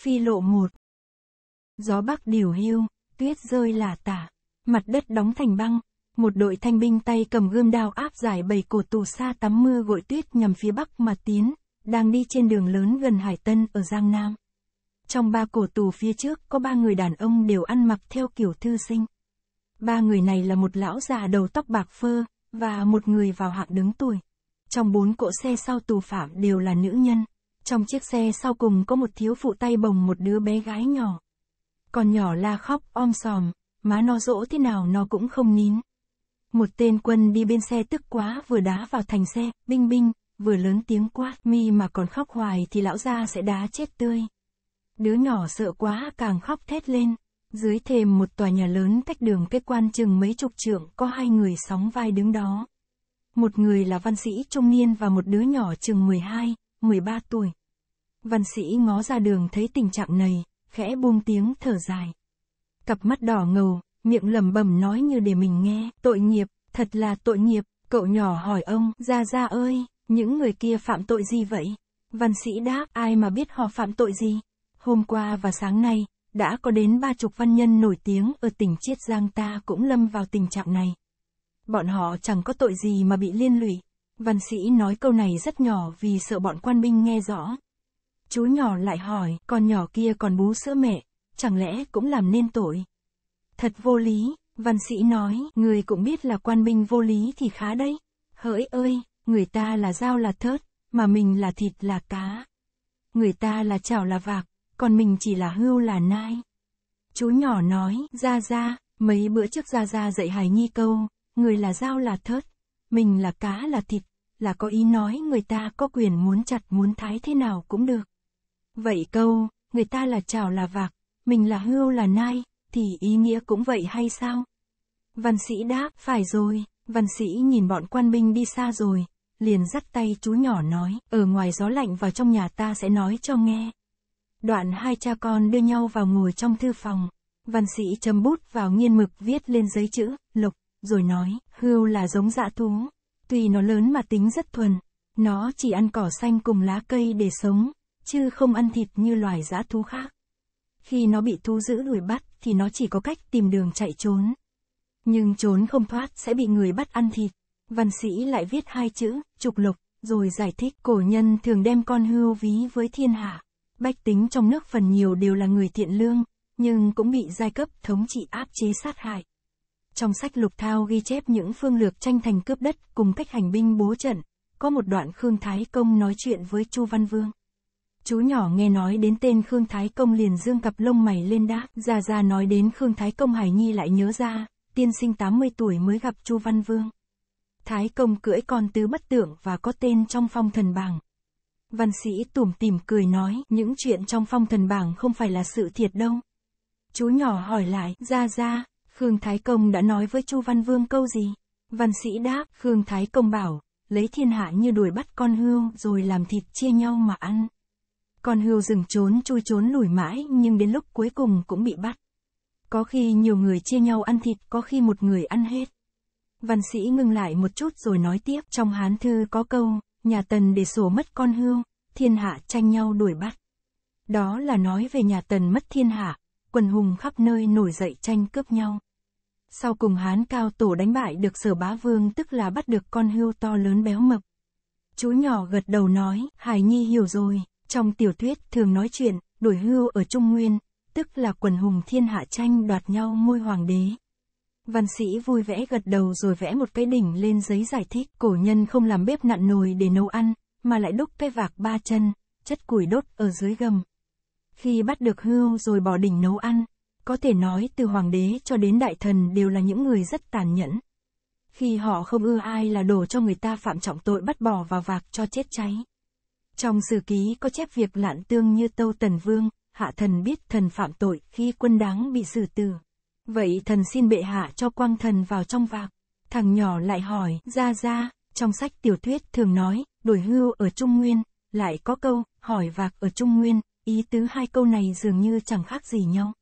Phi lộ một Gió bắc điều hưu, tuyết rơi là tả, mặt đất đóng thành băng, một đội thanh binh tay cầm gươm đao áp giải bầy cổ tù xa tắm mưa gội tuyết nhằm phía bắc mà tiến, đang đi trên đường lớn gần Hải Tân ở Giang Nam. Trong ba cổ tù phía trước có ba người đàn ông đều ăn mặc theo kiểu thư sinh. Ba người này là một lão già đầu tóc bạc phơ, và một người vào hạng đứng tuổi. Trong bốn cỗ xe sau tù phạm đều là nữ nhân. Trong chiếc xe sau cùng có một thiếu phụ tay bồng một đứa bé gái nhỏ. Còn nhỏ la khóc, om sòm, má nó dỗ thế nào nó cũng không nín. Một tên quân đi bên xe tức quá vừa đá vào thành xe, binh binh, vừa lớn tiếng quát mi mà còn khóc hoài thì lão gia sẽ đá chết tươi. Đứa nhỏ sợ quá càng khóc thét lên. Dưới thềm một tòa nhà lớn cách đường kết quan chừng mấy chục trượng có hai người sóng vai đứng đó. Một người là văn sĩ trung niên và một đứa nhỏ chừng 12, 13 tuổi. Văn sĩ ngó ra đường thấy tình trạng này, khẽ buông tiếng thở dài. Cặp mắt đỏ ngầu, miệng lẩm bẩm nói như để mình nghe, tội nghiệp, thật là tội nghiệp, cậu nhỏ hỏi ông, ra ra ơi, những người kia phạm tội gì vậy? Văn sĩ đáp, ai mà biết họ phạm tội gì? Hôm qua và sáng nay, đã có đến ba chục văn nhân nổi tiếng ở tỉnh Chiết Giang ta cũng lâm vào tình trạng này. Bọn họ chẳng có tội gì mà bị liên lụy, Văn sĩ nói câu này rất nhỏ vì sợ bọn quan binh nghe rõ. Chú nhỏ lại hỏi, con nhỏ kia còn bú sữa mẹ, chẳng lẽ cũng làm nên tội? Thật vô lý, văn sĩ nói, người cũng biết là quan binh vô lý thì khá đấy. Hỡi ơi, người ta là dao là thớt, mà mình là thịt là cá. Người ta là chảo là vạc, còn mình chỉ là hưu là nai. Chú nhỏ nói, ra ra, mấy bữa trước ra ra dạy hài Nhi câu, người là dao là thớt, mình là cá là thịt là có ý nói người ta có quyền muốn chặt muốn thái thế nào cũng được. Vậy câu, người ta là chảo là vạc, mình là hươu là nai, thì ý nghĩa cũng vậy hay sao? Văn sĩ đáp, phải rồi, văn sĩ nhìn bọn quan binh đi xa rồi, liền dắt tay chú nhỏ nói, ở ngoài gió lạnh vào trong nhà ta sẽ nói cho nghe. Đoạn hai cha con đưa nhau vào ngồi trong thư phòng, văn sĩ chấm bút vào nghiên mực viết lên giấy chữ, lục, rồi nói, hươu là giống dạ thú, Tuy nó lớn mà tính rất thuần, nó chỉ ăn cỏ xanh cùng lá cây để sống, chứ không ăn thịt như loài dã thú khác. Khi nó bị thú giữ đuổi bắt thì nó chỉ có cách tìm đường chạy trốn. Nhưng trốn không thoát sẽ bị người bắt ăn thịt. Văn sĩ lại viết hai chữ, trục lục, rồi giải thích cổ nhân thường đem con hưu ví với thiên hạ. Bách tính trong nước phần nhiều đều là người thiện lương, nhưng cũng bị giai cấp thống trị áp chế sát hại. Trong sách Lục Thao ghi chép những phương lược tranh thành cướp đất cùng cách hành binh bố trận, có một đoạn Khương Thái Công nói chuyện với Chu Văn Vương. Chú nhỏ nghe nói đến tên Khương Thái Công liền dương cặp lông mày lên đáp, ra ra nói đến Khương Thái Công Hải Nhi lại nhớ ra, tiên sinh 80 tuổi mới gặp Chu Văn Vương. Thái Công cưỡi con tứ bất tượng và có tên trong phong thần bảng. Văn sĩ tủm tỉm cười nói, những chuyện trong phong thần bảng không phải là sự thiệt đâu. Chú nhỏ hỏi lại, ra ra, Khương Thái Công đã nói với Chu Văn Vương câu gì? Văn sĩ đáp, Khương Thái Công bảo, lấy thiên hạ như đuổi bắt con hươu rồi làm thịt chia nhau mà ăn. Con hươu rừng trốn chui trốn lủi mãi nhưng đến lúc cuối cùng cũng bị bắt. Có khi nhiều người chia nhau ăn thịt, có khi một người ăn hết. Văn sĩ ngừng lại một chút rồi nói tiếp, trong hán thư có câu, nhà tần để sổ mất con hươu, thiên hạ tranh nhau đuổi bắt. Đó là nói về nhà tần mất thiên hạ, quần hùng khắp nơi nổi dậy tranh cướp nhau. Sau cùng Hán Cao Tổ đánh bại được Sở Bá Vương tức là bắt được con hươu to lớn béo mập. Chú nhỏ gật đầu nói, Hải Nhi hiểu rồi, trong tiểu thuyết thường nói chuyện, đổi hưu ở Trung Nguyên, tức là quần hùng thiên hạ tranh đoạt nhau ngôi hoàng đế. Văn sĩ vui vẽ gật đầu rồi vẽ một cái đỉnh lên giấy giải thích, cổ nhân không làm bếp nặn nồi để nấu ăn, mà lại đúc cái vạc ba chân, chất củi đốt ở dưới gầm. Khi bắt được hưu rồi bỏ đỉnh nấu ăn, có thể nói từ hoàng đế cho đến đại thần đều là những người rất tàn nhẫn. Khi họ không ưa ai là đổ cho người ta phạm trọng tội bắt bỏ vào vạc cho chết cháy. Trong sử ký có chép việc lạn tương như tâu tần vương, hạ thần biết thần phạm tội khi quân đáng bị xử tử. Vậy thần xin bệ hạ cho quang thần vào trong vạc. Thằng nhỏ lại hỏi, ra ra, trong sách tiểu thuyết thường nói, đổi hưu ở Trung Nguyên, lại có câu, hỏi vạc ở Trung Nguyên, ý tứ hai câu này dường như chẳng khác gì nhau.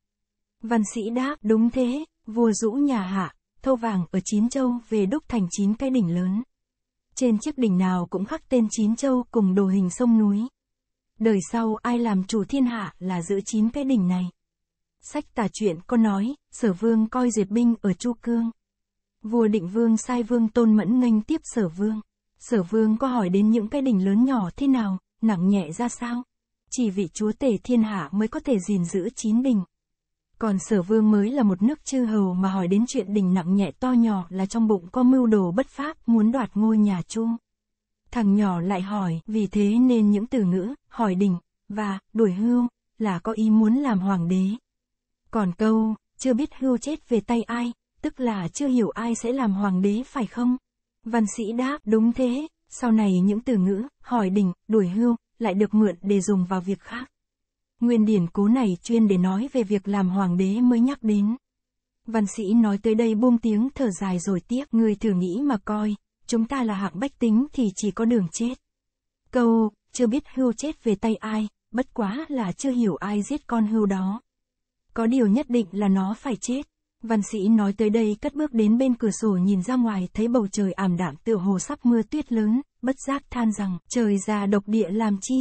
Văn sĩ đáp, đúng thế, vua rũ nhà hạ, thâu vàng ở chín châu về đúc thành chín cái đỉnh lớn. Trên chiếc đỉnh nào cũng khắc tên chín châu cùng đồ hình sông núi. Đời sau ai làm chủ thiên hạ là giữ chín cái đỉnh này. Sách tả chuyện có nói, sở vương coi duyệt binh ở Chu Cương. Vua định vương sai vương tôn mẫn nghênh tiếp sở vương. Sở vương có hỏi đến những cái đỉnh lớn nhỏ thế nào, nặng nhẹ ra sao? Chỉ vị chúa tể thiên hạ mới có thể gìn giữ chín đỉnh. Còn sở vương mới là một nước chư hầu mà hỏi đến chuyện đình nặng nhẹ to nhỏ là trong bụng có mưu đồ bất pháp muốn đoạt ngôi nhà chung Thằng nhỏ lại hỏi, vì thế nên những từ ngữ, hỏi đình, và, đuổi hưu, là có ý muốn làm hoàng đế. Còn câu, chưa biết hưu chết về tay ai, tức là chưa hiểu ai sẽ làm hoàng đế phải không? Văn sĩ đáp, đúng thế, sau này những từ ngữ, hỏi đình, đuổi hưu, lại được mượn để dùng vào việc khác. Nguyên điển cố này chuyên để nói về việc làm hoàng đế mới nhắc đến. Văn sĩ nói tới đây buông tiếng thở dài rồi tiếc. Người thử nghĩ mà coi, chúng ta là hạng bách tính thì chỉ có đường chết. Câu, chưa biết hưu chết về tay ai, bất quá là chưa hiểu ai giết con hưu đó. Có điều nhất định là nó phải chết. Văn sĩ nói tới đây cất bước đến bên cửa sổ nhìn ra ngoài thấy bầu trời ảm đạm tựa hồ sắp mưa tuyết lớn, bất giác than rằng trời già độc địa làm chi,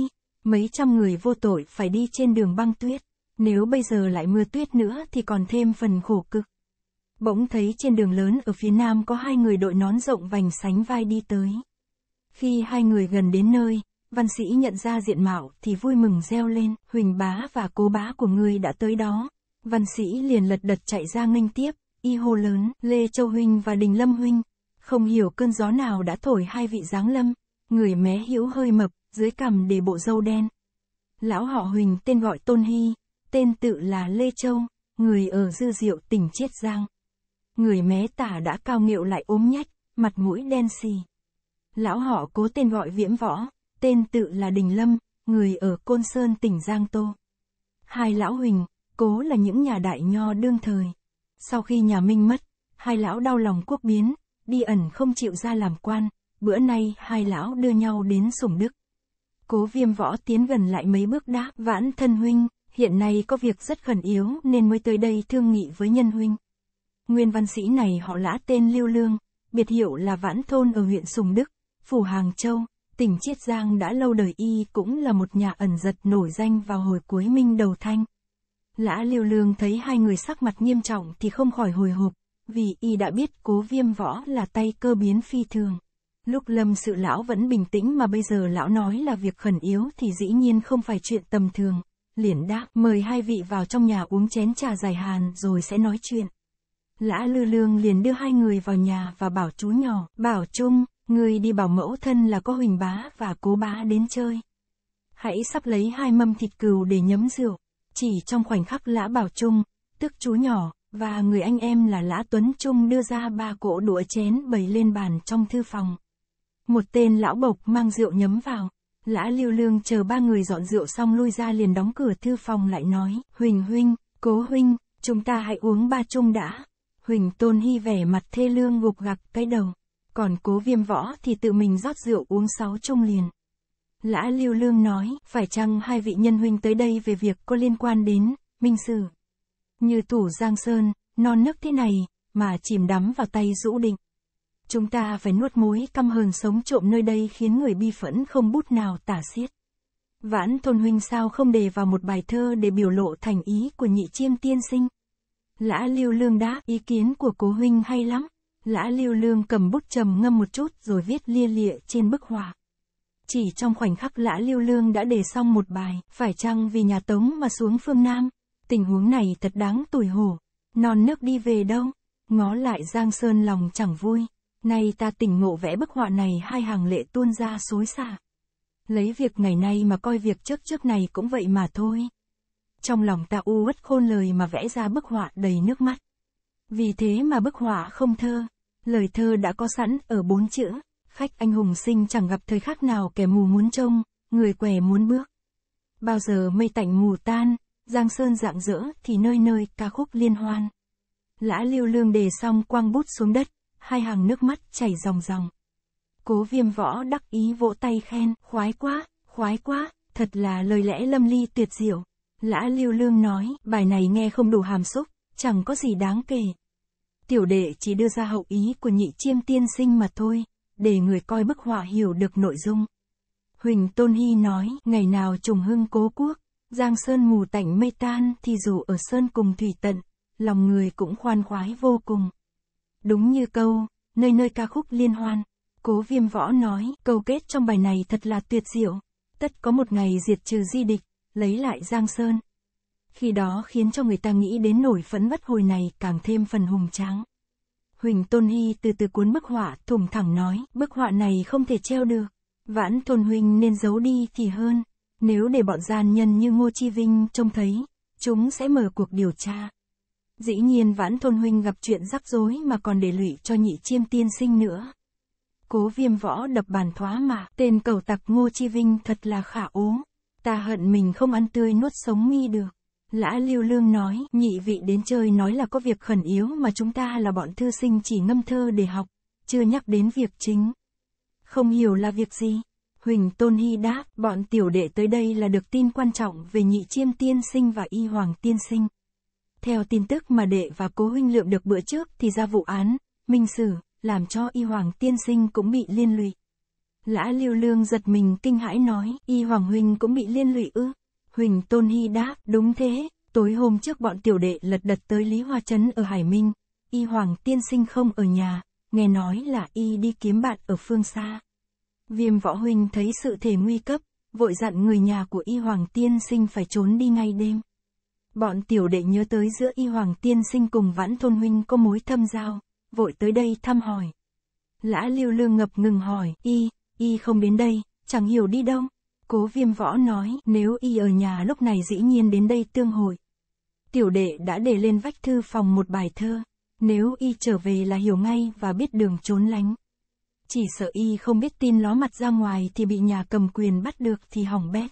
Mấy trăm người vô tội phải đi trên đường băng tuyết. Nếu bây giờ lại mưa tuyết nữa thì còn thêm phần khổ cực. Bỗng thấy trên đường lớn ở phía nam có hai người đội nón rộng vành sánh vai đi tới. Khi hai người gần đến nơi, văn sĩ nhận ra diện mạo thì vui mừng reo lên, Huỳnh bá và cố bá của ngươi đã tới đó. Văn sĩ liền lật đật chạy ra nghênh tiếp, y hô lớn, Lê Châu Huynh và Đình Lâm Huynh. Không hiểu cơn gió nào đã thổi hai vị giáng lâm, người mé hữu hơi mập, dưới cằm để bộ râu đen. Lão họ Huỳnh tên gọi Tôn Hy, tên tự là Lê Châu, người ở Dư Diệu tỉnh Chiết Giang. Người mé tả đã cao nghiệu lại ốm nhách, mặt mũi đen xì. Lão họ cố tên gọi Viễm Võ, tên tự là Đình Lâm, người ở Côn Sơn tỉnh Giang Tô. Hai lão Huỳnh, cố là những nhà đại nho đương thời. Sau khi nhà Minh mất, hai lão đau lòng quốc biến, đi ẩn không chịu ra làm quan, bữa nay hai lão đưa nhau đến sùng đức. Cố viêm võ tiến gần lại mấy bước đáp, vãn thân huynh, hiện nay có việc rất khẩn yếu nên mới tới đây thương nghị với nhân huynh. Nguyên văn sĩ này họ lã tên Lưu Lương, biệt hiệu là Vãn Thôn ở huyện Sùng Đức, Phủ Hàng Châu, tỉnh Chiết Giang đã lâu đời y cũng là một nhà ẩn giật nổi danh vào hồi cuối minh đầu thanh. Lã Lưu Lương thấy hai người sắc mặt nghiêm trọng thì không khỏi hồi hộp, vì y đã biết cố viêm võ là tay cơ biến phi thường. Lúc lâm sự lão vẫn bình tĩnh mà bây giờ lão nói là việc khẩn yếu thì dĩ nhiên không phải chuyện tầm thường. Liền đáp, mời hai vị vào trong nhà uống chén trà dài hàn rồi sẽ nói chuyện. Lã lư lương liền đưa hai người vào nhà và bảo chú nhỏ, bảo chung, người đi bảo mẫu thân là có huỳnh bá và cố bá đến chơi. Hãy sắp lấy hai mâm thịt cừu để nhấm rượu. Chỉ trong khoảnh khắc lã bảo chung, tức chú nhỏ, và người anh em là lã tuấn chung đưa ra ba cỗ đũa chén bày lên bàn trong thư phòng. Một tên lão bộc mang rượu nhấm vào. Lã lưu lương chờ ba người dọn rượu xong lui ra liền đóng cửa thư phòng lại nói, Huỳnh huynh, cố huynh, chúng ta hãy uống ba chung đã. Huỳnh tôn hy vẻ mặt thê lương gục gặc cái đầu. Còn cố viêm võ thì tự mình rót rượu uống sáu chung liền. Lã lưu lương nói, phải chăng hai vị nhân huynh tới đây về việc có liên quan đến, minh sử. Như thủ giang sơn, non nước thế này, mà chìm đắm vào tay rũ định. Chúng ta phải nuốt muối căm hờn sống trộm nơi đây khiến người bi phẫn không bút nào tả xiết. Vãn thôn huynh sao không đề vào một bài thơ để biểu lộ thành ý của nhị chiêm tiên sinh? Lã lưu lương đáp ý kiến của cố huynh hay lắm. Lã lưu lương cầm bút trầm ngâm một chút rồi viết lia lịa trên bức họa. Chỉ trong khoảnh khắc lã lưu lương đã đề xong một bài, phải chăng vì nhà Tống mà xuống phương Nam? Tình huống này thật đáng tủi hổ. Non nước đi về đâu? Ngó lại Giang Sơn lòng chẳng vui. Nay ta tỉnh ngộ vẽ bức họa này hai hàng lệ tuôn ra xối xả. Lấy việc ngày nay mà coi việc trước trước này cũng vậy mà thôi. Trong lòng ta u uất khôn lời mà vẽ ra bức họa đầy nước mắt. Vì thế mà bức họa không thơ, lời thơ đã có sẵn ở bốn chữ, khách anh hùng sinh chẳng gặp thời khắc nào kẻ mù muốn trông, người què muốn bước. Bao giờ mây tạnh mù tan, giang sơn rạng rỡ thì nơi nơi ca khúc liên hoan. Lã lưu lương đề xong quang bút xuống đất, hai hàng nước mắt chảy ròng ròng. Cố viêm võ đắc ý vỗ tay khen, khoái quá, khoái quá, thật là lời lẽ lâm ly tuyệt diệu. Lã Lưu Lương nói, bài này nghe không đủ hàm xúc, chẳng có gì đáng kể. Tiểu đệ chỉ đưa ra hậu ý của nhị chiêm tiên sinh mà thôi, để người coi bức họa hiểu được nội dung. Huỳnh Tôn Hy nói, ngày nào trùng hưng cố quốc, giang sơn mù tảnh mây tan thì dù ở sơn cùng thủy tận, lòng người cũng khoan khoái vô cùng. Đúng như câu, nơi nơi ca khúc liên hoan. Cố viêm võ nói, câu kết trong bài này thật là tuyệt diệu. Tất có một ngày diệt trừ di địch, lấy lại Giang Sơn. Khi đó khiến cho người ta nghĩ đến nổi phấn vất hồi này càng thêm phần hùng tráng. Huỳnh Tôn Hy từ từ cuốn bức họa thủng thẳng nói, bức họa này không thể treo được. Vãn thôn Huỳnh nên giấu đi thì hơn. Nếu để bọn gian nhân như Ngô Chi Vinh trông thấy, chúng sẽ mở cuộc điều tra. Dĩ nhiên vãn thôn huynh gặp chuyện rắc rối mà còn để lụy cho nhị chiêm tiên sinh nữa. Cố viêm võ đập bàn thoá mà, tên cầu tặc Ngô Chi Vinh thật là khả ố. Ta hận mình không ăn tươi nuốt sống mi được. Lã Lưu Lương nói, nhị vị đến chơi nói là có việc khẩn yếu mà chúng ta là bọn thư sinh chỉ ngâm thơ để học, chưa nhắc đến việc chính. Không hiểu là việc gì? Huỳnh Tôn Hy đáp, bọn tiểu đệ tới đây là được tin quan trọng về nhị chiêm tiên sinh và y hoàng tiên sinh. Theo tin tức mà đệ và cố huynh lượm được bữa trước thì ra vụ án, minh sử, làm cho y hoàng tiên sinh cũng bị liên lụy. Lã Lưu lương giật mình kinh hãi nói, y hoàng huynh cũng bị liên lụy ư. Huỳnh Tôn Hy đáp, đúng thế, tối hôm trước bọn tiểu đệ lật đật tới Lý Hoa Trấn ở Hải Minh, y hoàng tiên sinh không ở nhà, nghe nói là y đi kiếm bạn ở phương xa. Viêm võ huynh thấy sự thể nguy cấp, vội dặn người nhà của y hoàng tiên sinh phải trốn đi ngay đêm. Bọn tiểu đệ nhớ tới giữa y hoàng tiên sinh cùng vãn thôn huynh có mối thâm giao, vội tới đây thăm hỏi. Lã lưu lương ngập ngừng hỏi, y, y không đến đây, chẳng hiểu đi đâu. Cố viêm võ nói, nếu y ở nhà lúc này dĩ nhiên đến đây tương hội. Tiểu đệ đã để lên vách thư phòng một bài thơ, nếu y trở về là hiểu ngay và biết đường trốn lánh. Chỉ sợ y không biết tin ló mặt ra ngoài thì bị nhà cầm quyền bắt được thì hỏng bét.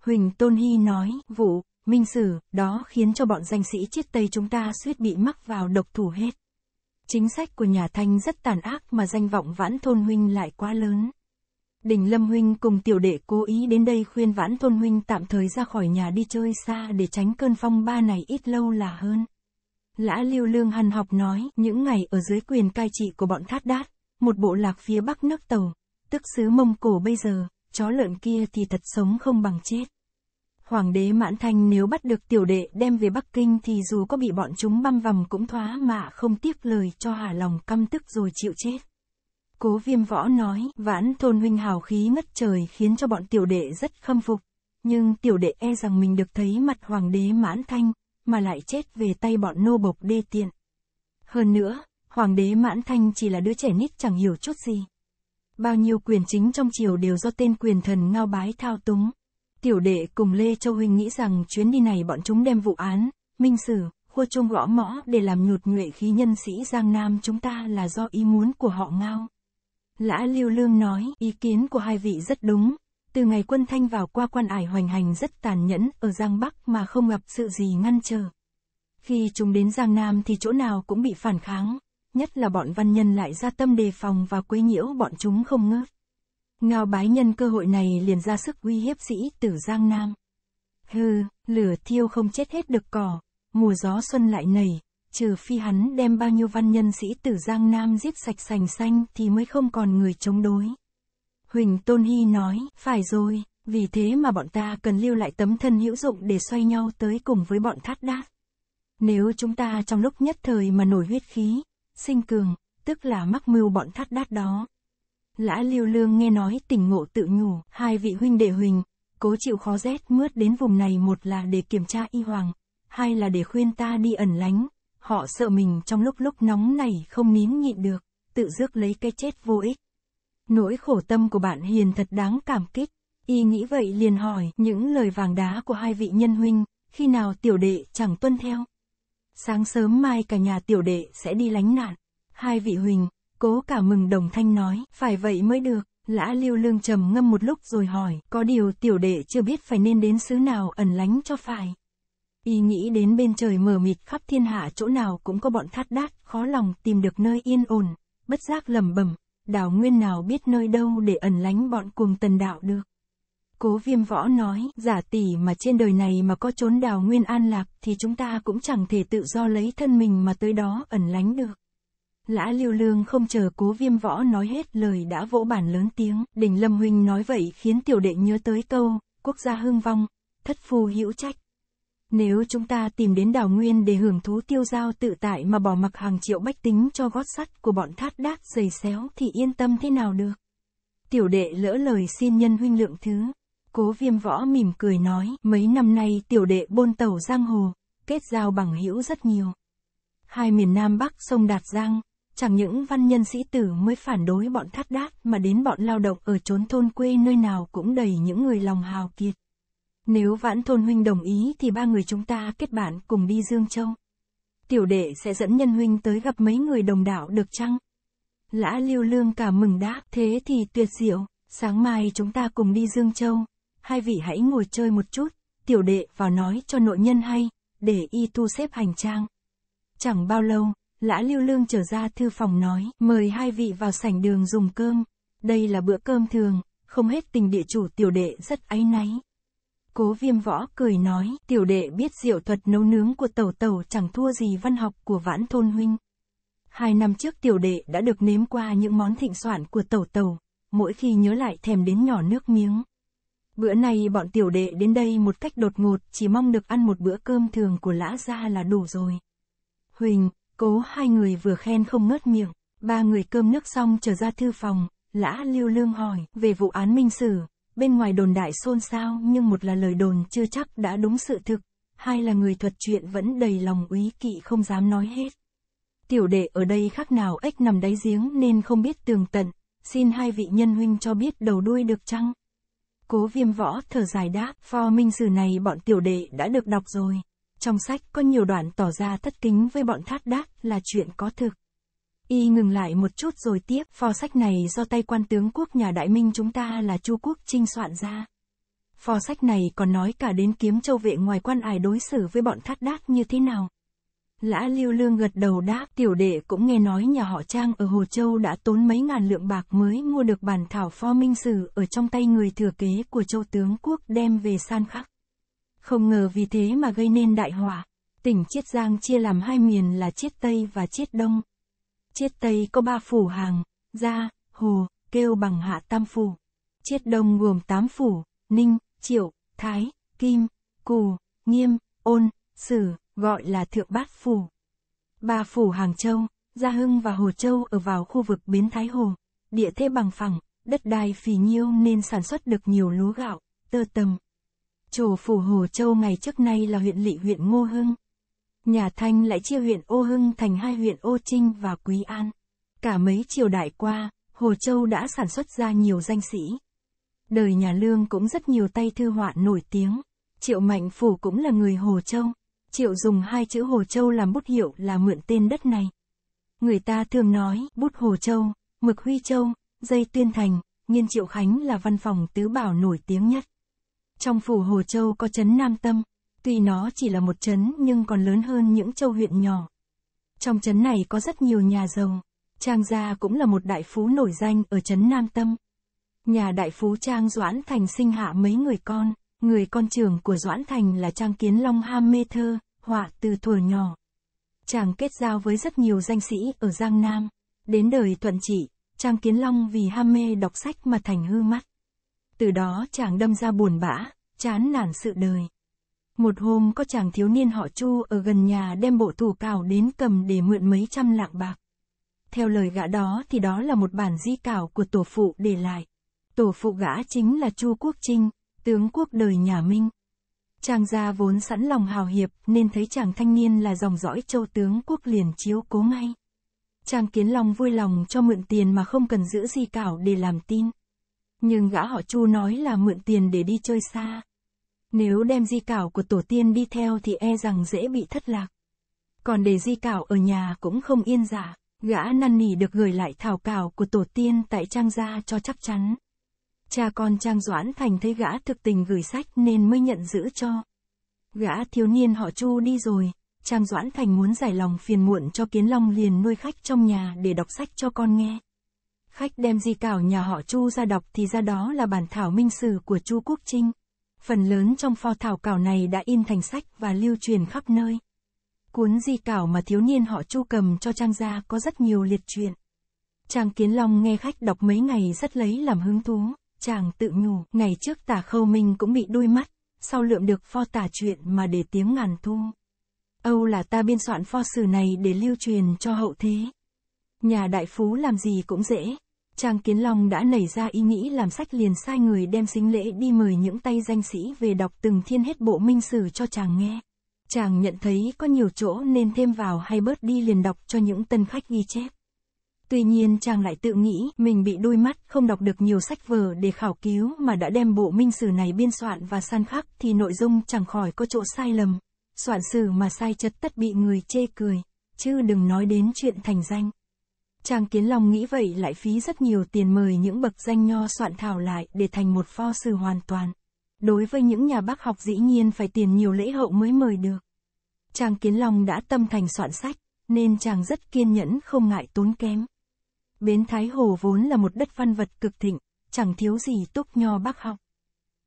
Huỳnh Tôn Hy nói, vụ, minh sử, đó khiến cho bọn danh sĩ triết Tây chúng ta suýt bị mắc vào độc thủ hết. Chính sách của nhà Thanh rất tàn ác mà danh vọng Vãn Thôn Huynh lại quá lớn. Đình Lâm Huynh cùng tiểu đệ cố ý đến đây khuyên Vãn Thôn Huynh tạm thời ra khỏi nhà đi chơi xa để tránh cơn phong ba này ít lâu là hơn. Lã Liêu Lương Hăn học nói, những ngày ở dưới quyền cai trị của bọn Thát Đát, một bộ lạc phía bắc nước Tàu, tức xứ Mông Cổ bây giờ, chó lợn kia thì thật sống không bằng chết. Hoàng đế Mãn Thanh nếu bắt được tiểu đệ đem về Bắc Kinh thì dù có bị bọn chúng băm vằm cũng thoá mạ không tiếc lời cho hà lòng căm tức rồi chịu chết. Cố viêm võ nói, vãn thôn huynh hào khí ngất trời khiến cho bọn tiểu đệ rất khâm phục. Nhưng tiểu đệ e rằng mình được thấy mặt hoàng đế mãn thanh, mà lại chết về tay bọn nô bộc đê tiện. Hơn nữa, hoàng đế mãn thanh chỉ là đứa trẻ nít chẳng hiểu chút gì. Bao nhiêu quyền chính trong triều đều do tên quyền thần ngao bái thao túng. Tiểu đệ cùng Lê Châu Huynh nghĩ rằng chuyến đi này bọn chúng đem vụ án, minh sử, khua chuông gõ mõ để làm nhụt nhuệ khí nhân sĩ Giang Nam chúng ta là do ý muốn của họ ngao. Lã Lưu Lương nói ý kiến của hai vị rất đúng, từ ngày quân Thanh vào qua quan ải hoành hành rất tàn nhẫn ở Giang Bắc mà không gặp sự gì ngăn trở. Khi chúng đến Giang Nam thì chỗ nào cũng bị phản kháng, nhất là bọn văn nhân lại ra tâm đề phòng và quấy nhiễu bọn chúng không ngớt. Ngao bái nhân cơ hội này liền ra sức uy hiếp sĩ tử Giang Nam. Hừ, lửa thiêu không chết hết được cỏ, mùa gió xuân lại nảy, trừ phi hắn đem bao nhiêu văn nhân sĩ tử Giang Nam giết sạch sành xanh thì mới không còn người chống đối. Huỳnh Tôn Hy nói, phải rồi, vì thế mà bọn ta cần lưu lại tấm thân hữu dụng để xoay nhau tới cùng với bọn thát đát. Nếu chúng ta trong lúc nhất thời mà nổi huyết khí, sinh cường, tức là mắc mưu bọn thát đát đó, Lã Liêu Lương nghe nói tỉnh ngộ tự nhủ, hai vị huynh đệ huỳnh, cố chịu khó rét mướt đến vùng này một là để kiểm tra y hoàng, hai là để khuyên ta đi ẩn lánh, họ sợ mình trong lúc lúc nóng này không nín nhịn được, tự rước lấy cái chết vô ích. Nỗi khổ tâm của bạn hiền thật đáng cảm kích, y nghĩ vậy liền hỏi những lời vàng đá của hai vị nhân huynh, khi nào tiểu đệ chẳng tuân theo. Sáng sớm mai cả nhà tiểu đệ sẽ đi lánh nạn, hai vị huỳnh, Cố cả mừng đồng thanh nói, phải vậy mới được. Lã lưu lương trầm ngâm một lúc rồi hỏi, có điều tiểu đệ chưa biết phải nên đến xứ nào ẩn lánh cho phải. Y nghĩ đến bên trời mờ mịt khắp thiên hạ chỗ nào cũng có bọn thát đát, khó lòng tìm được nơi yên ổn, bất giác lầm bẩm đào nguyên nào biết nơi đâu để ẩn lánh bọn cuồng tần đạo được. Cố viêm võ nói, giả tỷ mà trên đời này mà có trốn đào nguyên an lạc thì chúng ta cũng chẳng thể tự do lấy thân mình mà tới đó ẩn lánh được. Lã liêu lương không chờ cố viêm võ nói hết lời đã vỗ bản lớn tiếng, đỉnh lâm huynh nói vậy khiến tiểu đệ nhớ tới câu, quốc gia hưng vong, thất phu hữu trách. Nếu chúng ta tìm đến đảo nguyên để hưởng thú tiêu giao tự tại mà bỏ mặc hàng triệu bách tính cho gót sắt của bọn thát đát giày xéo thì yên tâm thế nào được. Tiểu đệ lỡ lời xin nhân huynh lượng thứ. Cố viêm võ mỉm cười nói, mấy năm nay tiểu đệ bôn tàu giang hồ, kết giao bằng hữu rất nhiều. Hai miền Nam Bắc sông Đạt Giang, Chẳng những văn nhân sĩ tử mới phản đối bọn thắt đát mà đến bọn lao động ở chốn thôn quê nơi nào cũng đầy những người lòng hào kiệt. Nếu vãn thôn huynh đồng ý thì ba người chúng ta kết bạn cùng đi Dương Châu. Tiểu đệ sẽ dẫn nhân huynh tới gặp mấy người đồng đạo được chăng? Lã lưu lương cả mừng đáp thế thì tuyệt diệu, sáng mai chúng ta cùng đi Dương Châu. Hai vị hãy ngồi chơi một chút, tiểu đệ vào nói cho nội nhân hay, để y tu xếp hành trang. Chẳng bao lâu, Lã Lưu Lương trở ra thư phòng nói, mời hai vị vào sảnh đường dùng cơm, đây là bữa cơm thường, không hết tình địa chủ tiểu đệ rất áy náy. Cố viêm võ cười nói, tiểu đệ biết diệu thuật nấu nướng của tẩu tẩu chẳng thua gì văn học của vãn thôn huynh. Hai năm trước tiểu đệ đã được nếm qua những món thịnh soạn của tẩu tẩu, mỗi khi nhớ lại thèm đến nhỏ nước miếng. Bữa nay bọn tiểu đệ đến đây một cách đột ngột, chỉ mong được ăn một bữa cơm thường của lã gia là đủ rồi. Huỳnh, Cố hai người vừa khen không ngớt miệng, ba người cơm nước xong trở ra thư phòng, lã lưu lương hỏi về vụ án minh sử, bên ngoài đồn đại xôn xao nhưng một là lời đồn chưa chắc đã đúng sự thực, hai là người thuật chuyện vẫn đầy lòng úy kỵ không dám nói hết. Tiểu đệ ở đây khác nào ếch nằm đáy giếng nên không biết tường tận, xin hai vị nhân huynh cho biết đầu đuôi được chăng? Cố viêm võ thở dài đáp, pho minh sử này bọn tiểu đệ đã được đọc rồi, trong sách có nhiều đoạn tỏ ra thất kính với bọn thát đác là chuyện có thực. Y ngừng lại một chút rồi tiếp, phò sách này do tay quan tướng quốc nhà Đại Minh chúng ta là Chu Quốc trinh soạn ra. Phò sách này còn nói cả đến kiếm châu vệ ngoài quan ải đối xử với bọn thát đác như thế nào. Lã Lưu Lương gật đầu đáp, tiểu đệ cũng nghe nói nhà họ Trang ở Hồ Châu đã tốn mấy ngàn lượng bạc mới mua được bản thảo pho minh sử ở trong tay người thừa kế của châu tướng quốc đem về san khắc. Không ngờ vì thế mà gây nên đại họa. Tỉnh Chiết Giang chia làm hai miền là Chiết Tây và Chiết Đông. Chiết Tây có ba phủ hàng, Gia, Hồ, Kêu bằng hạ tam phủ. Chiết Đông gồm tám phủ, Ninh, Triệu, Thái, Kim, Cù, Nghiêm, Ôn, Sử, gọi là Thượng Bát Phủ. Ba phủ Hàng Châu, Gia Hưng và Hồ Châu ở vào khu vực Bến Thái Hồ. Địa thế bằng phẳng, đất đai phì nhiêu nên sản xuất được nhiều lúa gạo, tơ tầm, Chủ phủ Hồ Châu ngày trước nay là huyện lỵ huyện Ngô Hưng. Nhà Thanh lại chia huyện Ô Hưng thành hai huyện Ô Trinh và Quý An. Cả mấy triều đại qua, Hồ Châu đã sản xuất ra nhiều danh sĩ. Đời nhà Lương cũng rất nhiều tay thư họa nổi tiếng. Triệu Mạnh Phủ cũng là người Hồ Châu. Triệu dùng hai chữ Hồ Châu làm bút hiệu là mượn tên đất này. Người ta thường nói, bút Hồ Châu, mực Huy Châu, dây Tuyên Thành, nghiên Triệu Khánh là văn phòng tứ bảo nổi tiếng nhất. Trong phủ Hồ Châu có chấn Nam Tâm, tuy nó chỉ là một chấn nhưng còn lớn hơn những châu huyện nhỏ. Trong chấn này có rất nhiều nhà giàu, Trang gia cũng là một đại phú nổi danh ở chấn Nam Tâm. Nhà đại phú Trang Doãn Thành sinh hạ mấy người con, người con trưởng của Doãn Thành là Trang Kiến Long ham mê thơ, họa từ thuở nhỏ. Chàng kết giao với rất nhiều danh sĩ ở Giang Nam. Đến đời Thuận Trị, Trang Kiến Long vì ham mê đọc sách mà thành hư mắt. Từ đó chàng đâm ra buồn bã, chán nản sự đời. Một hôm có chàng thiếu niên họ Chu ở gần nhà đem bộ thủ cào đến cầm để mượn mấy trăm lạng bạc. Theo lời gã đó thì đó là một bản di cào của tổ phụ để lại. Tổ phụ gã chính là Chu Quốc Trinh, tướng quốc đời nhà Minh. Chàng gia vốn sẵn lòng hào hiệp nên thấy chàng thanh niên là dòng dõi châu tướng quốc liền chiếu cố ngay. Chàng kiến lòng vui lòng cho mượn tiền mà không cần giữ di cảo để làm tin. Nhưng gã họ Chu nói là mượn tiền để đi chơi xa. Nếu đem di cảo của tổ tiên đi theo thì e rằng dễ bị thất lạc. Còn để di cảo ở nhà cũng không yên giả, dạ, gã năn nỉ được gửi lại thảo cảo của tổ tiên tại Trang Gia cho chắc chắn. Cha con Trang Doãn Thành thấy gã thực tình gửi sách nên mới nhận giữ cho. Gã thiếu niên họ Chu đi rồi, Trang Doãn Thành muốn giải lòng phiền muộn cho Kiến Long liền nuôi khách trong nhà để đọc sách cho con nghe khách đem di cảo nhà họ Chu ra đọc thì ra đó là bản thảo minh sử của Chu Quốc Trinh. Phần lớn trong pho thảo cảo này đã in thành sách và lưu truyền khắp nơi. Cuốn di cảo mà thiếu niên họ Chu cầm cho Trang gia có rất nhiều liệt truyện. Trang Kiến Long nghe khách đọc mấy ngày rất lấy làm hứng thú, chàng tự nhủ, ngày trước tả khâu minh cũng bị đuôi mắt, sau lượm được pho tả chuyện mà để tiếng ngàn thu. Âu là ta biên soạn pho sử này để lưu truyền cho hậu thế. Nhà đại phú làm gì cũng dễ, Trang Kiến Long đã nảy ra ý nghĩ làm sách liền sai người đem sinh lễ đi mời những tay danh sĩ về đọc từng thiên hết bộ minh sử cho chàng nghe. Chàng nhận thấy có nhiều chỗ nên thêm vào hay bớt đi liền đọc cho những tân khách ghi chép. Tuy nhiên chàng lại tự nghĩ mình bị đôi mắt không đọc được nhiều sách vở để khảo cứu mà đã đem bộ minh sử này biên soạn và san khắc thì nội dung chẳng khỏi có chỗ sai lầm. Soạn sử mà sai chất tất bị người chê cười, chứ đừng nói đến chuyện thành danh. Trang Kiến Long nghĩ vậy lại phí rất nhiều tiền mời những bậc danh nho soạn thảo lại để thành một pho sử hoàn toàn. Đối với những nhà bác học dĩ nhiên phải tiền nhiều lễ hậu mới mời được. Trang Kiến Long đã tâm thành soạn sách, nên chàng rất kiên nhẫn không ngại tốn kém. Bến Thái Hồ vốn là một đất văn vật cực thịnh, chẳng thiếu gì túc nho bác học.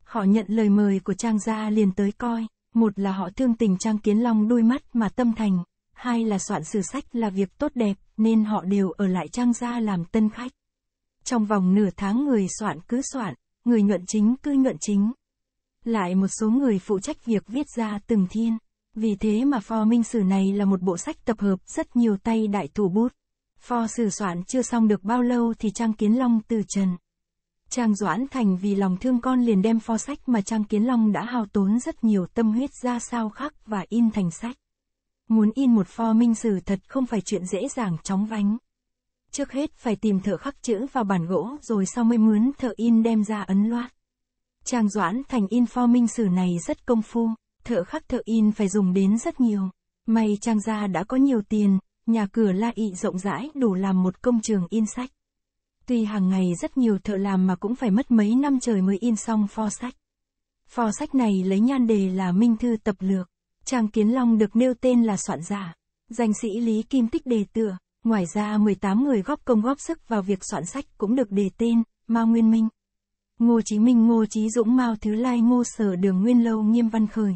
Họ nhận lời mời của Trang gia liền tới coi, một là họ thương tình Trang Kiến Long đôi mắt mà tâm thành, hai là soạn sử sách là việc tốt đẹp nên họ đều ở lại trang gia làm tân khách. Trong vòng nửa tháng người soạn cứ soạn, người nhuận chính cứ nhuận chính. Lại một số người phụ trách việc viết ra từng thiên. Vì thế mà pho minh sử này là một bộ sách tập hợp rất nhiều tay đại thủ bút. Pho sử soạn chưa xong được bao lâu thì Trang Kiến Long từ trần. Trang Doãn Thành vì lòng thương con liền đem pho sách mà Trang Kiến Long đã hao tốn rất nhiều tâm huyết ra sao khắc và in thành sách. Muốn in một pho minh sử thật không phải chuyện dễ dàng chóng vánh. Trước hết phải tìm thợ khắc chữ vào bản gỗ rồi sau mới mướn thợ in đem ra ấn loát. Trang Doãn Thành in pho minh sử này rất công phu, thợ khắc thợ in phải dùng đến rất nhiều. May Trang gia đã có nhiều tiền, nhà cửa la ị rộng rãi đủ làm một công trường in sách. Tuy hàng ngày rất nhiều thợ làm mà cũng phải mất mấy năm trời mới in xong pho sách. Pho sách này lấy nhan đề là Minh Thư Tập Lược. Trang Kiến Long được nêu tên là soạn giả. Danh sĩ Lý Kim Tích đề tựa. Ngoài ra 18 người góp công góp sức vào việc soạn sách cũng được đề tên, Mao Nguyên Minh. Ngô Chí Minh Ngô Chí Dũng Mao Thứ Lai Ngô Sở Đường Nguyên Lâu Nghiêm Văn Khởi.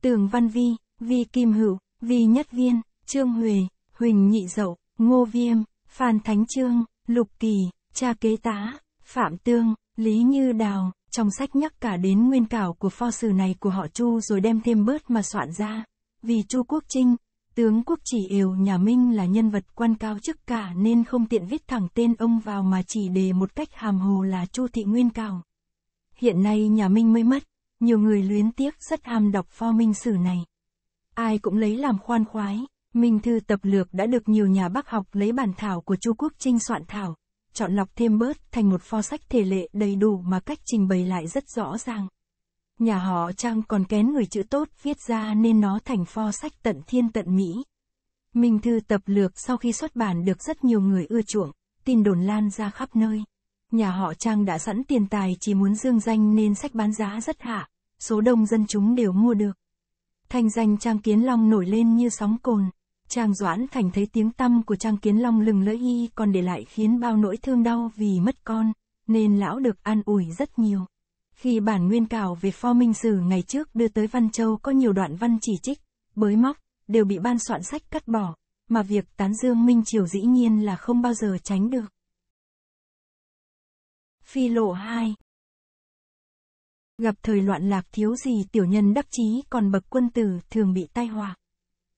Tường Văn Vi, Vi Kim Hữu, Vi Nhất Viên, Trương Huệ, Huỳnh Nhị Dậu, Ngô Viêm, Phan Thánh Trương, Lục Kỳ, Cha Kế Tá, Phạm Tương, Lý Như Đào, trong sách nhắc cả đến nguyên cảo của pho sử này của họ Chu rồi đem thêm bớt mà soạn ra. Vì Chu Quốc Trinh, tướng quốc chỉ yêu nhà Minh là nhân vật quan cao chức cả nên không tiện viết thẳng tên ông vào mà chỉ đề một cách hàm hồ là Chu Thị Nguyên Cảo. Hiện nay nhà Minh mới mất, nhiều người luyến tiếc rất ham đọc pho minh sử này. Ai cũng lấy làm khoan khoái, Minh Thư Tập Lược đã được nhiều nhà bác học lấy bản thảo của Chu Quốc Trinh soạn thảo, chọn lọc thêm bớt thành một pho sách thể lệ đầy đủ mà cách trình bày lại rất rõ ràng. Nhà họ Trang còn kén người chữ tốt viết ra nên nó thành pho sách tận thiên tận Mỹ. Minh thư tập lược sau khi xuất bản được rất nhiều người ưa chuộng, tin đồn lan ra khắp nơi. Nhà họ Trang đã sẵn tiền tài chỉ muốn dương danh nên sách bán giá rất hạ, số đông dân chúng đều mua được. Thanh danh Trang Kiến Long nổi lên như sóng cồn. Trang Doãn Thành thấy tiếng tăm của Trang Kiến Long lừng lẫy y còn để lại khiến bao nỗi thương đau vì mất con, nên lão được an ủi rất nhiều. Khi bản nguyên cào về pho minh sử ngày trước đưa tới Văn Châu có nhiều đoạn văn chỉ trích, bới móc, đều bị ban soạn sách cắt bỏ, mà việc tán dương Minh Triều dĩ nhiên là không bao giờ tránh được. Phi lộ 2 Gặp thời loạn lạc thiếu gì tiểu nhân đắc chí còn bậc quân tử thường bị tai họa.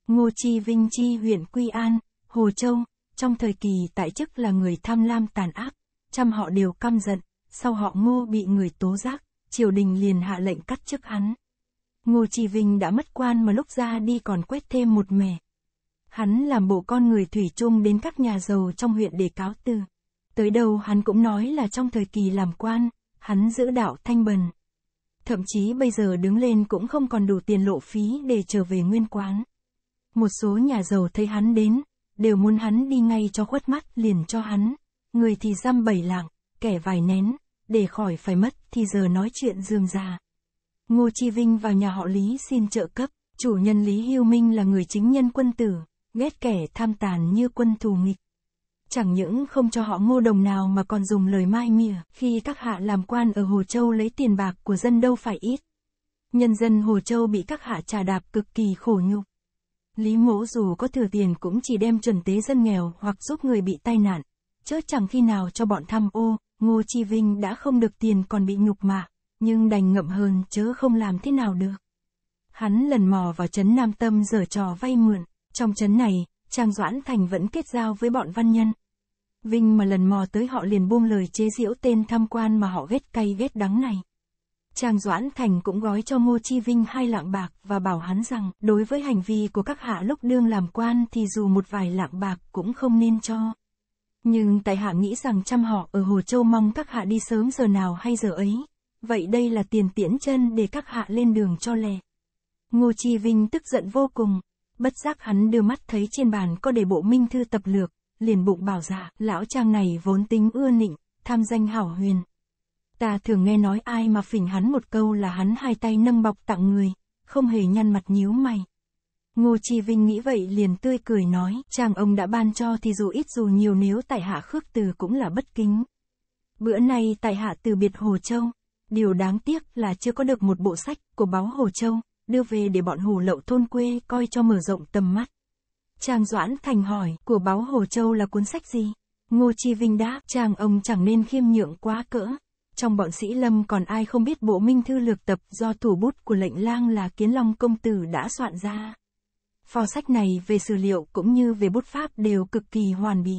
Ngô Chi Vinh Chi huyện Quy An, Hồ Châu, trong thời kỳ tại chức là người tham lam tàn ác, trăm họ đều căm giận, sau họ Ngô bị người tố giác, triều đình liền hạ lệnh cắt chức hắn. Ngô Chi Vinh đã mất quan mà lúc ra đi còn quét thêm một mẻ. Hắn làm bộ con người thủy chung đến các nhà giàu trong huyện để cáo từ. Tới đầu hắn cũng nói là trong thời kỳ làm quan, hắn giữ đạo thanh bần. Thậm chí bây giờ đứng lên cũng không còn đủ tiền lộ phí để trở về nguyên quán. Một số nhà giàu thấy hắn đến, đều muốn hắn đi ngay cho khuất mắt liền cho hắn. Người thì dăm bảy lạng, kẻ vài nén, để khỏi phải mất thì giờ nói chuyện dườm già. Ngô Chi Vinh vào nhà họ Lý xin trợ cấp, chủ nhân Lý Hiêu Minh là người chính nhân quân tử, ghét kẻ tham tàn như quân thù nghịch. Chẳng những không cho họ ngô đồng nào mà còn dùng lời mai mỉa khi các hạ làm quan ở Hồ Châu lấy tiền bạc của dân đâu phải ít. Nhân dân Hồ Châu bị các hạ trà đạp cực kỳ khổ nhục. Lý mỗ dù có thừa tiền cũng chỉ đem chuẩn tế dân nghèo hoặc giúp người bị tai nạn, chớ chẳng khi nào cho bọn tham ô, Ngô Chi Vinh đã không được tiền còn bị nhục mạ, nhưng đành ngậm hơn, chớ không làm thế nào được. Hắn lần mò vào trấn Nam Tâm giở trò vay mượn, trong trấn này, Trang Doãn Thành vẫn kết giao với bọn văn nhân. Vinh mà lần mò tới họ liền buông lời chế giễu tên tham quan mà họ ghét cay ghét đắng này. Trang Doãn Thành cũng gói cho Ngô Chi Vinh hai lạng bạc và bảo hắn rằng, đối với hành vi của các hạ lúc đương làm quan thì dù một vài lạng bạc cũng không nên cho. Nhưng tại hạ nghĩ rằng trăm họ ở Hồ Châu mong các hạ đi sớm giờ nào hay giờ ấy. Vậy đây là tiền tiễn chân để các hạ lên đường cho lẹ. Ngô Chi Vinh tức giận vô cùng. Bất giác hắn đưa mắt thấy trên bàn có để bộ minh thư tập lược, liền bụng bảo dạ, lão trang này vốn tính ưa nịnh, tham danh hảo huyền, Ta thường nghe nói ai mà phỉnh hắn một câu là hắn hai tay nâng bọc tặng người, không hề nhăn mặt nhíu mày. Ngô Chi Vinh nghĩ vậy liền tươi cười nói, chàng ông đã ban cho thì dù ít dù nhiều nếu tại hạ khước từ cũng là bất kính. Bữa nay tại hạ từ biệt Hồ Châu, điều đáng tiếc là chưa có được một bộ sách của báo Hồ Châu, đưa về để bọn hồ lậu thôn quê coi cho mở rộng tầm mắt. Chàng Doãn Thành hỏi, của báo Hồ Châu là cuốn sách gì? Ngô Chi Vinh đáp, chàng ông chẳng nên khiêm nhượng quá cỡ, trong bọn sĩ lâm còn ai không biết bộ minh thư lược tập do thủ bút của lệnh lang là kiến long công tử đã soạn ra. Pho sách này về sử liệu cũng như về bút pháp đều cực kỳ hoàn bị.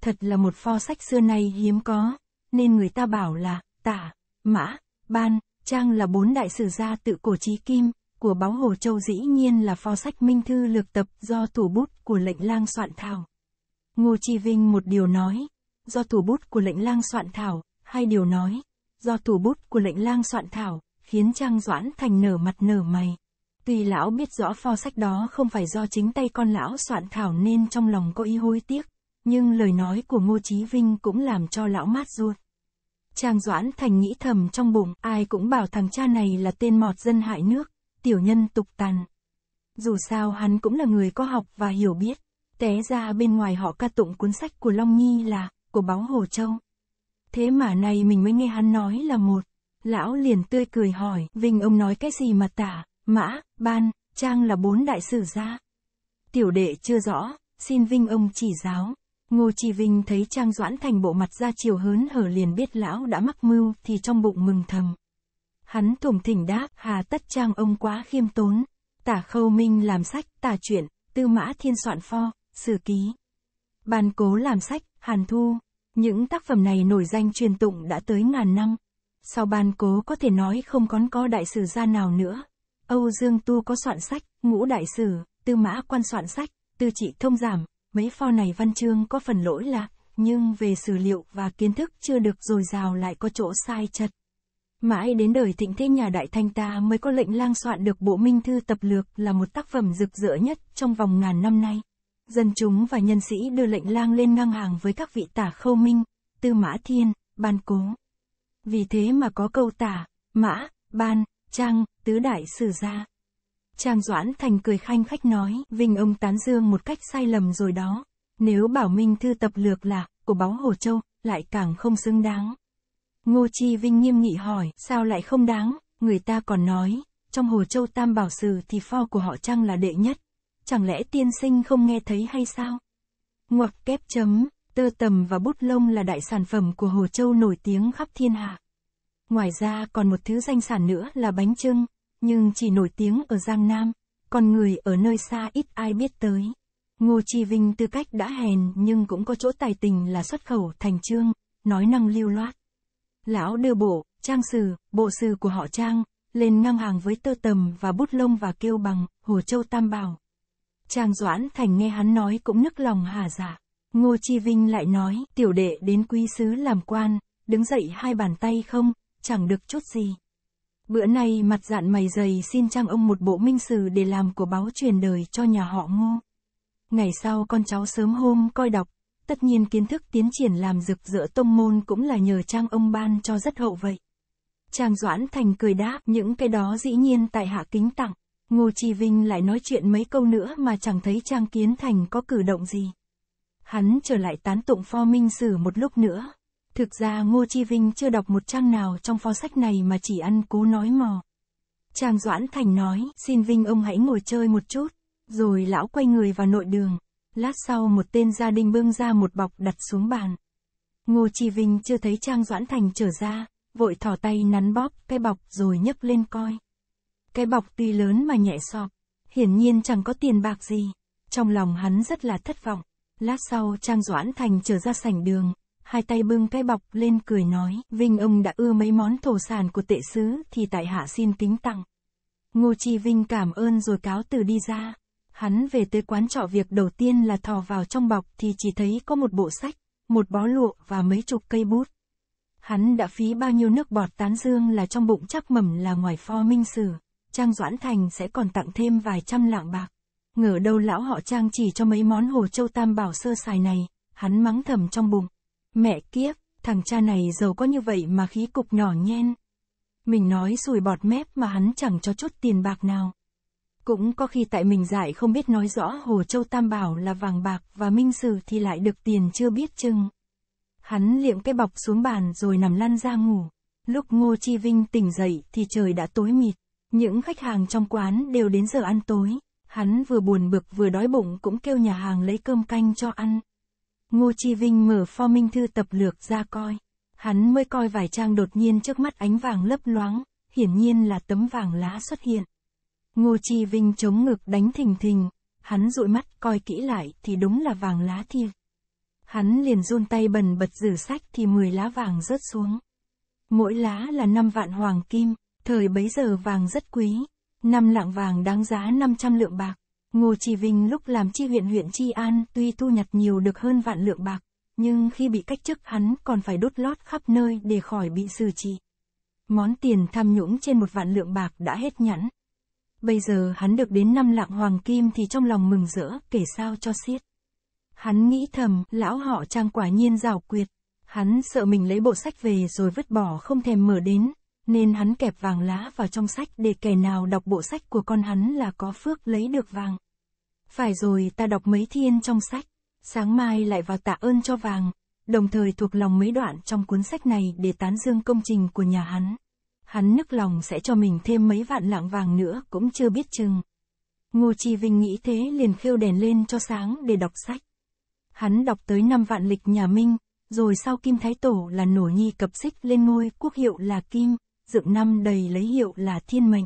Thật là một pho sách xưa nay hiếm có, nên người ta bảo là, tả, mã, ban, trang là bốn đại sử gia tự cổ trí kim, của báo Hồ Châu dĩ nhiên là pho sách minh thư lược tập do thủ bút của lệnh lang soạn thảo. Ngô Chi Vinh một điều nói, do thủ bút của lệnh lang soạn thảo, hai điều nói, do tù bút của lệnh lang soạn thảo, khiến Trang Doãn Thành nở mặt nở mày. Tuy lão biết rõ pho sách đó không phải do chính tay con lão soạn thảo nên trong lòng có ý hối tiếc, nhưng lời nói của Ngô Chí Vinh cũng làm cho lão mát ruột. Trang Doãn Thành nghĩ thầm trong bụng, ai cũng bảo thằng cha này là tên mọt dân hại nước, tiểu nhân tục tàn. Dù sao hắn cũng là người có học và hiểu biết, té ra bên ngoài họ ca tụng cuốn sách của Long Nhi là, của báo Hồ Châu. Thế mà nay mình mới nghe hắn nói là một. Lão liền tươi cười hỏi, Vinh ông nói cái gì mà tả, mã, ban, trang là bốn đại sử gia. Tiểu đệ chưa rõ, xin Vinh ông chỉ giáo. Ngô Chi Vinh thấy Trang Doãn Thành bộ mặt ra chiều hớn hở liền biết lão đã mắc mưu thì trong bụng mừng thầm. Hắn thủng thỉnh đáp, hà tất Trang ông quá khiêm tốn. Tả khâu minh làm sách, tả chuyện tư mã thiên soạn pho, sử ký. Bàn cố làm sách, hàn thu, những tác phẩm này nổi danh truyền tụng đã tới ngàn năm. Sau ban cố có thể nói không còn có đại sử gia nào nữa. Âu Dương Tu có soạn sách, ngũ đại sử, tư mã quan soạn sách, tư trị thông giảm, mấy pho này văn chương có phần lỗi là nhưng về sử liệu và kiến thức chưa được dồi dào lại có chỗ sai chật. Mãi đến đời thịnh thế nhà Đại Thanh ta mới có lệnh lang soạn được bộ minh thư tập lược là một tác phẩm rực rỡ nhất trong vòng ngàn năm nay dân chúng và nhân sĩ đưa lệnh lang lên ngang hàng với các vị tả khâu minh, tư mã thiên, ban cố. Vì thế mà có câu tả, mã, ban, trang, tứ đại sử gia. Trang Doãn Thành cười khanh khách nói, Vinh ông tán dương một cách sai lầm rồi đó. Nếu bảo Minh thư tập lược là, của báo Hồ Châu, lại càng không xứng đáng. Ngô Chi Vinh nghiêm nghị hỏi, sao lại không đáng, người ta còn nói, trong Hồ Châu Tam Bảo Sử thì pho của họ Trang là đệ nhất chẳng lẽ tiên sinh không nghe thấy hay sao? Ngoặc kép chấm, tơ tầm và bút lông là đại sản phẩm của Hồ Châu nổi tiếng khắp thiên hạ. Ngoài ra còn một thứ danh sản nữa là bánh trưng, nhưng chỉ nổi tiếng ở Giang Nam, còn người ở nơi xa ít ai biết tới. Ngô Chi Vinh tư cách đã hèn nhưng cũng có chỗ tài tình là xuất khẩu thành trương, nói năng lưu loát. Lão đưa bộ, trang sử, bộ sử của họ trang, lên ngang hàng với tơ tầm và bút lông và kêu bằng, Hồ Châu Tam Bảo, Trang Doãn Thành nghe hắn nói cũng nức lòng hà giả. Dạ. Ngô Chi Vinh lại nói, tiểu đệ đến quý sứ làm quan, đứng dậy hai bàn tay không, chẳng được chút gì. Bữa nay mặt dạn mày dày xin trang ông một bộ minh sử để làm của báo truyền đời cho nhà họ ngô. Ngày sau con cháu sớm hôm coi đọc, tất nhiên kiến thức tiến triển làm rực rỡ tông môn cũng là nhờ trang ông ban cho rất hậu vậy. Trang Doãn Thành cười đáp những cái đó dĩ nhiên tại hạ kính tặng. Ngô Chi Vinh lại nói chuyện mấy câu nữa mà chẳng thấy Trang Kiến Thành có cử động gì. Hắn trở lại tán tụng pho minh sử một lúc nữa. Thực ra Ngô Chi Vinh chưa đọc một trang nào trong pho sách này mà chỉ ăn cố nói mò. Trang Doãn Thành nói, xin Vinh ông hãy ngồi chơi một chút. Rồi lão quay người vào nội đường. Lát sau một tên gia đình bưng ra một bọc đặt xuống bàn. Ngô Chi Vinh chưa thấy Trang Doãn Thành trở ra, vội thỏ tay nắn bóp cái bọc rồi nhấc lên coi. Cái bọc tuy lớn mà nhẹ sọp, hiển nhiên chẳng có tiền bạc gì. Trong lòng hắn rất là thất vọng. Lát sau Trang Doãn Thành trở ra sảnh đường, hai tay bưng cái bọc lên cười nói, Vinh ông đã ưa mấy món thổ sản của tệ sứ thì tại hạ xin kính tặng. Ngô Chi Vinh cảm ơn rồi cáo từ đi ra. Hắn về tới quán trọ việc đầu tiên là thò vào trong bọc thì chỉ thấy có một bộ sách, một bó lụa và mấy chục cây bút. Hắn đã phí bao nhiêu nước bọt tán dương là trong bụng chắc mầm là ngoài pho minh sử. Trang Doãn Thành sẽ còn tặng thêm vài trăm lạng bạc. Ngờ đâu lão họ Trang chỉ cho mấy món hồ châu tam bảo sơ sài này, hắn mắng thầm trong bụng. Mẹ kiếp, thằng cha này giàu có như vậy mà khí cục nhỏ nhen. Mình nói sùi bọt mép mà hắn chẳng cho chút tiền bạc nào. Cũng có khi tại mình dại không biết nói rõ Hồ Châu Tam Bảo là vàng bạc và minh sử thì lại được tiền chưa biết chừng. Hắn liệm cái bọc xuống bàn rồi nằm lăn ra ngủ. Lúc Ngô Chi Vinh tỉnh dậy thì trời đã tối mịt. Những khách hàng trong quán đều đến giờ ăn tối, hắn vừa buồn bực vừa đói bụng cũng kêu nhà hàng lấy cơm canh cho ăn. Ngô Chi Vinh mở pho minh thư tập lược ra coi, hắn mới coi vài trang đột nhiên trước mắt ánh vàng lấp loáng, hiển nhiên là tấm vàng lá xuất hiện. Ngô Chi Vinh chống ngực đánh thình thình, hắn dụi mắt coi kỹ lại thì đúng là vàng lá thiêng. Hắn liền run tay bần bật giữ sách thì 10 lá vàng rớt xuống. Mỗi lá là 5 vạn hoàng kim, Thời bấy giờ vàng rất quý, năm lạng vàng đáng giá 500 lượng bạc. Ngô Chỉ Vinh lúc làm chi huyện huyện Chi An tuy thu nhặt nhiều được hơn vạn lượng bạc, nhưng khi bị cách chức hắn còn phải đốt lót khắp nơi để khỏi bị xử trị. Món tiền tham nhũng trên một vạn lượng bạc đã hết nhẵn. Bây giờ hắn được đến năm lạng hoàng kim thì trong lòng mừng rỡ, kể sao cho xiết. Hắn nghĩ thầm, lão họ trang quả nhiên rào quyệt. Hắn sợ mình lấy bộ sách về rồi vứt bỏ không thèm mở đến, nên hắn kẹp vàng lá vào trong sách để kẻ nào đọc bộ sách của con hắn là có phước lấy được vàng. Phải rồi ta đọc mấy thiên trong sách, sáng mai lại vào tạ ơn cho vàng, đồng thời thuộc lòng mấy đoạn trong cuốn sách này để tán dương công trình của nhà hắn. Hắn nức lòng sẽ cho mình thêm mấy vạn lạng vàng nữa cũng chưa biết chừng. Ngô Chi Vinh nghĩ thế liền khêu đèn lên cho sáng để đọc sách. Hắn đọc tới năm vạn lịch nhà Minh, rồi sau Kim Thái Tổ là nổi nhi cập xích lên ngôi quốc hiệu là Kim dựng năm đầy lấy hiệu là thiên mệnh.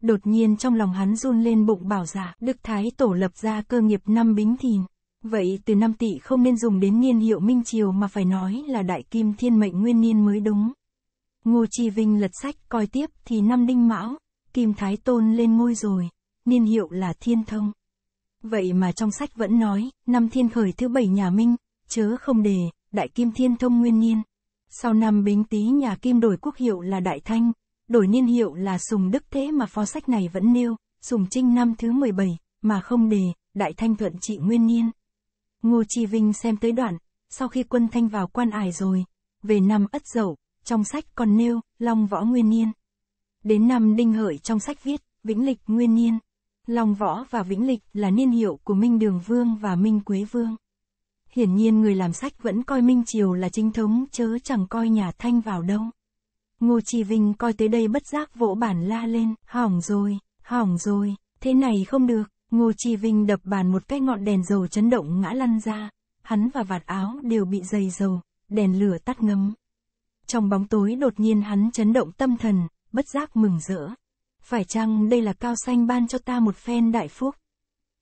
Đột nhiên trong lòng hắn run lên bụng bảo giả, dạ, Đức Thái Tổ lập ra cơ nghiệp năm bính thìn. Vậy từ năm tỵ không nên dùng đến niên hiệu Minh Triều mà phải nói là Đại Kim Thiên Mệnh Nguyên Niên mới đúng. Ngô Chi Vinh lật sách coi tiếp thì năm đinh mão, Kim Thái Tôn lên ngôi rồi, niên hiệu là Thiên Thông. Vậy mà trong sách vẫn nói, năm thiên khởi thứ bảy nhà Minh, chớ không đề, Đại Kim Thiên Thông Nguyên Niên. Sau năm Bính Tý nhà Kim đổi quốc hiệu là Đại Thanh, đổi niên hiệu là Sùng Đức thế mà phó sách này vẫn nêu, Sùng Trinh năm thứ 17, mà không đề, Đại Thanh thuận trị nguyên niên. Ngô Chi Vinh xem tới đoạn, sau khi quân Thanh vào quan ải rồi, về năm Ất Dậu, trong sách còn nêu, Long Võ Nguyên Niên. Đến năm Đinh Hợi trong sách viết, Vĩnh Lịch Nguyên Niên. Long Võ và Vĩnh Lịch là niên hiệu của Minh Đường Vương và Minh Quế Vương hiển nhiên người làm sách vẫn coi Minh Triều là chính thống chớ chẳng coi nhà Thanh vào đâu. Ngô Chi Vinh coi tới đây bất giác vỗ bản la lên, hỏng rồi, hỏng rồi, thế này không được, Ngô Chi Vinh đập bàn một cái ngọn đèn dầu chấn động ngã lăn ra, hắn và vạt áo đều bị dày dầu, đèn lửa tắt ngấm. Trong bóng tối đột nhiên hắn chấn động tâm thần, bất giác mừng rỡ. Phải chăng đây là cao xanh ban cho ta một phen đại phúc?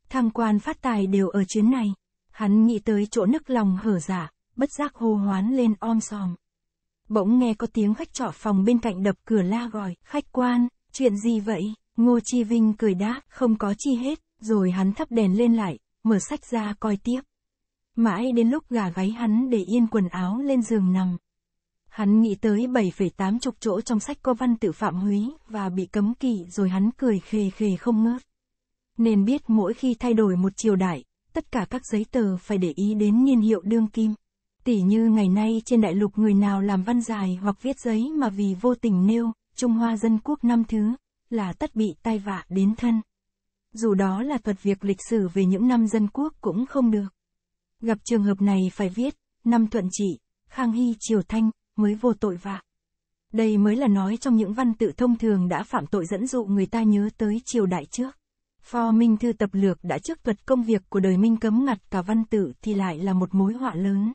Thăng quan phát tài đều ở chuyến này. Hắn nghĩ tới chỗ nức lòng hở giả, bất giác hô hoán lên om sòm. Bỗng nghe có tiếng khách trọ phòng bên cạnh đập cửa la gọi, khách quan, chuyện gì vậy? Ngô Chi Vinh cười đáp, không có chi hết, rồi hắn thắp đèn lên lại, mở sách ra coi tiếp. Mãi đến lúc gà gáy hắn để yên quần áo lên giường nằm. Hắn nghĩ tới 7,8 chục chỗ trong sách có văn tự phạm húy và bị cấm kỵ rồi hắn cười khề khề không ngớt. Nên biết mỗi khi thay đổi một triều đại, tất cả các giấy tờ phải để ý đến niên hiệu đương kim. Tỷ như ngày nay trên đại lục người nào làm văn dài hoặc viết giấy mà vì vô tình nêu, Trung Hoa dân quốc năm thứ, là tất bị tai vạ đến thân. Dù đó là thuật việc lịch sử về những năm dân quốc cũng không được. Gặp trường hợp này phải viết, năm thuận trị, khang hy triều thanh, mới vô tội vạ. Đây mới là nói trong những văn tự thông thường đã phạm tội dẫn dụ người ta nhớ tới triều đại trước. Pho Minh Thư Tập Lược đã trước thuật công việc của đời Minh cấm ngặt cả văn tự thì lại là một mối họa lớn.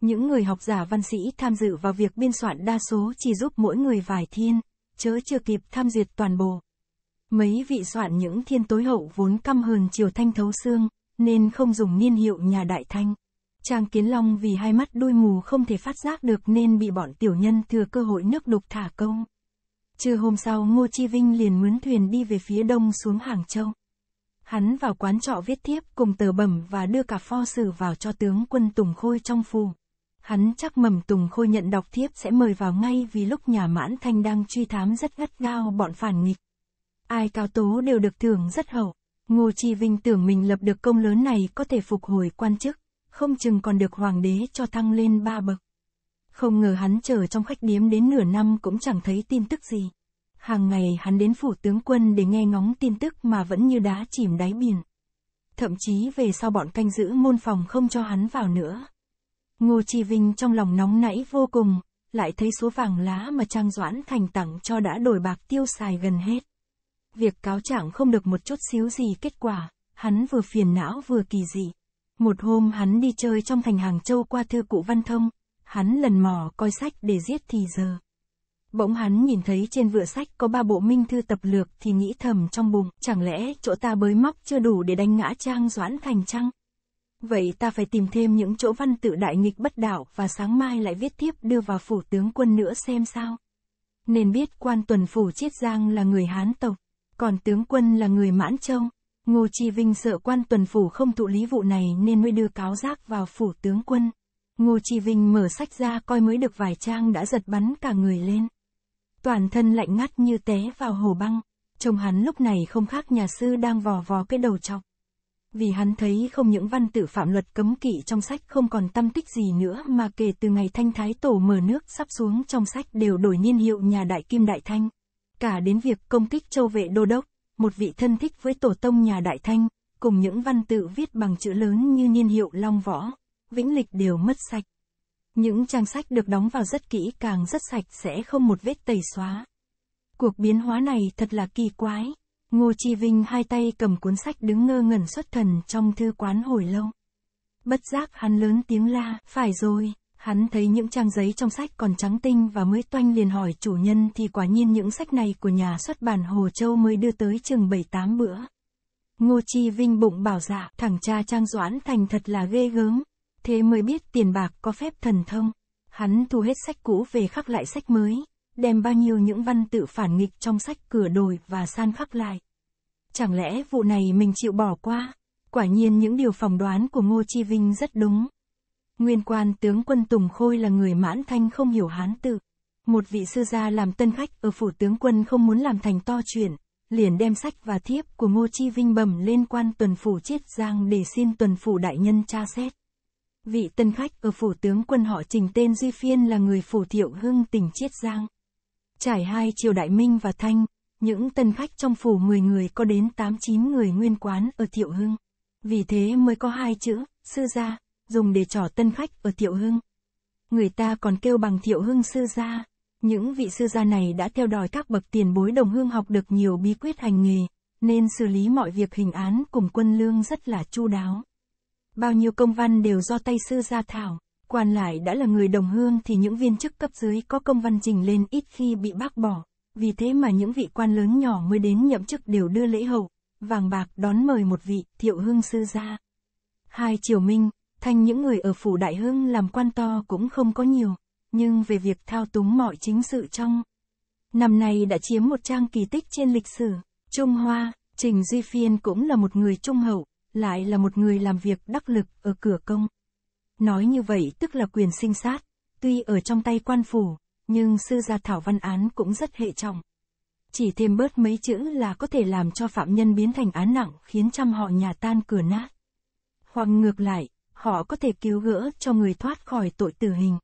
Những người học giả văn sĩ tham dự vào việc biên soạn đa số chỉ giúp mỗi người vài thiên, chớ chưa kịp tham duyệt toàn bộ. Mấy vị soạn những thiên tối hậu vốn căm hờn triều thanh thấu xương, nên không dùng niên hiệu nhà đại thanh. Trang Kiến Long vì hai mắt đuôi mù không thể phát giác được nên bị bọn tiểu nhân thừa cơ hội nước đục thả công. Trưa hôm sau Ngô Chi Vinh liền mướn thuyền đi về phía đông xuống Hàng Châu. Hắn vào quán trọ viết tiếp cùng tờ bẩm và đưa cả pho sử vào cho tướng quân Tùng Khôi trong phù. Hắn chắc mầm Tùng Khôi nhận đọc thiếp sẽ mời vào ngay vì lúc nhà mãn thanh đang truy thám rất gắt gao bọn phản nghịch. Ai cao tố đều được thưởng rất hậu. Ngô Chi Vinh tưởng mình lập được công lớn này có thể phục hồi quan chức, không chừng còn được hoàng đế cho thăng lên ba bậc. Không ngờ hắn chờ trong khách điếm đến nửa năm cũng chẳng thấy tin tức gì. Hàng ngày hắn đến phủ tướng quân để nghe ngóng tin tức mà vẫn như đá chìm đáy biển. Thậm chí về sau bọn canh giữ môn phòng không cho hắn vào nữa. Ngô Chi Vinh trong lòng nóng nảy vô cùng, lại thấy số vàng lá mà Trang Doãn Thành tặng cho đã đổi bạc tiêu xài gần hết. Việc cáo trạng không được một chút xíu gì kết quả, hắn vừa phiền não vừa kỳ dị. Một hôm hắn đi chơi trong thành Hàng Châu qua thư cụ Văn Thông, hắn lần mò coi sách để giết thì giờ. Bỗng hắn nhìn thấy trên vựa sách có ba bộ minh thư tập lược thì nghĩ thầm trong bụng, chẳng lẽ chỗ ta bới móc chưa đủ để đánh ngã Trang Doãn Thành trăng Vậy ta phải tìm thêm những chỗ văn tự đại nghịch bất đảo và sáng mai lại viết tiếp đưa vào phủ tướng quân nữa xem sao. Nên biết quan tuần phủ Chiết Giang là người Hán tộc, còn tướng quân là người Mãn Châu. Ngô Chi Vinh sợ quan tuần phủ không thụ lý vụ này nên mới đưa cáo giác vào phủ tướng quân. Ngô Chi Vinh mở sách ra coi mới được vài trang đã giật bắn cả người lên. Toàn thân lạnh ngắt như té vào hồ băng, trông hắn lúc này không khác nhà sư đang vò vò cái đầu chọc. Vì hắn thấy không những văn tự phạm luật cấm kỵ trong sách không còn tâm tích gì nữa mà kể từ ngày Thanh Thái Tổ mở nước sắp xuống trong sách đều đổi niên hiệu nhà Đại Kim Đại Thanh. Cả đến việc công kích châu vệ đô đốc, một vị thân thích với tổ tông nhà Đại Thanh, cùng những văn tự viết bằng chữ lớn như niên hiệu Long Võ vĩnh lịch đều mất sạch. Những trang sách được đóng vào rất kỹ càng rất sạch sẽ không một vết tẩy xóa. Cuộc biến hóa này thật là kỳ quái. Ngô Chi Vinh hai tay cầm cuốn sách đứng ngơ ngẩn xuất thần trong thư quán hồi lâu. Bất giác hắn lớn tiếng la, phải rồi, hắn thấy những trang giấy trong sách còn trắng tinh và mới toanh liền hỏi chủ nhân thì quả nhiên những sách này của nhà xuất bản Hồ Châu mới đưa tới chừng 7-8 bữa. Ngô Chi Vinh bụng bảo dạ, thằng cha Trang Doãn Thành thật là ghê gớm, thế mới biết tiền bạc có phép thần thông. Hắn thu hết sách cũ về khắc lại sách mới, đem bao nhiêu những văn tự phản nghịch trong sách cửa đồi và san khắc lại. Chẳng lẽ vụ này mình chịu bỏ qua? Quả nhiên những điều phỏng đoán của Ngô Chi Vinh rất đúng. Nguyên quan tướng quân Tùng Khôi là người mãn thanh không hiểu hán tự. Một vị sư gia làm tân khách ở phủ tướng quân không muốn làm thành to chuyện, liền đem sách và thiếp của Ngô Chi Vinh bẩm lên quan tuần phủ chiết giang để xin tuần phủ đại nhân tra xét. Vị tân khách ở phủ tướng quân họ trình tên Duy Phiên là người phủ thiệu hưng tỉnh Chiết Giang. Trải hai triều Đại Minh và Thanh, những tân khách trong phủ 10 người có đến 8-9 người nguyên quán ở thiệu hưng. Vì thế mới có hai chữ, sư gia, dùng để trỏ tân khách ở thiệu hưng. Người ta còn kêu bằng thiệu hưng sư gia. Những vị sư gia này đã theo đòi các bậc tiền bối đồng hương học được nhiều bí quyết hành nghề, nên xử lý mọi việc hình án cùng quân lương rất là chu đáo. Bao nhiêu công văn đều do tay sư ra thảo, quan lại đã là người đồng hương thì những viên chức cấp dưới có công văn trình lên ít khi bị bác bỏ. Vì thế mà những vị quan lớn nhỏ mới đến nhậm chức đều đưa lễ hậu, vàng bạc đón mời một vị thiệu hương sư gia. Hai triều minh, thanh những người ở phủ đại hương làm quan to cũng không có nhiều, nhưng về việc thao túng mọi chính sự trong. Năm nay đã chiếm một trang kỳ tích trên lịch sử, Trung Hoa, Trình Duy Phiên cũng là một người trung hậu, lại là một người làm việc đắc lực ở cửa công. Nói như vậy tức là quyền sinh sát, tuy ở trong tay quan phủ, nhưng sư gia thảo văn án cũng rất hệ trọng. Chỉ thêm bớt mấy chữ là có thể làm cho phạm nhân biến thành án nặng khiến trăm họ nhà tan cửa nát. Hoặc ngược lại, họ có thể cứu gỡ cho người thoát khỏi tội tử hình.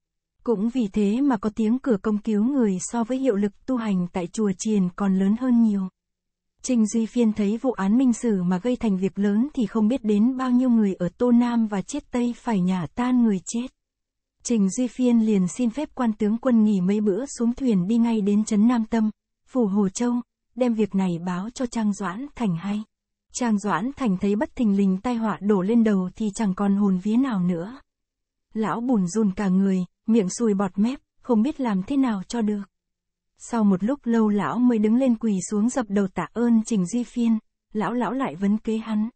Cũng vì thế mà có tiếng cửa công cứu người so với hiệu lực tu hành tại chùa chiền còn lớn hơn nhiều. Trình Duy Phiên thấy vụ án minh sử mà gây thành việc lớn thì không biết đến bao nhiêu người ở Tô Nam và Chiết Tây phải nhả tan người chết. Trình Duy Phiên liền xin phép quan tướng quân nghỉ mấy bữa xuống thuyền đi ngay đến Trấn Nam Tâm, Phủ Hồ Châu, đem việc này báo cho Trang Doãn Thành hay. Trang Doãn Thành thấy bất thình lình tai họa đổ lên đầu thì chẳng còn hồn vía nào nữa. Lão bùn run cả người, miệng sùi bọt mép, không biết làm thế nào cho được. Sau một lúc lâu lão mới đứng lên quỳ xuống dập đầu tạ ơn Trình Duy Phiên, lão lão lại vấn kế hắn.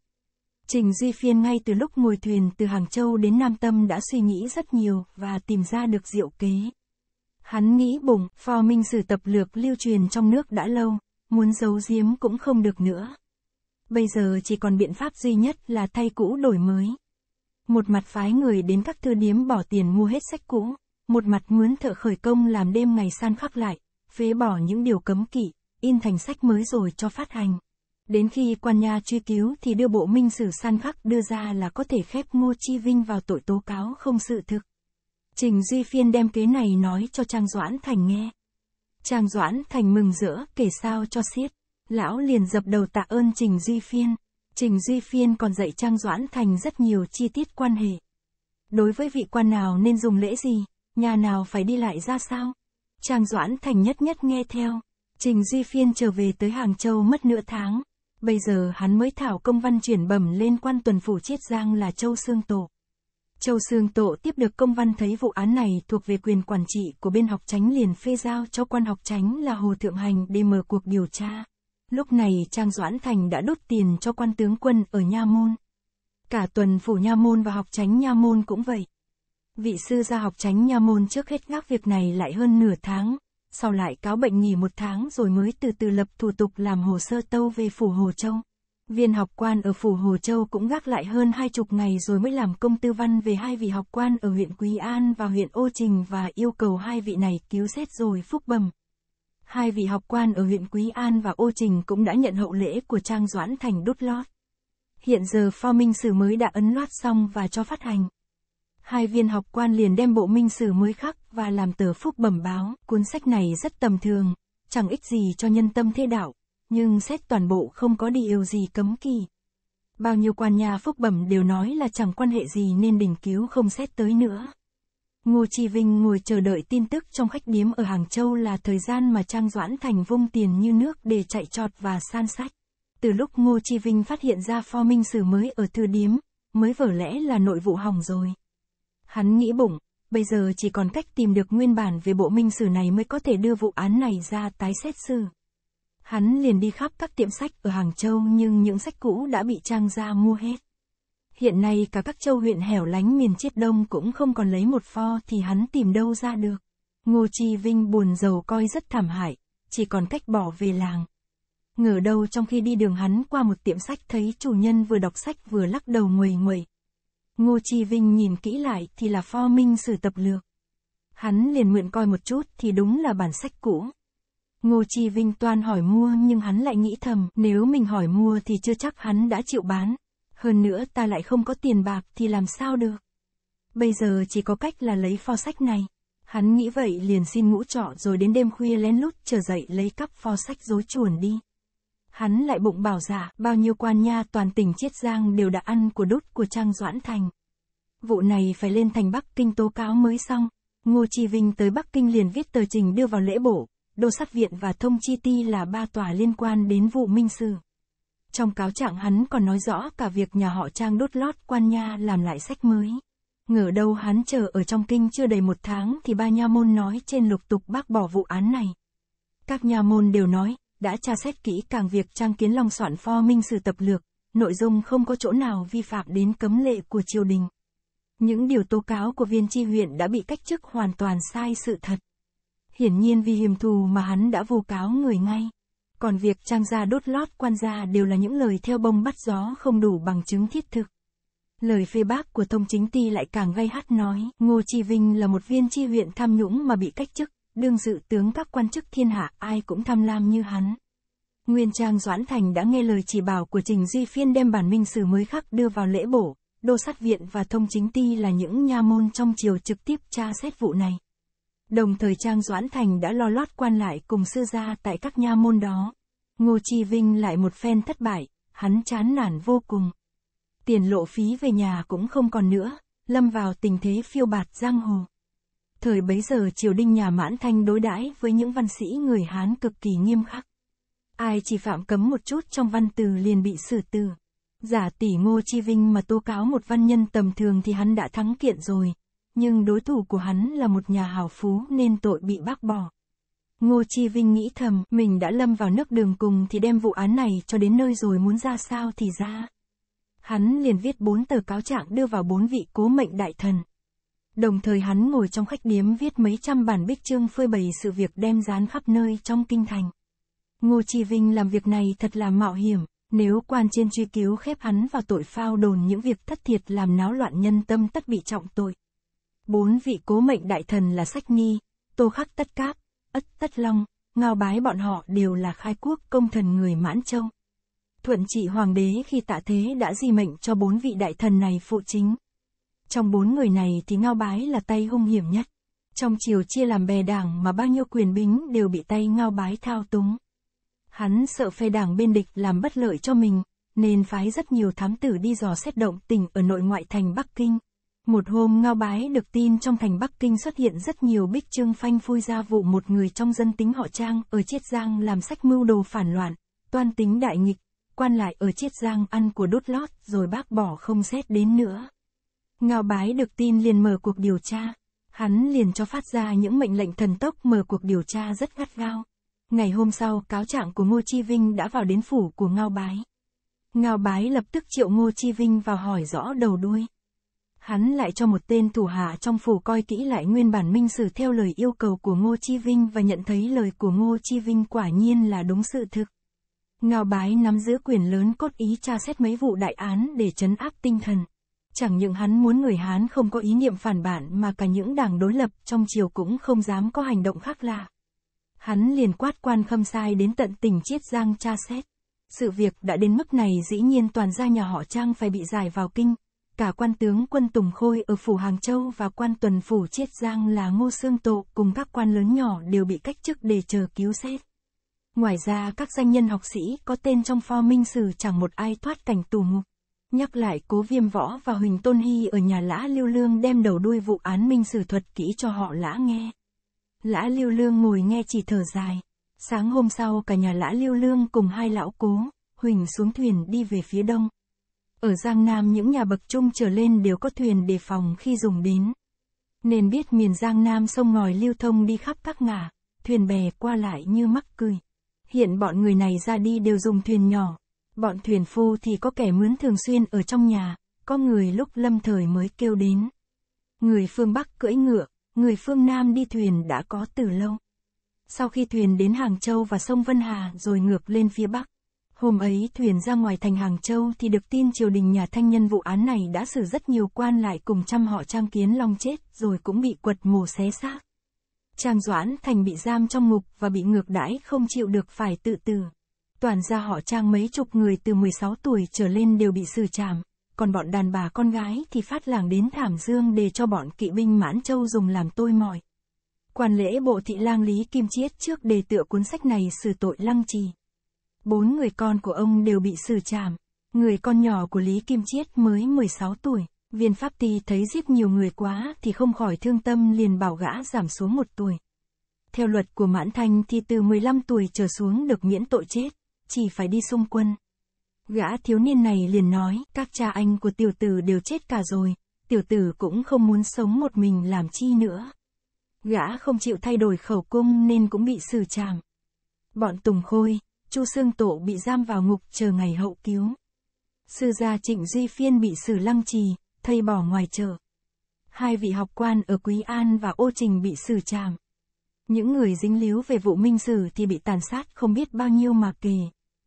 Trình Duy Phiên ngay từ lúc ngồi thuyền từ Hàng Châu đến Nam Tâm đã suy nghĩ rất nhiều và tìm ra được diệu kế. Hắn nghĩ bụng, phò minh sử tập lược lưu truyền trong nước đã lâu, muốn giấu giếm cũng không được nữa. Bây giờ chỉ còn biện pháp duy nhất là thay cũ đổi mới. Một mặt phái người đến các thư điếm bỏ tiền mua hết sách cũ, một mặt mướn thợ khởi công làm đêm ngày san khắc lại, phế bỏ những điều cấm kỵ, in thành sách mới rồi cho phát hành. Đến khi quan nha truy cứu thì đưa bộ minh sử san khắc đưa ra là có thể khép Ngô Chi Vinh vào tội tố cáo không sự thực. Trình Duy Phiên đem kế này nói cho Trang Doãn Thành nghe. Trang Doãn Thành mừng rỡ kể sao cho xiết. Lão liền dập đầu tạ ơn Trình Duy Phiên. Trình Duy Phiên còn dạy Trang Doãn Thành rất nhiều chi tiết quan hệ. Đối với vị quan nào nên dùng lễ gì, nhà nào phải đi lại ra sao? Trang Doãn Thành nhất nhất nghe theo. Trình Duy Phiên trở về tới Hàng Châu mất nửa tháng. Bây giờ hắn mới thảo công văn chuyển bẩm lên quan tuần phủ Chiết Giang là Châu Sương Tổ. Châu Sương Tổ tiếp được công văn thấy vụ án này thuộc về quyền quản trị của bên học tránh liền phê giao cho quan học tránh là Hồ Thượng Hành để mở cuộc điều tra. Lúc này Trang Doãn Thành đã đốt tiền cho quan tướng quân ở Nha Môn. Cả tuần phủ Nha Môn và học tránh Nha Môn cũng vậy vị sư gia học tránh nha môn trước hết gác việc này lại hơn nửa tháng, sau lại cáo bệnh nghỉ một tháng rồi mới từ từ lập thủ tục làm hồ sơ tâu về Phủ Hồ Châu. Viên học quan ở Phủ Hồ Châu cũng gác lại hơn hai chục ngày rồi mới làm công tư văn về hai vị học quan ở huyện Quý An và huyện Ô Trình và yêu cầu hai vị này cứu xét rồi phúc bầm. Hai vị học quan ở huyện Quý An và Ô Trình cũng đã nhận hậu lễ của Trang Doãn Thành đút lót. Hiện giờ Phao Minh Sử mới đã ấn loát xong và cho phát hành hai viên học quan liền đem bộ minh sử mới khắc và làm tờ phúc bẩm báo. Cuốn sách này rất tầm thường, chẳng ích gì cho nhân tâm thế đạo, nhưng xét toàn bộ không có điều gì cấm kỳ. Bao nhiêu quan nhà phúc bẩm đều nói là chẳng quan hệ gì nên đình cứu không xét tới nữa. Ngô Chi Vinh ngồi chờ đợi tin tức trong khách điếm ở Hàng Châu là thời gian mà Trang Doãn Thành vung tiền như nước để chạy trọt và san sách. Từ lúc Ngô Chi Vinh phát hiện ra pho minh sử mới ở thư điếm, mới vở lẽ là nội vụ hỏng rồi. Hắn nghĩ bụng, bây giờ chỉ còn cách tìm được nguyên bản về bộ minh sử này mới có thể đưa vụ án này ra tái xét xử. Hắn liền đi khắp các tiệm sách ở Hàng Châu nhưng những sách cũ đã bị Trang Gia mua hết. Hiện nay cả các châu huyện hẻo lánh miền chiết đông cũng không còn lấy một pho thì hắn tìm đâu ra được. Ngô Chi Vinh buồn giàu coi rất thảm hại, chỉ còn cách bỏ về làng. Ngờ đâu trong khi đi đường hắn qua một tiệm sách thấy chủ nhân vừa đọc sách vừa lắc đầu nguầy nguầy, Ngô Chi Vinh nhìn kỹ lại thì là pho minh sử tập lược. Hắn liền mượn coi một chút thì đúng là bản sách cũ. Ngô Chi Vinh toan hỏi mua nhưng hắn lại nghĩ thầm, nếu mình hỏi mua thì chưa chắc hắn đã chịu bán. Hơn nữa ta lại không có tiền bạc thì làm sao được. Bây giờ chỉ có cách là lấy pho sách này. Hắn nghĩ vậy liền xin ngũ trọ rồi đến đêm khuya lén lút chờ dậy lấy cắp pho sách dối chuồn đi. Hắn lại bụng bảo giả, dạ, bao nhiêu quan nha toàn tỉnh Chiết Giang đều đã ăn của đút của Trang Doãn Thành. Vụ này phải lên thành Bắc Kinh tố cáo mới xong. Ngô Chi Vinh tới Bắc Kinh liền viết tờ trình đưa vào lễ bổ, đô sát viện và thông chi ti là ba tòa liên quan đến vụ minh sư Trong cáo trạng hắn còn nói rõ cả việc nhà họ Trang đốt lót quan nha làm lại sách mới. Ngờ đâu hắn chờ ở trong kinh chưa đầy một tháng thì ba nha môn nói trên lục tục bác bỏ vụ án này. Các nha môn đều nói, đã tra xét kỹ càng việc trang kiến long soạn pho minh sử tập lược, nội dung không có chỗ nào vi phạm đến cấm lệ của triều đình. Những điều tố cáo của viên tri huyện đã bị cách chức hoàn toàn sai sự thật. Hiển nhiên vì hiểm thù mà hắn đã vô cáo người ngay. Còn việc trang gia đốt lót quan gia đều là những lời theo bông bắt gió không đủ bằng chứng thiết thực. Lời phê bác của thông Chính Ti lại càng gây hắt nói, Ngô Chi Vinh là một viên tri huyện tham nhũng mà bị cách chức, đương dự tướng các quan chức thiên hạ ai cũng tham lam như hắn. Nguyên Trang Doãn Thành đã nghe lời chỉ bảo của Trình Di Phiên đem bản minh sử mới khắc đưa vào lễ bổ, đô sát viện và thông chính ti là những nha môn trong triều trực tiếp tra xét vụ này. Đồng thời Trang Doãn Thành đã lo lót quan lại cùng sư gia tại các nha môn đó. Ngô Chi Vinh lại một phen thất bại, hắn chán nản vô cùng. Tiền lộ phí về nhà cũng không còn nữa, lâm vào tình thế phiêu bạt giang hồ. Thời bấy giờ triều đình nhà mãn thanh đối đãi với những văn sĩ người Hán cực kỳ nghiêm khắc. Ai chỉ phạm cấm một chút trong văn từ liền bị xử tử. Giả tỷ ngô chi vinh mà tố cáo một văn nhân tầm thường thì hắn đã thắng kiện rồi. Nhưng đối thủ của hắn là một nhà hào phú nên tội bị bác bỏ. Ngô Chi Vinh nghĩ thầm, mình đã lâm vào nước đường cùng thì đem vụ án này cho đến nơi rồi muốn ra sao thì ra. Hắn liền viết bốn tờ cáo trạng đưa vào bốn vị cố mệnh đại thần. Đồng thời hắn ngồi trong khách điếm viết mấy trăm bản bích chương phơi bày sự việc đem dán khắp nơi trong kinh thành. Ngô Chi Vinh làm việc này thật là mạo hiểm, nếu quan trên truy cứu khép hắn vào tội phao đồn những việc thất thiệt làm náo loạn nhân tâm tất bị trọng tội. Bốn vị cố mệnh đại thần là Sách Nghi, Tô Khắc Tất Cáp, Ất Tất Long, Ngao Bái bọn họ đều là khai quốc công thần người Mãn Châu. Thuận trị hoàng đế khi tạ thế đã di mệnh cho bốn vị đại thần này phụ chính. Trong bốn người này thì Ngao Bái là tay hung hiểm nhất. Trong chiều chia làm bè đảng mà bao nhiêu quyền bính đều bị tay Ngao Bái thao túng. Hắn sợ phe đảng bên địch làm bất lợi cho mình, nên phái rất nhiều thám tử đi dò xét động tình ở nội ngoại thành Bắc Kinh. Một hôm Ngao Bái được tin trong thành Bắc Kinh xuất hiện rất nhiều bích trương phanh phui ra vụ một người trong dân tính họ Trang ở Chiết Giang làm sách mưu đồ phản loạn, toan tính đại nghịch, quan lại ở Chiết Giang ăn của đốt lót rồi bác bỏ không xét đến nữa. Ngao Bái được tin liền mở cuộc điều tra. Hắn liền cho phát ra những mệnh lệnh thần tốc mở cuộc điều tra rất gắt gao. Ngày hôm sau, cáo trạng của Ngô Chi Vinh đã vào đến phủ của Ngao Bái. Ngao Bái lập tức triệu Ngô Chi Vinh vào hỏi rõ đầu đuôi. Hắn lại cho một tên thủ hạ trong phủ coi kỹ lại nguyên bản minh sử theo lời yêu cầu của Ngô Chi Vinh và nhận thấy lời của Ngô Chi Vinh quả nhiên là đúng sự thực. Ngao Bái nắm giữ quyền lớn cốt ý tra xét mấy vụ đại án để chấn áp tinh thần. Chẳng những hắn muốn người Hán không có ý niệm phản bản mà cả những đảng đối lập trong triều cũng không dám có hành động khác lạ. Hắn liền quát quan khâm sai đến tận tỉnh Chiết Giang tra xét. Sự việc đã đến mức này dĩ nhiên toàn gia nhà họ Trang phải bị giải vào kinh. Cả quan tướng quân Tùng Khôi ở phủ Hàng Châu và quan tuần phủ Chiết Giang là Ngô Sương Tộ cùng các quan lớn nhỏ đều bị cách chức để chờ cứu xét. Ngoài ra các danh nhân học sĩ có tên trong pho minh sử chẳng một ai thoát cảnh tù ngục. Nhắc lại cố viêm võ và Huỳnh Tôn Hy ở nhà lã lưu Lương đem đầu đuôi vụ án minh sử thuật kỹ cho họ lã nghe. Lã lưu Lương ngồi nghe chỉ thở dài. Sáng hôm sau cả nhà lã lưu Lương cùng hai lão cố, Huỳnh xuống thuyền đi về phía đông. Ở Giang Nam những nhà bậc trung trở lên đều có thuyền đề phòng khi dùng đến. Nên biết miền Giang Nam sông ngòi lưu thông đi khắp các ngả, thuyền bè qua lại như mắc cười. Hiện bọn người này ra đi đều dùng thuyền nhỏ, Bọn thuyền phu thì có kẻ mướn thường xuyên ở trong nhà, có người lúc lâm thời mới kêu đến. Người phương Bắc cưỡi ngựa, người phương Nam đi thuyền đã có từ lâu. Sau khi thuyền đến Hàng Châu và sông Vân Hà rồi ngược lên phía Bắc. Hôm ấy thuyền ra ngoài thành Hàng Châu thì được tin triều đình nhà thanh nhân vụ án này đã xử rất nhiều quan lại cùng trăm họ trang kiến long chết rồi cũng bị quật mồ xé xác. Trang Doãn Thành bị giam trong ngục và bị ngược đãi không chịu được phải tự tử. Toàn gia họ trang mấy chục người từ 16 tuổi trở lên đều bị xử trảm, còn bọn đàn bà con gái thì phát làng đến Thảm Dương để cho bọn kỵ binh Mãn Châu dùng làm tôi mỏi. Quan lễ bộ thị lang Lý Kim Chiết trước đề tựa cuốn sách này xử tội lăng trì. Bốn người con của ông đều bị xử trảm. Người con nhỏ của Lý Kim Chiết mới 16 tuổi, viên pháp ty thấy giết nhiều người quá thì không khỏi thương tâm liền bảo gã giảm xuống một tuổi. Theo luật của mãn thanh thì từ 15 tuổi trở xuống được miễn tội chết chỉ phải đi xung quân. Gã thiếu niên này liền nói, các cha anh của tiểu tử đều chết cả rồi, tiểu tử cũng không muốn sống một mình làm chi nữa. Gã không chịu thay đổi khẩu cung nên cũng bị xử trảm. Bọn Tùng Khôi, Chu Sương Tổ bị giam vào ngục chờ ngày hậu cứu. Sư gia Trịnh Duy Phiên bị xử lăng trì, thầy bỏ ngoài chợ. Hai vị học quan ở Quý An và Ô Trình bị xử trảm. Những người dính líu về vụ minh sử thì bị tàn sát không biết bao nhiêu mà kể.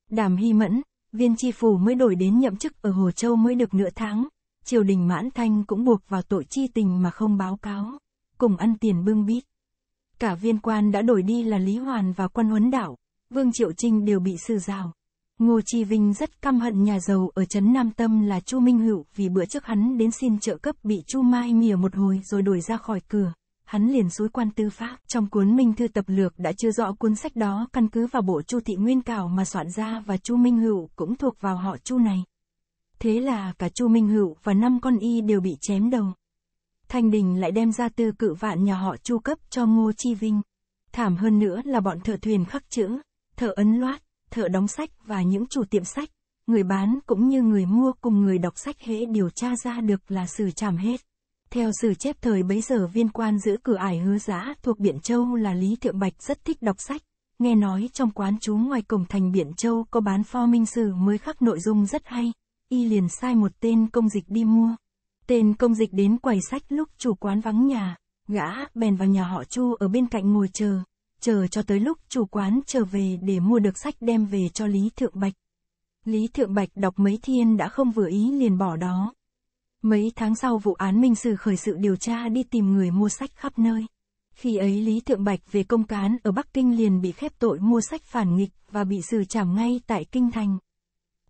Đàm Hy Mẫn, viên chi phủ mới đổi đến nhậm chức ở Hồ Châu mới được nửa tháng, triều đình mãn thanh cũng buộc vào tội chi tình mà không báo cáo, cùng ăn tiền bưng bít. Cả viên quan đã đổi đi là Lý Hoàn và quan huấn đảo, Vương Triệu Trinh đều bị sư rào. Ngô Chi Vinh rất căm hận nhà giàu ở Trấn Nam Tâm là Chu Minh Hữu vì bữa trước hắn đến xin trợ cấp bị Chu Mai mỉa một hồi rồi đuổi ra khỏi cửa hắn liền suối quan tư pháp. Trong cuốn Minh Thư Tập Lược đã chưa rõ cuốn sách đó căn cứ vào bộ Chu Thị Nguyên Cảo mà soạn ra và Chu Minh Hữu cũng thuộc vào họ Chu này. Thế là cả Chu Minh Hữu và năm con y đều bị chém đầu. Thanh Đình lại đem ra tư cự vạn nhà họ Chu cấp cho Ngô Chi Vinh. Thảm hơn nữa là bọn thợ thuyền khắc chữ, thợ ấn loát, thợ đóng sách và những chủ tiệm sách. Người bán cũng như người mua cùng người đọc sách hễ điều tra ra được là xử trảm hết. Theo sử chép thời bấy giờ viên quan giữ cửa ải hứa giã thuộc Biển Châu là Lý Thiệu Bạch rất thích đọc sách. Nghe nói trong quán chú ngoài cổng thành Biển Châu có bán pho minh sử mới khắc nội dung rất hay. Y liền sai một tên công dịch đi mua. Tên công dịch đến quầy sách lúc chủ quán vắng nhà. Gã bèn vào nhà họ Chu ở bên cạnh ngồi chờ. Chờ cho tới lúc chủ quán trở về để mua được sách đem về cho Lý Thượng Bạch. Lý Thượng Bạch đọc mấy thiên đã không vừa ý liền bỏ đó, Mấy tháng sau vụ án Minh Sử khởi sự điều tra đi tìm người mua sách khắp nơi. Khi ấy Lý Thượng Bạch về công cán ở Bắc Kinh liền bị khép tội mua sách phản nghịch và bị xử trảm ngay tại Kinh Thành.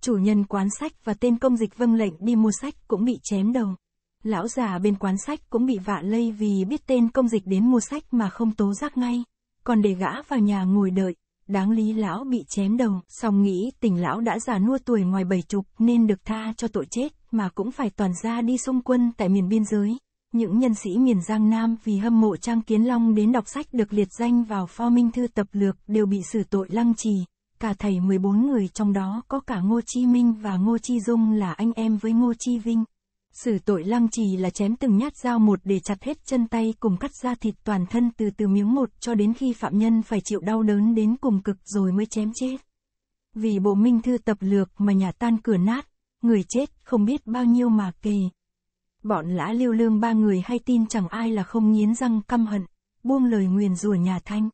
Chủ nhân quán sách và tên công dịch vâng lệnh đi mua sách cũng bị chém đầu. Lão già bên quán sách cũng bị vạ lây vì biết tên công dịch đến mua sách mà không tố giác ngay. Còn để gã vào nhà ngồi đợi, đáng lý lão bị chém đầu, song nghĩ tình lão đã già nua tuổi ngoài bảy chục nên được tha cho tội chết mà cũng phải toàn ra đi xung quân tại miền biên giới. Những nhân sĩ miền Giang Nam vì hâm mộ Trang Kiến Long đến đọc sách được liệt danh vào pho minh thư tập lược đều bị xử tội lăng trì. Cả thầy 14 người trong đó có cả Ngô Chi Minh và Ngô Chi Dung là anh em với Ngô Chi Vinh. Xử tội lăng trì là chém từng nhát dao một để chặt hết chân tay cùng cắt ra thịt toàn thân từ từ miếng một cho đến khi phạm nhân phải chịu đau đớn đến cùng cực rồi mới chém chết. Vì bộ minh thư tập lược mà nhà tan cửa nát, người chết không biết bao nhiêu mà kề. Bọn lã lưu lương ba người hay tin chẳng ai là không nghiến răng căm hận, buông lời nguyền rủa nhà Thanh.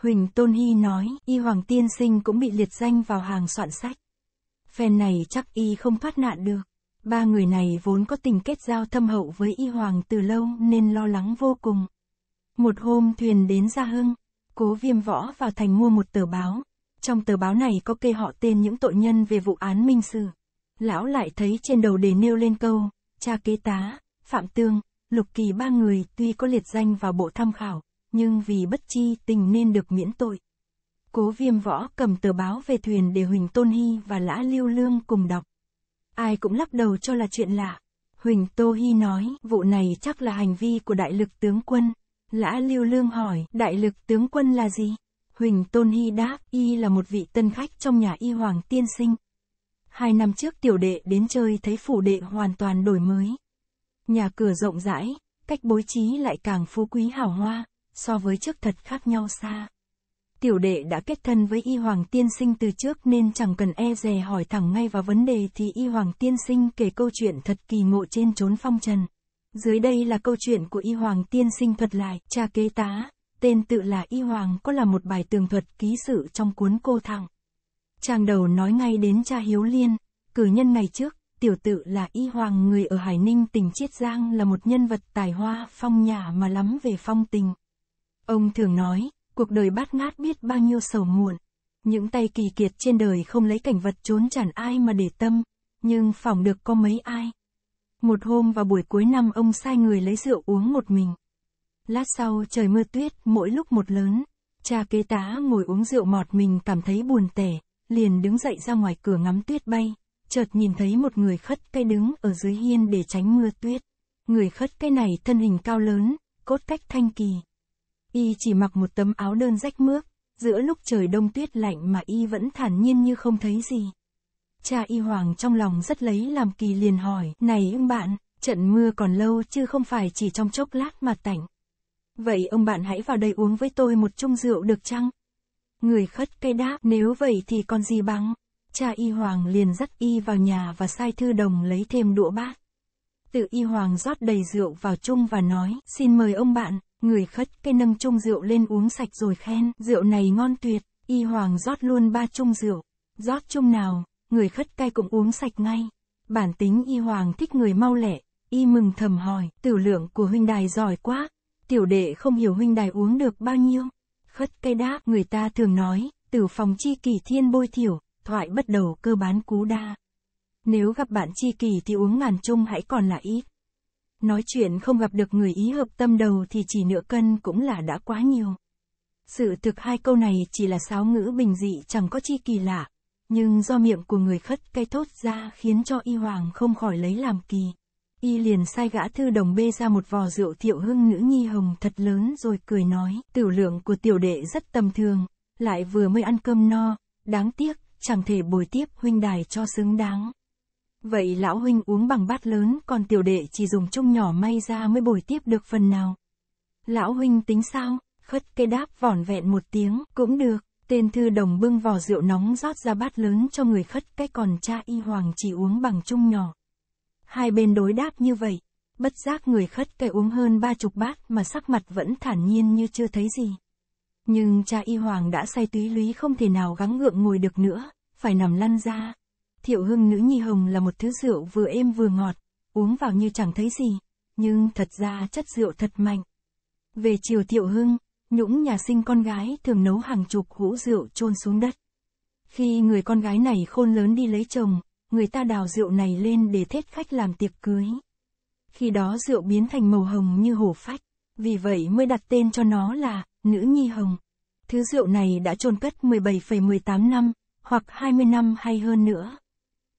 Huỳnh Tôn Hy nói, y Hoàng Tiên Sinh cũng bị liệt danh vào hàng soạn sách. Phen này chắc y không thoát nạn được. Ba người này vốn có tình kết giao thâm hậu với y Hoàng từ lâu nên lo lắng vô cùng. Một hôm thuyền đến Gia Hưng, cố viêm võ vào thành mua một tờ báo. Trong tờ báo này có kê họ tên những tội nhân về vụ án minh sử lão lại thấy trên đầu đề nêu lên câu, cha kế tá, phạm tương, lục kỳ ba người tuy có liệt danh vào bộ tham khảo, nhưng vì bất chi tình nên được miễn tội. Cố viêm võ cầm tờ báo về thuyền để Huỳnh Tôn Hy và Lã Liêu Lương cùng đọc. Ai cũng lắc đầu cho là chuyện lạ. Huỳnh Tô Hy nói, vụ này chắc là hành vi của đại lực tướng quân. Lã Liêu Lương hỏi, đại lực tướng quân là gì? Huỳnh Tôn Hy đáp, y là một vị tân khách trong nhà y hoàng tiên sinh. Hai năm trước tiểu đệ đến chơi thấy phủ đệ hoàn toàn đổi mới. Nhà cửa rộng rãi, cách bố trí lại càng phú quý hảo hoa, so với trước thật khác nhau xa. Tiểu đệ đã kết thân với y hoàng tiên sinh từ trước nên chẳng cần e dè hỏi thẳng ngay vào vấn đề thì y hoàng tiên sinh kể câu chuyện thật kỳ ngộ trên trốn phong trần. Dưới đây là câu chuyện của y hoàng tiên sinh thuật lại, cha kế tá, tên tự là y hoàng có là một bài tường thuật ký sự trong cuốn cô thẳng. Trang đầu nói ngay đến cha Hiếu Liên, cử nhân ngày trước, tiểu tự là Y Hoàng người ở Hải Ninh tỉnh Chiết Giang là một nhân vật tài hoa phong nhã mà lắm về phong tình. Ông thường nói, cuộc đời bát ngát biết bao nhiêu sầu muộn. Những tay kỳ kiệt trên đời không lấy cảnh vật trốn chẳng ai mà để tâm, nhưng phỏng được có mấy ai. Một hôm vào buổi cuối năm ông sai người lấy rượu uống một mình. Lát sau trời mưa tuyết mỗi lúc một lớn, cha kế tá ngồi uống rượu mọt mình cảm thấy buồn tẻ, liền đứng dậy ra ngoài cửa ngắm tuyết bay, chợt nhìn thấy một người khất cây đứng ở dưới hiên để tránh mưa tuyết. Người khất cây này thân hình cao lớn, cốt cách thanh kỳ. Y chỉ mặc một tấm áo đơn rách mướp, giữa lúc trời đông tuyết lạnh mà Y vẫn thản nhiên như không thấy gì. Cha Y Hoàng trong lòng rất lấy làm kỳ liền hỏi, này ông bạn, trận mưa còn lâu chứ không phải chỉ trong chốc lát mà tảnh. Vậy ông bạn hãy vào đây uống với tôi một chung rượu được chăng? Người khất cây đáp, nếu vậy thì còn gì bằng. Cha y hoàng liền dắt y vào nhà và sai thư đồng lấy thêm đũa bát. Tự y hoàng rót đầy rượu vào chung và nói, xin mời ông bạn, người khất cây nâng chung rượu lên uống sạch rồi khen, rượu này ngon tuyệt, y hoàng rót luôn ba chung rượu, rót chung nào, người khất cây cũng uống sạch ngay. Bản tính y hoàng thích người mau lẹ, y mừng thầm hỏi, tiểu lượng của huynh đài giỏi quá, tiểu đệ không hiểu huynh đài uống được bao nhiêu khất cây đáp người ta thường nói, từ phòng chi kỳ thiên bôi thiểu, thoại bắt đầu cơ bán cú đa. Nếu gặp bạn chi kỳ thì uống ngàn chung hãy còn là ít. Nói chuyện không gặp được người ý hợp tâm đầu thì chỉ nửa cân cũng là đã quá nhiều. Sự thực hai câu này chỉ là sáo ngữ bình dị chẳng có chi kỳ lạ, nhưng do miệng của người khất cây thốt ra khiến cho y hoàng không khỏi lấy làm kỳ y liền sai gã thư đồng bê ra một vò rượu thiệu hưng nữ nhi hồng thật lớn rồi cười nói, tiểu lượng của tiểu đệ rất tầm thường, lại vừa mới ăn cơm no, đáng tiếc, chẳng thể bồi tiếp huynh đài cho xứng đáng. Vậy lão huynh uống bằng bát lớn còn tiểu đệ chỉ dùng chung nhỏ may ra mới bồi tiếp được phần nào. Lão huynh tính sao? Khất cây đáp vỏn vẹn một tiếng, cũng được. Tên thư đồng bưng vò rượu nóng rót ra bát lớn cho người khất cái còn cha y hoàng chỉ uống bằng chung nhỏ. Hai bên đối đáp như vậy, bất giác người khất cây uống hơn ba chục bát mà sắc mặt vẫn thản nhiên như chưa thấy gì. Nhưng cha y hoàng đã say túy lý không thể nào gắng gượng ngồi được nữa, phải nằm lăn ra. Thiệu hưng nữ nhi hồng là một thứ rượu vừa êm vừa ngọt, uống vào như chẳng thấy gì, nhưng thật ra chất rượu thật mạnh. Về chiều thiệu hưng, nhũng nhà sinh con gái thường nấu hàng chục hũ rượu trôn xuống đất. Khi người con gái này khôn lớn đi lấy chồng, người ta đào rượu này lên để thết khách làm tiệc cưới. Khi đó rượu biến thành màu hồng như hổ phách, vì vậy mới đặt tên cho nó là Nữ Nhi Hồng. Thứ rượu này đã chôn cất 17,18 năm, hoặc 20 năm hay hơn nữa.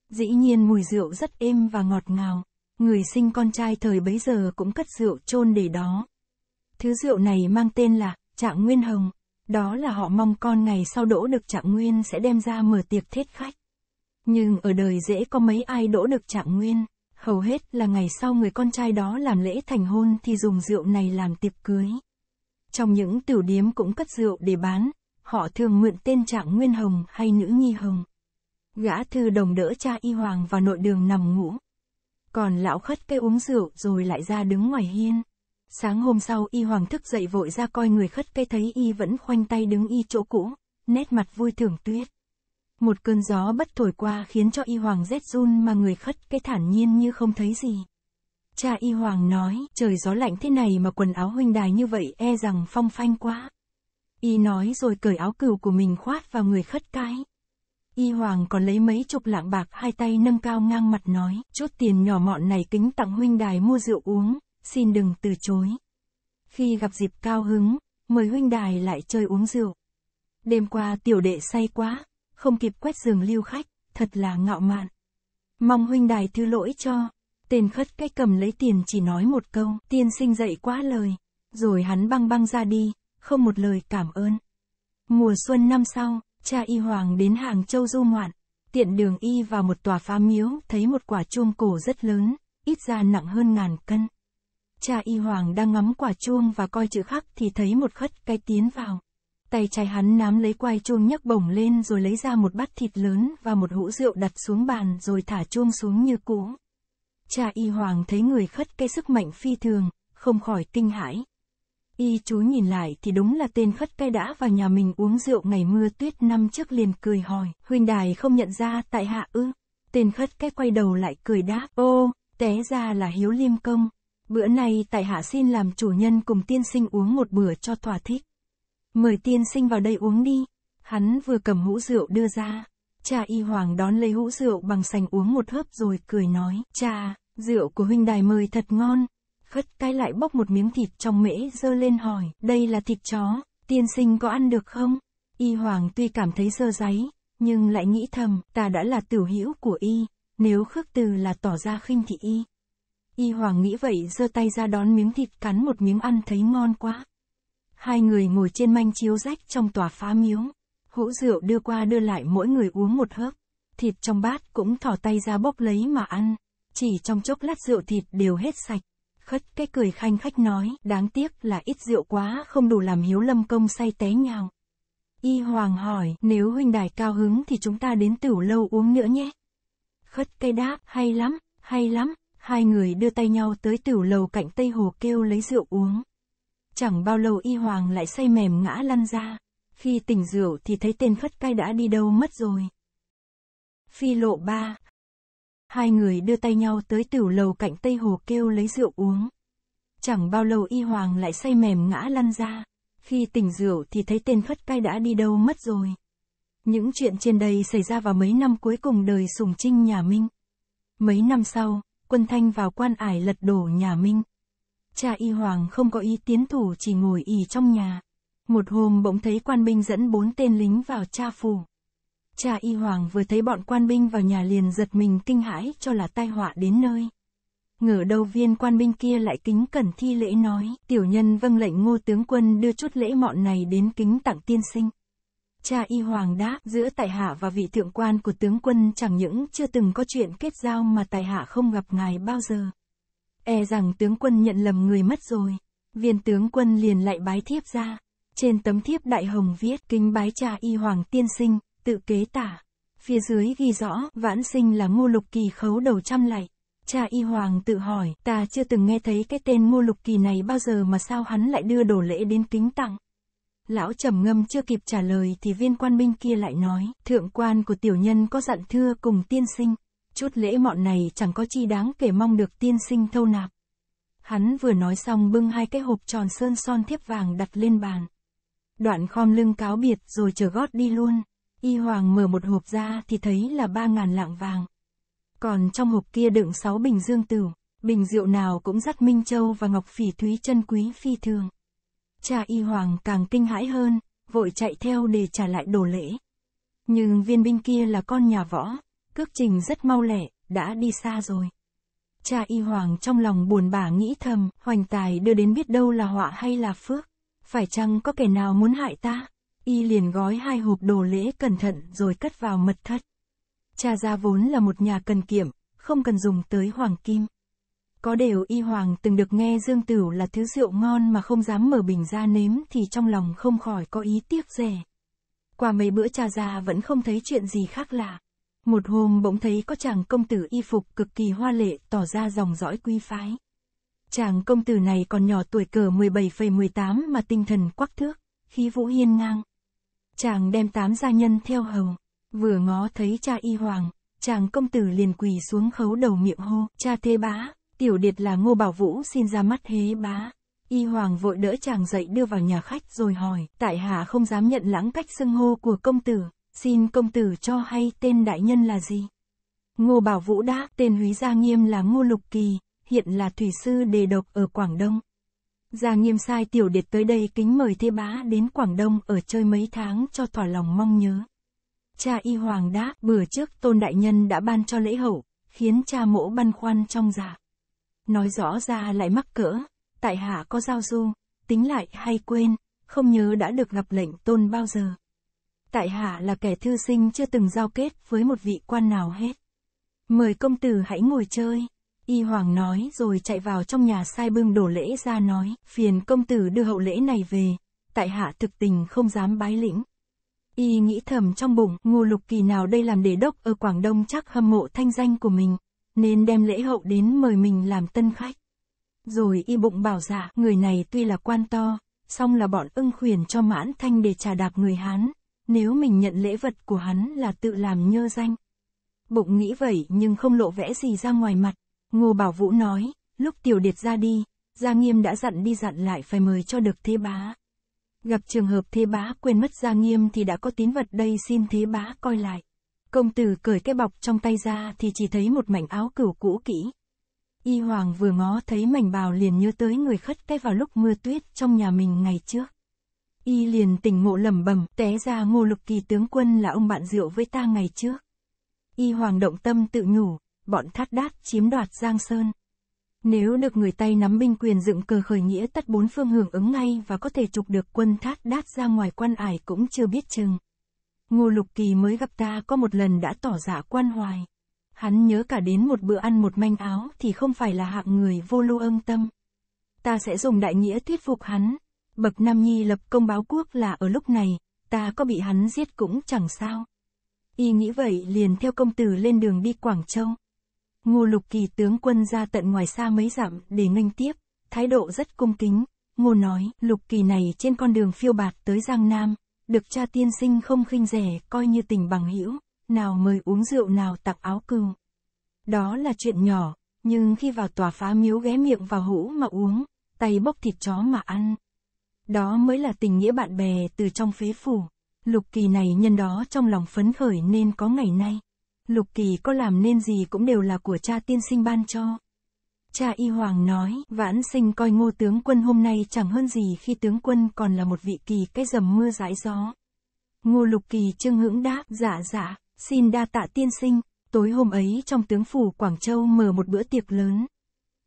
Dĩ nhiên mùi rượu rất êm và ngọt ngào, người sinh con trai thời bấy giờ cũng cất rượu chôn để đó. Thứ rượu này mang tên là Trạng Nguyên Hồng, đó là họ mong con ngày sau đỗ được Trạng Nguyên sẽ đem ra mở tiệc thết khách. Nhưng ở đời dễ có mấy ai đỗ được trạng nguyên, hầu hết là ngày sau người con trai đó làm lễ thành hôn thì dùng rượu này làm tiệc cưới. Trong những tiểu điếm cũng cất rượu để bán, họ thường mượn tên trạng nguyên hồng hay nữ nhi hồng. Gã thư đồng đỡ cha y hoàng vào nội đường nằm ngủ. Còn lão khất cây uống rượu rồi lại ra đứng ngoài hiên. Sáng hôm sau y hoàng thức dậy vội ra coi người khất cây thấy y vẫn khoanh tay đứng y chỗ cũ, nét mặt vui thưởng tuyết. Một cơn gió bất thổi qua khiến cho y hoàng rét run mà người khất cái thản nhiên như không thấy gì. Cha y hoàng nói, trời gió lạnh thế này mà quần áo huynh đài như vậy e rằng phong phanh quá. Y nói rồi cởi áo cừu của mình khoát vào người khất cái. Y hoàng còn lấy mấy chục lạng bạc hai tay nâng cao ngang mặt nói, chút tiền nhỏ mọn này kính tặng huynh đài mua rượu uống, xin đừng từ chối. Khi gặp dịp cao hứng, mời huynh đài lại chơi uống rượu. Đêm qua tiểu đệ say quá, không kịp quét giường lưu khách, thật là ngạo mạn. Mong huynh đài thứ lỗi cho. Tên khất cách cầm lấy tiền chỉ nói một câu, tiên sinh dậy quá lời. Rồi hắn băng băng ra đi, không một lời cảm ơn. Mùa xuân năm sau, cha y hoàng đến Hàng Châu du ngoạn. Tiện đường y vào một tòa phá miếu, thấy một quả chuông cổ rất lớn, ít ra nặng hơn ngàn cân. Cha y hoàng đang ngắm quả chuông và coi chữ khắc thì thấy một khất cái tiến vào. Tay trái hắn nắm lấy quai chuông nhấc bổng lên rồi lấy ra một bát thịt lớn và một hũ rượu đặt xuống bàn rồi thả chuông xuống như cũ. Cha y hoàng thấy người khất cái sức mạnh phi thường, không khỏi kinh hãi. Y chú nhìn lại thì đúng là tên khất cái đã vào nhà mình uống rượu ngày mưa tuyết năm trước liền cười hỏi, huynh đài không nhận ra tại hạ ư. Tên khất cái quay đầu lại cười đáp, ô, té ra là hiếu liêm công. Bữa nay tại hạ xin làm chủ nhân cùng tiên sinh uống một bữa cho thỏa thích. Mời tiên sinh vào đây uống đi. Hắn vừa cầm hũ rượu đưa ra. Cha y hoàng đón lấy hũ rượu bằng sành uống một hớp rồi cười nói. Cha, rượu của huynh đài mời thật ngon. Khất cái lại bóc một miếng thịt trong mễ dơ lên hỏi. Đây là thịt chó, tiên sinh có ăn được không? Y hoàng tuy cảm thấy sơ giấy, nhưng lại nghĩ thầm, ta đã là tiểu hữu của y, nếu khước từ là tỏ ra khinh thị y. Y hoàng nghĩ vậy giơ tay ra đón miếng thịt cắn một miếng ăn thấy ngon quá. Hai người ngồi trên manh chiếu rách trong tòa phá miếu. Hũ rượu đưa qua đưa lại mỗi người uống một hớp. Thịt trong bát cũng thỏ tay ra bốc lấy mà ăn. Chỉ trong chốc lát rượu thịt đều hết sạch. Khất cái cười khanh khách nói, đáng tiếc là ít rượu quá không đủ làm hiếu lâm công say té nhào. Y Hoàng hỏi, nếu huynh đài cao hứng thì chúng ta đến tửu lâu uống nữa nhé. Khất cây đáp, hay lắm, hay lắm, hai người đưa tay nhau tới tửu lầu cạnh Tây Hồ kêu lấy rượu uống. Chẳng bao lâu y hoàng lại say mềm ngã lăn ra. Khi tỉnh rượu thì thấy tên khất cai đã đi đâu mất rồi. Phi lộ ba. Hai người đưa tay nhau tới tiểu lầu cạnh Tây Hồ kêu lấy rượu uống. Chẳng bao lâu y hoàng lại say mềm ngã lăn ra. Khi tỉnh rượu thì thấy tên khất cai đã đi đâu mất rồi. Những chuyện trên đây xảy ra vào mấy năm cuối cùng đời Sùng Trinh nhà Minh. Mấy năm sau, quân Thanh vào quan ải lật đổ nhà Minh cha y hoàng không có ý tiến thủ chỉ ngồi ì trong nhà. Một hôm bỗng thấy quan binh dẫn bốn tên lính vào cha phủ. Cha y hoàng vừa thấy bọn quan binh vào nhà liền giật mình kinh hãi cho là tai họa đến nơi. Ngờ đầu viên quan binh kia lại kính cẩn thi lễ nói, tiểu nhân vâng lệnh ngô tướng quân đưa chút lễ mọn này đến kính tặng tiên sinh. Cha y hoàng đáp, giữa tại hạ và vị thượng quan của tướng quân chẳng những chưa từng có chuyện kết giao mà tại hạ không gặp ngài bao giờ e rằng tướng quân nhận lầm người mất rồi. Viên tướng quân liền lại bái thiếp ra. Trên tấm thiếp đại hồng viết kinh bái cha y hoàng tiên sinh, tự kế tả. Phía dưới ghi rõ, vãn sinh là ngô lục kỳ khấu đầu trăm lạy. Cha y hoàng tự hỏi, ta chưa từng nghe thấy cái tên ngô lục kỳ này bao giờ mà sao hắn lại đưa đổ lễ đến kính tặng. Lão trầm ngâm chưa kịp trả lời thì viên quan binh kia lại nói, thượng quan của tiểu nhân có dặn thưa cùng tiên sinh chút lễ mọn này chẳng có chi đáng kể mong được tiên sinh thâu nạp. Hắn vừa nói xong bưng hai cái hộp tròn sơn son thiếp vàng đặt lên bàn. Đoạn khom lưng cáo biệt rồi chờ gót đi luôn. Y Hoàng mở một hộp ra thì thấy là ba ngàn lạng vàng. Còn trong hộp kia đựng sáu bình dương tử, bình rượu nào cũng dắt Minh Châu và Ngọc Phỉ Thúy chân quý phi thường. Cha Y Hoàng càng kinh hãi hơn, vội chạy theo để trả lại đồ lễ. Nhưng viên binh kia là con nhà võ, Cước trình rất mau lẹ, đã đi xa rồi. Cha y hoàng trong lòng buồn bã nghĩ thầm, hoành tài đưa đến biết đâu là họa hay là phước. Phải chăng có kẻ nào muốn hại ta? Y liền gói hai hộp đồ lễ cẩn thận rồi cất vào mật thất. Cha gia vốn là một nhà cần kiệm, không cần dùng tới hoàng kim. Có điều y hoàng từng được nghe dương tửu là thứ rượu ngon mà không dám mở bình ra nếm thì trong lòng không khỏi có ý tiếc rẻ. Qua mấy bữa cha gia vẫn không thấy chuyện gì khác lạ. Một hôm bỗng thấy có chàng công tử y phục cực kỳ hoa lệ tỏ ra dòng dõi quý phái. Chàng công tử này còn nhỏ tuổi cỡ 17,18 mà tinh thần quắc thước, khí vũ hiên ngang. Chàng đem tám gia nhân theo hầu, vừa ngó thấy cha y hoàng, chàng công tử liền quỳ xuống khấu đầu miệng hô, cha thế bá, tiểu điệt là ngô bảo vũ xin ra mắt thế bá. Y hoàng vội đỡ chàng dậy đưa vào nhà khách rồi hỏi, tại hạ không dám nhận lãng cách xưng hô của công tử, xin công tử cho hay tên đại nhân là gì? Ngô Bảo Vũ đáp tên Húy Gia Nghiêm là Ngô Lục Kỳ, hiện là thủy sư đề độc ở Quảng Đông. Gia Nghiêm sai tiểu điệt tới đây kính mời thế bá đến Quảng Đông ở chơi mấy tháng cho thỏa lòng mong nhớ. Cha Y Hoàng đáp bữa trước Tôn Đại Nhân đã ban cho lễ hậu, khiến cha mỗ băn khoăn trong dạ. Nói rõ ra lại mắc cỡ, tại hạ có giao du, tính lại hay quên, không nhớ đã được gặp lệnh Tôn bao giờ tại hạ là kẻ thư sinh chưa từng giao kết với một vị quan nào hết. Mời công tử hãy ngồi chơi. Y Hoàng nói rồi chạy vào trong nhà sai bưng đổ lễ ra nói, phiền công tử đưa hậu lễ này về, tại hạ thực tình không dám bái lĩnh. Y nghĩ thầm trong bụng, ngô lục kỳ nào đây làm đế đốc ở Quảng Đông chắc hâm mộ thanh danh của mình, nên đem lễ hậu đến mời mình làm tân khách. Rồi y bụng bảo dạ, người này tuy là quan to, song là bọn ưng khuyển cho mãn thanh để trà đạp người Hán, nếu mình nhận lễ vật của hắn là tự làm nhơ danh. Bụng nghĩ vậy nhưng không lộ vẽ gì ra ngoài mặt. Ngô Bảo Vũ nói, lúc tiểu điệt ra đi, Gia Nghiêm đã dặn đi dặn lại phải mời cho được thế bá. Gặp trường hợp thế bá quên mất Gia Nghiêm thì đã có tín vật đây xin thế bá coi lại. Công tử cởi cái bọc trong tay ra thì chỉ thấy một mảnh áo cửu cũ kỹ. Y Hoàng vừa ngó thấy mảnh bào liền nhớ tới người khất cái vào lúc mưa tuyết trong nhà mình ngày trước. Y liền tỉnh ngộ lầm bầm, té ra ngô lục kỳ tướng quân là ông bạn rượu với ta ngày trước. Y hoàng động tâm tự nhủ, bọn thát đát chiếm đoạt Giang Sơn. Nếu được người Tây nắm binh quyền dựng cờ khởi nghĩa tất bốn phương hưởng ứng ngay và có thể trục được quân thát đát ra ngoài quan ải cũng chưa biết chừng. Ngô Lục Kỳ mới gặp ta có một lần đã tỏ giả dạ quan hoài. Hắn nhớ cả đến một bữa ăn một manh áo thì không phải là hạng người vô lưu âm tâm. Ta sẽ dùng đại nghĩa thuyết phục hắn, Bậc Nam Nhi lập công báo quốc là ở lúc này, ta có bị hắn giết cũng chẳng sao. Y nghĩ vậy liền theo công tử lên đường đi Quảng Châu. Ngô Lục Kỳ tướng quân ra tận ngoài xa mấy dặm để nghênh tiếp, thái độ rất cung kính. Ngô nói, Lục Kỳ này trên con đường phiêu bạt tới Giang Nam, được cha tiên sinh không khinh rẻ coi như tình bằng hữu, nào mời uống rượu nào tặng áo cừu. Đó là chuyện nhỏ, nhưng khi vào tòa phá miếu ghé miệng vào hũ mà uống, tay bốc thịt chó mà ăn, đó mới là tình nghĩa bạn bè từ trong phế phủ. Lục Kỳ này nhân đó trong lòng phấn khởi nên có ngày nay. Lục Kỳ có làm nên gì cũng đều là của cha tiên sinh ban cho. Cha Y Hoàng nói, vãn sinh coi ngô tướng quân hôm nay chẳng hơn gì khi tướng quân còn là một vị kỳ cái dầm mưa dãi gió. Ngô Lục Kỳ trương hững đáp, dạ dạ, xin đa tạ tiên sinh, tối hôm ấy trong tướng phủ Quảng Châu mở một bữa tiệc lớn.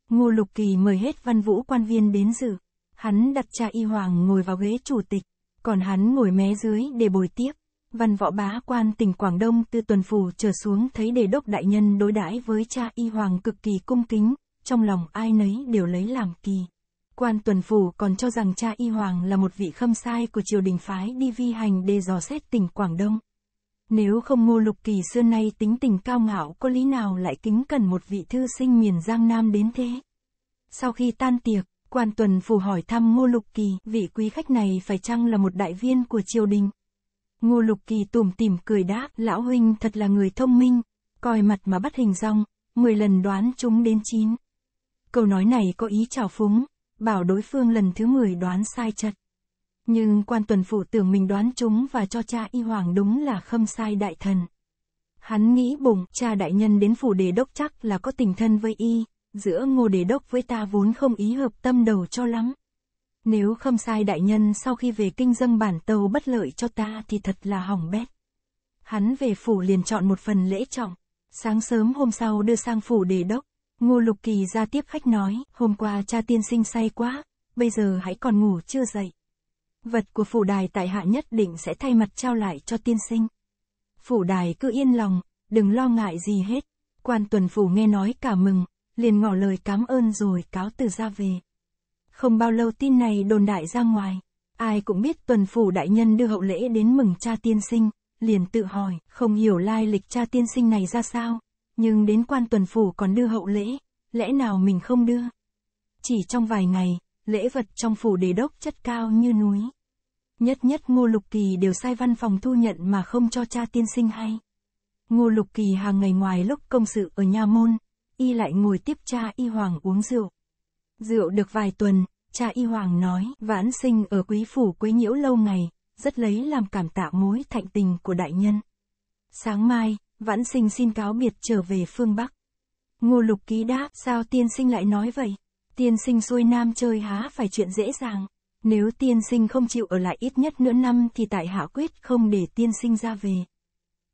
Ngô Lục Kỳ mời hết văn vũ quan viên đến dự. Hắn đặt cha y hoàng ngồi vào ghế chủ tịch, còn hắn ngồi mé dưới để bồi tiếp. Văn võ bá quan tỉnh Quảng Đông từ tuần phủ trở xuống thấy đề đốc đại nhân đối đãi với cha y hoàng cực kỳ cung kính, trong lòng ai nấy đều lấy làm kỳ. Quan tuần phủ còn cho rằng cha y hoàng là một vị khâm sai của triều đình phái đi vi hành để dò xét tỉnh Quảng Đông. Nếu không ngô lục kỳ xưa nay tính tình cao ngạo có lý nào lại kính cần một vị thư sinh miền Giang Nam đến thế? Sau khi tan tiệc, Quan tuần phủ hỏi thăm Ngô Lục Kỳ, vị quý khách này phải chăng là một đại viên của triều đình? Ngô Lục Kỳ tủm tỉm cười đáp, lão huynh thật là người thông minh, coi mặt mà bắt hình dong 10 lần đoán chúng đến 9. Câu nói này có ý trào phúng, bảo đối phương lần thứ 10 đoán sai chật. Nhưng quan tuần phụ tưởng mình đoán chúng và cho cha y hoàng đúng là khâm sai đại thần. Hắn nghĩ bụng, cha đại nhân đến phủ đề đốc chắc là có tình thân với y, giữa ngô Đề đốc với ta vốn không ý hợp tâm đầu cho lắm. Nếu không sai đại nhân sau khi về kinh dâng bản tàu bất lợi cho ta thì thật là hỏng bét. Hắn về phủ liền chọn một phần lễ trọng, sáng sớm hôm sau đưa sang phủ đề đốc, ngô lục kỳ ra tiếp khách nói, hôm qua cha tiên sinh say quá, bây giờ hãy còn ngủ chưa dậy. Vật của phủ đài tại hạ nhất định sẽ thay mặt trao lại cho tiên sinh. Phủ đài cứ yên lòng, đừng lo ngại gì hết. Quan tuần phủ nghe nói cả mừng, liền ngỏ lời cảm ơn rồi cáo từ ra về. Không bao lâu tin này đồn đại ra ngoài, ai cũng biết tuần phủ đại nhân đưa hậu lễ đến mừng cha tiên sinh, liền tự hỏi, không hiểu lai lịch cha tiên sinh này ra sao, nhưng đến quan tuần phủ còn đưa hậu lễ, lẽ nào mình không đưa? Chỉ trong vài ngày, lễ vật trong phủ đề đốc chất cao như núi. Nhất nhất Ngô Lục Kỳ đều sai văn phòng thu nhận mà không cho cha tiên sinh hay. Ngô Lục Kỳ hàng ngày ngoài lúc công sự ở nhà môn, y lại ngồi tiếp cha y hoàng uống rượu. Rượu được vài tuần, cha y hoàng nói, vãn sinh ở quý phủ quấy nhiễu lâu ngày, rất lấy làm cảm tạ mối thạnh tình của đại nhân. Sáng mai, vãn sinh xin cáo biệt trở về phương Bắc. Ngô Lục Ký đáp, sao tiên sinh lại nói vậy? Tiên sinh xuôi nam chơi há phải chuyện dễ dàng. Nếu tiên sinh không chịu ở lại ít nhất nửa năm thì tại hạ quyết không để tiên sinh ra về.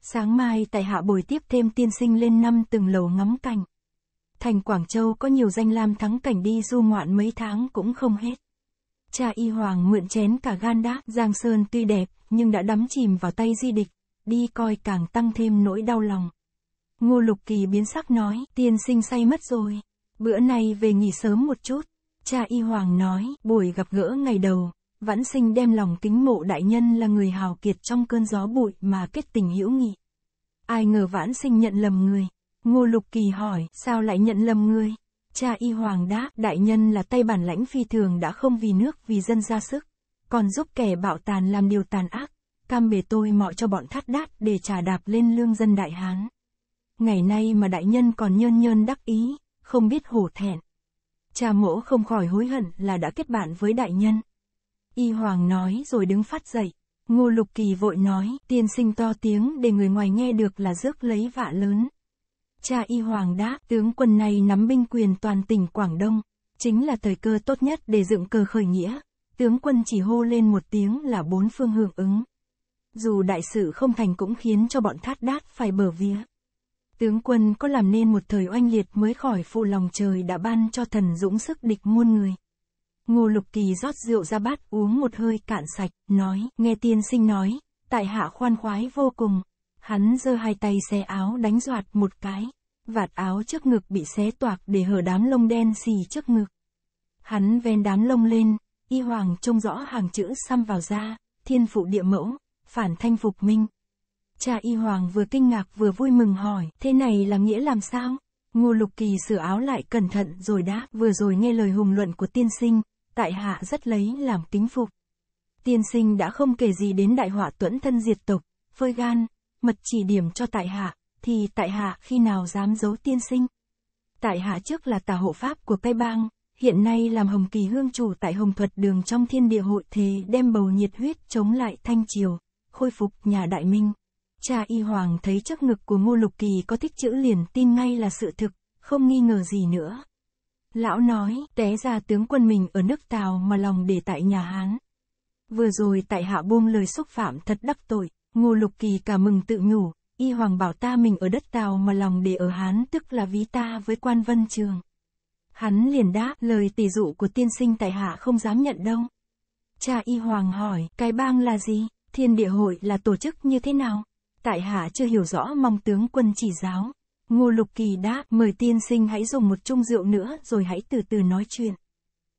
Sáng mai tại hạ bồi tiếp thêm tiên sinh lên năm từng lầu ngắm cảnh thành Quảng Châu có nhiều danh lam thắng cảnh đi du ngoạn mấy tháng cũng không hết. Cha y hoàng mượn chén cả gan đáp, Giang Sơn tuy đẹp, nhưng đã đắm chìm vào tay di địch, đi coi càng tăng thêm nỗi đau lòng. Ngô Lục Kỳ biến sắc nói, tiên sinh say mất rồi, bữa nay về nghỉ sớm một chút. Cha y hoàng nói, buổi gặp gỡ ngày đầu, vãn sinh đem lòng kính mộ đại nhân là người hào kiệt trong cơn gió bụi mà kết tình hữu nghị. Ai ngờ vãn sinh nhận lầm người, Ngô Lục Kỳ hỏi, sao lại nhận lầm ngươi? Cha Y Hoàng đáp, đại nhân là tay bản lãnh phi thường đã không vì nước, vì dân ra sức, còn giúp kẻ bạo tàn làm điều tàn ác, cam bề tôi mọi cho bọn thắt đát để trả đạp lên lương dân Đại Hán. Ngày nay mà đại nhân còn nhơn nhơn đắc ý, không biết hổ thẹn. Cha mỗ không khỏi hối hận là đã kết bạn với đại nhân. Y Hoàng nói rồi đứng phát dậy. Ngô Lục Kỳ vội nói, tiên sinh to tiếng để người ngoài nghe được là rước lấy vạ lớn. Cha Y Hoàng đã, tướng quân này nắm binh quyền toàn tỉnh Quảng Đông, chính là thời cơ tốt nhất để dựng cơ khởi nghĩa. Tướng quân chỉ hô lên một tiếng là bốn phương hưởng ứng. Dù đại sự không thành cũng khiến cho bọn thát đát phải bờ vía. Tướng quân có làm nên một thời oanh liệt mới khỏi phụ lòng trời đã ban cho thần dũng sức địch muôn người. Ngô Lục Kỳ rót rượu ra bát uống một hơi cạn sạch, nói, nghe tiên sinh nói, tại hạ khoan khoái vô cùng, Hắn giơ hai tay xé áo đánh doạt một cái, vạt áo trước ngực bị xé toạc để hở đám lông đen xì trước ngực. Hắn ven đám lông lên, y hoàng trông rõ hàng chữ xăm vào da, thiên phụ địa mẫu, phản thanh phục minh. Cha y hoàng vừa kinh ngạc vừa vui mừng hỏi, thế này là nghĩa làm sao? Ngô Lục Kỳ sửa áo lại cẩn thận rồi đáp, vừa rồi nghe lời hùng luận của tiên sinh, tại hạ rất lấy làm kính phục. Tiên sinh đã không kể gì đến đại họa tuẫn thân diệt tộc, phơi gan, mật chỉ điểm cho tại hạ, thì tại hạ khi nào dám giấu tiên sinh. Tại hạ trước là tà hộ pháp của Tây Bang, hiện nay làm Hồng Kỳ Hương chủ tại Hồng Thuật Đường trong thiên địa hội thế đem bầu nhiệt huyết chống lại Thanh Triều, khôi phục nhà Đại Minh. Cha Y Hoàng thấy trước ngực của Ngô Lục Kỳ có thích chữ liền tin ngay là sự thực, không nghi ngờ gì nữa. Lão nói, té ra tướng quân mình ở nước tàu mà lòng để tại nhà Hán. Vừa rồi tại hạ buông lời xúc phạm thật đắc tội, Ngô Lục Kỳ cả mừng tự nhủ, y hoàng bảo ta mình ở đất Tào mà lòng để ở Hán tức là ví ta với quan vân trường. Hắn liền đáp lời tỷ dụ của tiên sinh tại hạ không dám nhận đâu. Cha y hoàng hỏi, cái bang là gì, thiên địa hội là tổ chức như thế nào? Tại hạ chưa hiểu rõ mong tướng quân chỉ giáo. Ngô Lục Kỳ đáp, mời tiên sinh hãy dùng một chung rượu nữa rồi hãy từ từ nói chuyện.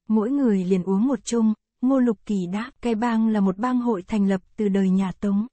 Mỗi người liền uống một chung, Ngô Lục Kỳ đáp, cái bang là một bang hội thành lập từ đời nhà Tống.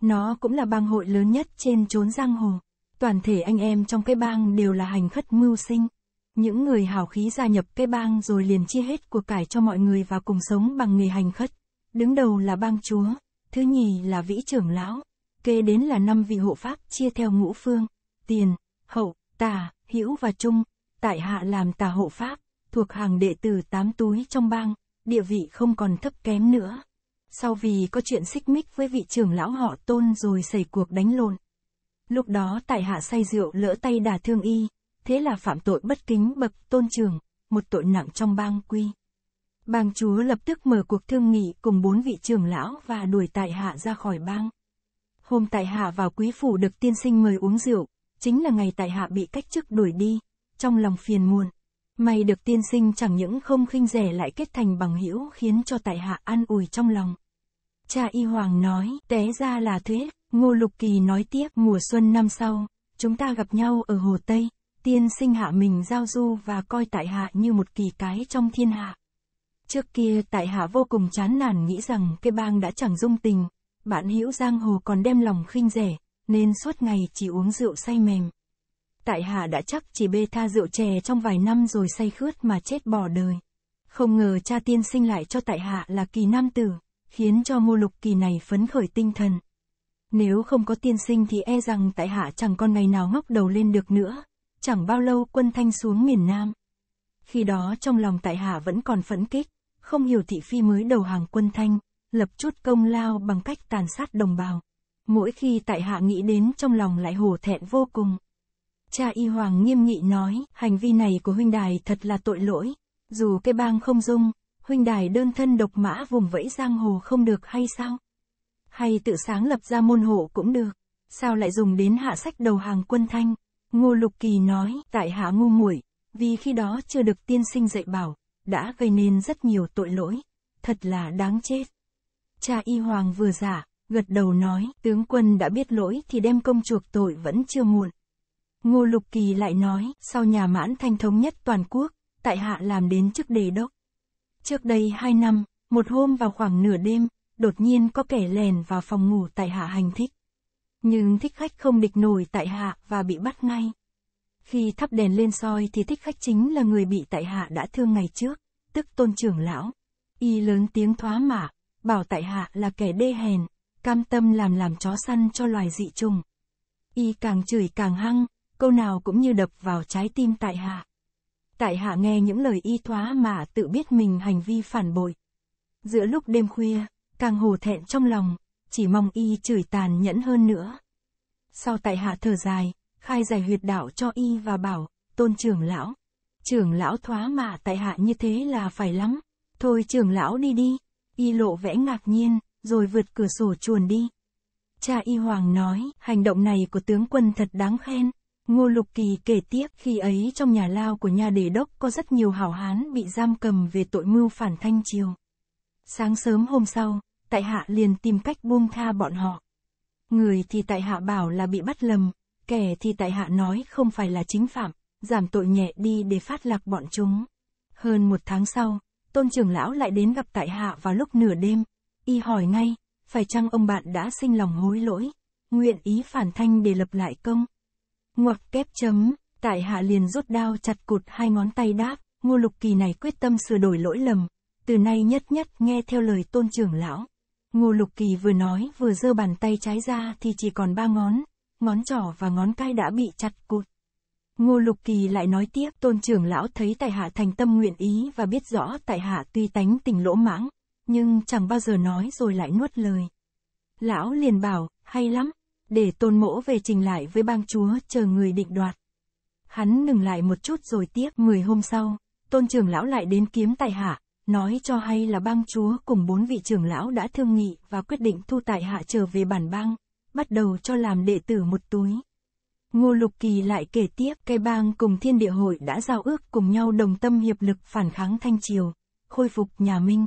Nó cũng là bang hội lớn nhất trên chốn giang hồ. Toàn thể anh em trong cái bang đều là hành khất mưu sinh. Những người hào khí gia nhập cái bang rồi liền chia hết cuộc cải cho mọi người và cùng sống bằng nghề hành khất. Đứng đầu là bang chúa, thứ nhì là vĩ trưởng lão, kế đến là năm vị hộ pháp chia theo ngũ phương, tiền, hậu, tà, hữu và trung, tại hạ làm tà hộ pháp, thuộc hàng đệ tử tám túi trong bang, địa vị không còn thấp kém nữa. Sau vì có chuyện xích mích với vị trưởng lão họ tôn rồi xảy cuộc đánh lộn. Lúc đó tại hạ say rượu lỡ tay đả thương y, thế là phạm tội bất kính bậc tôn trường, một tội nặng trong bang quy. Bang chúa lập tức mở cuộc thương nghị cùng bốn vị trưởng lão và đuổi tại hạ ra khỏi bang. Hôm tại hạ vào quý phủ được tiên sinh mời uống rượu, chính là ngày tại hạ bị cách chức đuổi đi, trong lòng phiền muộn, May được tiên sinh chẳng những không khinh rẻ lại kết thành bằng hữu khiến cho tại hạ an ủi trong lòng. Cha Y Hoàng nói, té ra là thế, Ngô Lục Kỳ nói tiếp, mùa xuân năm sau, chúng ta gặp nhau ở Hồ Tây, tiên sinh hạ mình giao du và coi tại hạ như một kỳ cái trong thiên hạ. Trước kia tại hạ vô cùng chán nản nghĩ rằng cái bang đã chẳng dung tình, bạn hữu giang hồ còn đem lòng khinh rẻ, nên suốt ngày chỉ uống rượu say mềm tại hạ đã chắc chỉ bê tha rượu chè trong vài năm rồi say khướt mà chết bỏ đời. Không ngờ cha tiên sinh lại cho tại hạ là kỳ nam tử, khiến cho mô lục kỳ này phấn khởi tinh thần. Nếu không có tiên sinh thì e rằng tại hạ chẳng còn ngày nào ngóc đầu lên được nữa. Chẳng bao lâu quân thanh xuống miền Nam. Khi đó trong lòng tại hạ vẫn còn phẫn kích, không hiểu thị phi mới đầu hàng quân thanh, lập chút công lao bằng cách tàn sát đồng bào. Mỗi khi tại hạ nghĩ đến trong lòng lại hổ thẹn vô cùng. Cha Y Hoàng nghiêm nghị nói, hành vi này của huynh đài thật là tội lỗi. Dù cái bang không dung, huynh đài đơn thân độc mã vùng vẫy giang hồ không được hay sao? Hay tự sáng lập ra môn hộ cũng được, sao lại dùng đến hạ sách đầu hàng quân thanh? Ngô Lục Kỳ nói, tại hạ ngu muội, vì khi đó chưa được tiên sinh dạy bảo, đã gây nên rất nhiều tội lỗi, thật là đáng chết. Cha Y Hoàng vừa giả, gật đầu nói, tướng quân đã biết lỗi thì đem công chuộc tội vẫn chưa muộn. Ngô Lục Kỳ lại nói, sau nhà mãn thanh thống nhất toàn quốc, tại hạ làm đến chức đề đốc. Trước đây hai năm, một hôm vào khoảng nửa đêm, đột nhiên có kẻ lèn vào phòng ngủ tại hạ hành thích. Nhưng thích khách không địch nổi tại hạ và bị bắt ngay. Khi thắp đèn lên soi thì thích khách chính là người bị tại hạ đã thương ngày trước, tức tôn trưởng lão. Y lớn tiếng thoá mạ, bảo tại hạ là kẻ đê hèn, cam tâm làm làm chó săn cho loài dị trùng. Y càng chửi càng hăng, câu nào cũng như đập vào trái tim tại hạ. Tại hạ nghe những lời y thoá mà tự biết mình hành vi phản bội. Giữa lúc đêm khuya, càng hồ thẹn trong lòng, chỉ mong y chửi tàn nhẫn hơn nữa. Sau tại hạ thở dài, khai giải huyệt đạo cho y và bảo, tôn trưởng lão. Trưởng lão thoá mà tại hạ như thế là phải lắm. Thôi trưởng lão đi đi. Y lộ vẽ ngạc nhiên, rồi vượt cửa sổ chuồn đi. Cha y hoàng nói, hành động này của tướng quân thật đáng khen. Ngô Lục Kỳ kể tiếp khi ấy trong nhà lao của nhà đề đốc có rất nhiều hảo hán bị giam cầm về tội mưu phản thanh triều. Sáng sớm hôm sau, tại hạ liền tìm cách buông tha bọn họ. Người thì tại hạ bảo là bị bắt lầm, kẻ thì tại hạ nói không phải là chính phạm, giảm tội nhẹ đi để phát lạc bọn chúng. Hơn một tháng sau, tôn trưởng lão lại đến gặp tại hạ vào lúc nửa đêm, y hỏi ngay, phải chăng ông bạn đã sinh lòng hối lỗi, nguyện ý phản thanh để lập lại công ngoặc kép chấm, tại hạ liền rút đao chặt cụt hai ngón tay đáp, ngô lục kỳ này quyết tâm sửa đổi lỗi lầm, từ nay nhất nhất nghe theo lời tôn trưởng lão. Ngô lục kỳ vừa nói vừa giơ bàn tay trái ra thì chỉ còn ba ngón, ngón trỏ và ngón cái đã bị chặt cụt. Ngô Lục Kỳ lại nói tiếp, tôn trưởng lão thấy tại hạ thành tâm nguyện ý và biết rõ tại hạ tuy tánh tình lỗ mãng, nhưng chẳng bao giờ nói rồi lại nuốt lời. Lão liền bảo, hay lắm, để tôn mỗ về trình lại với bang chúa chờ người định đoạt. Hắn ngừng lại một chút rồi tiếp mười hôm sau, tôn trưởng lão lại đến kiếm tại hạ, nói cho hay là bang chúa cùng bốn vị trưởng lão đã thương nghị và quyết định thu tại hạ trở về bản bang, bắt đầu cho làm đệ tử một túi. Ngô Lục Kỳ lại kể tiếp cây bang cùng thiên địa hội đã giao ước cùng nhau đồng tâm hiệp lực phản kháng Thanh Triều, khôi phục nhà Minh.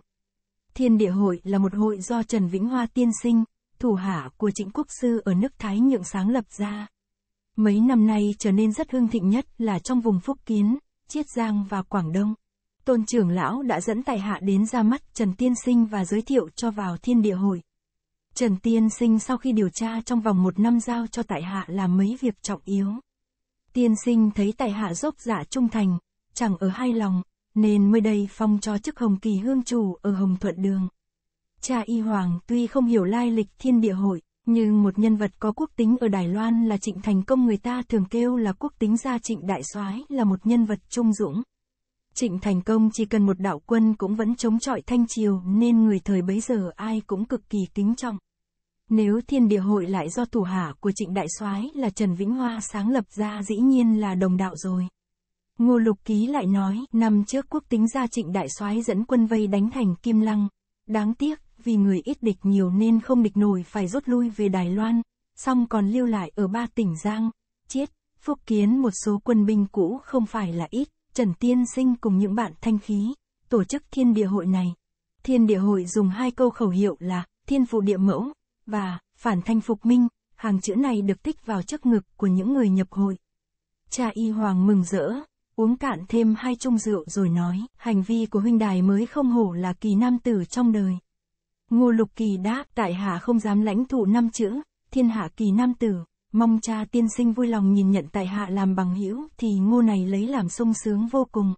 Thiên địa hội là một hội do Trần Vĩnh Hoa tiên sinh, thủ hạ của Trịnh Quốc Sư ở nước Thái Nhượng sáng lập ra. Mấy năm nay trở nên rất hưng thịnh nhất là trong vùng Phúc Kiến, Chiết Giang và Quảng Đông. Tôn trưởng lão đã dẫn tài hạ đến ra mắt Trần Tiên Sinh và giới thiệu cho vào thiên địa hội. Trần Tiên Sinh sau khi điều tra trong vòng một năm giao cho tại hạ làm mấy việc trọng yếu. Tiên Sinh thấy tại hạ dốc dạ trung thành, chẳng ở hai lòng, nên mới đây phong cho chức Hồng Kỳ Hương Chủ ở Hồng Thuận Đường. Cha Y Hoàng tuy không hiểu lai lịch thiên địa hội, nhưng một nhân vật có quốc tính ở Đài Loan là Trịnh Thành Công người ta thường kêu là quốc tính gia Trịnh Đại soái là một nhân vật trung dũng. Trịnh Thành Công chỉ cần một đạo quân cũng vẫn chống chọi thanh triều nên người thời bấy giờ ai cũng cực kỳ kính trọng. Nếu thiên địa hội lại do thủ hạ của trịnh đại soái là Trần Vĩnh Hoa sáng lập ra dĩ nhiên là đồng đạo rồi. Ngô Lục Ký lại nói, năm trước quốc tính gia trịnh đại soái dẫn quân vây đánh thành Kim Lăng. Đáng tiếc, vì người ít địch nhiều nên không địch nổi phải rút lui về Đài Loan, song còn lưu lại ở ba tỉnh Giang, Chiết, Phúc Kiến một số quân binh cũ không phải là ít, Trần Tiên Sinh cùng những bạn thanh khí, tổ chức thiên địa hội này. Thiên địa hội dùng hai câu khẩu hiệu là thiên phụ địa mẫu và phản thanh phục minh, hàng chữ này được tích vào trước ngực của những người nhập hội. Cha Y Hoàng mừng rỡ, uống cạn thêm hai chung rượu rồi nói, hành vi của huynh đài mới không hổ là kỳ nam tử trong đời. Ngô Lục Kỳ đáp, tại hạ không dám lãnh thụ năm chữ, thiên hạ kỳ nam tử, mong cha tiên sinh vui lòng nhìn nhận tại hạ làm bằng hữu thì ngô này lấy làm sung sướng vô cùng.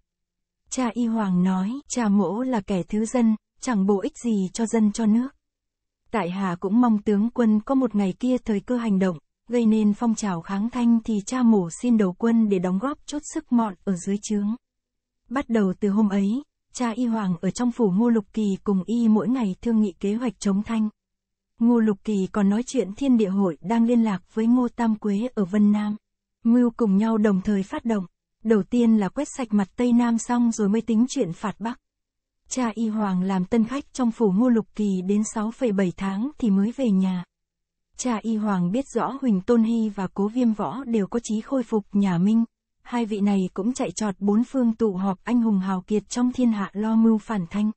Cha y hoàng nói, cha mỗ là kẻ thứ dân, chẳng bổ ích gì cho dân cho nước. Tại hạ cũng mong tướng quân có một ngày kia thời cơ hành động, gây nên phong trào kháng thanh thì cha mổ xin đầu quân để đóng góp chốt sức mọn ở dưới trướng. Bắt đầu từ hôm ấy, cha y hoàng ở trong phủ Ngô Lục Kỳ cùng y mỗi ngày thương nghị kế hoạch chống thanh. Ngô Lục Kỳ còn nói chuyện thiên địa hội đang liên lạc với Ngô Tam Quế ở Vân Nam. Mưu cùng nhau đồng thời phát động. Đầu tiên là quét sạch mặt Tây Nam xong rồi mới tính chuyện phạt Bắc. Cha Y Hoàng làm tân khách trong phủ Ngô Lục Kỳ đến 6,7 tháng thì mới về nhà. Cha Y Hoàng biết rõ Huỳnh Tôn Hy và Cố Viêm Võ đều có chí khôi phục nhà Minh, hai vị này cũng chạy trọt bốn phương tụ họp anh hùng hào kiệt trong thiên hạ lo mưu phản thanh.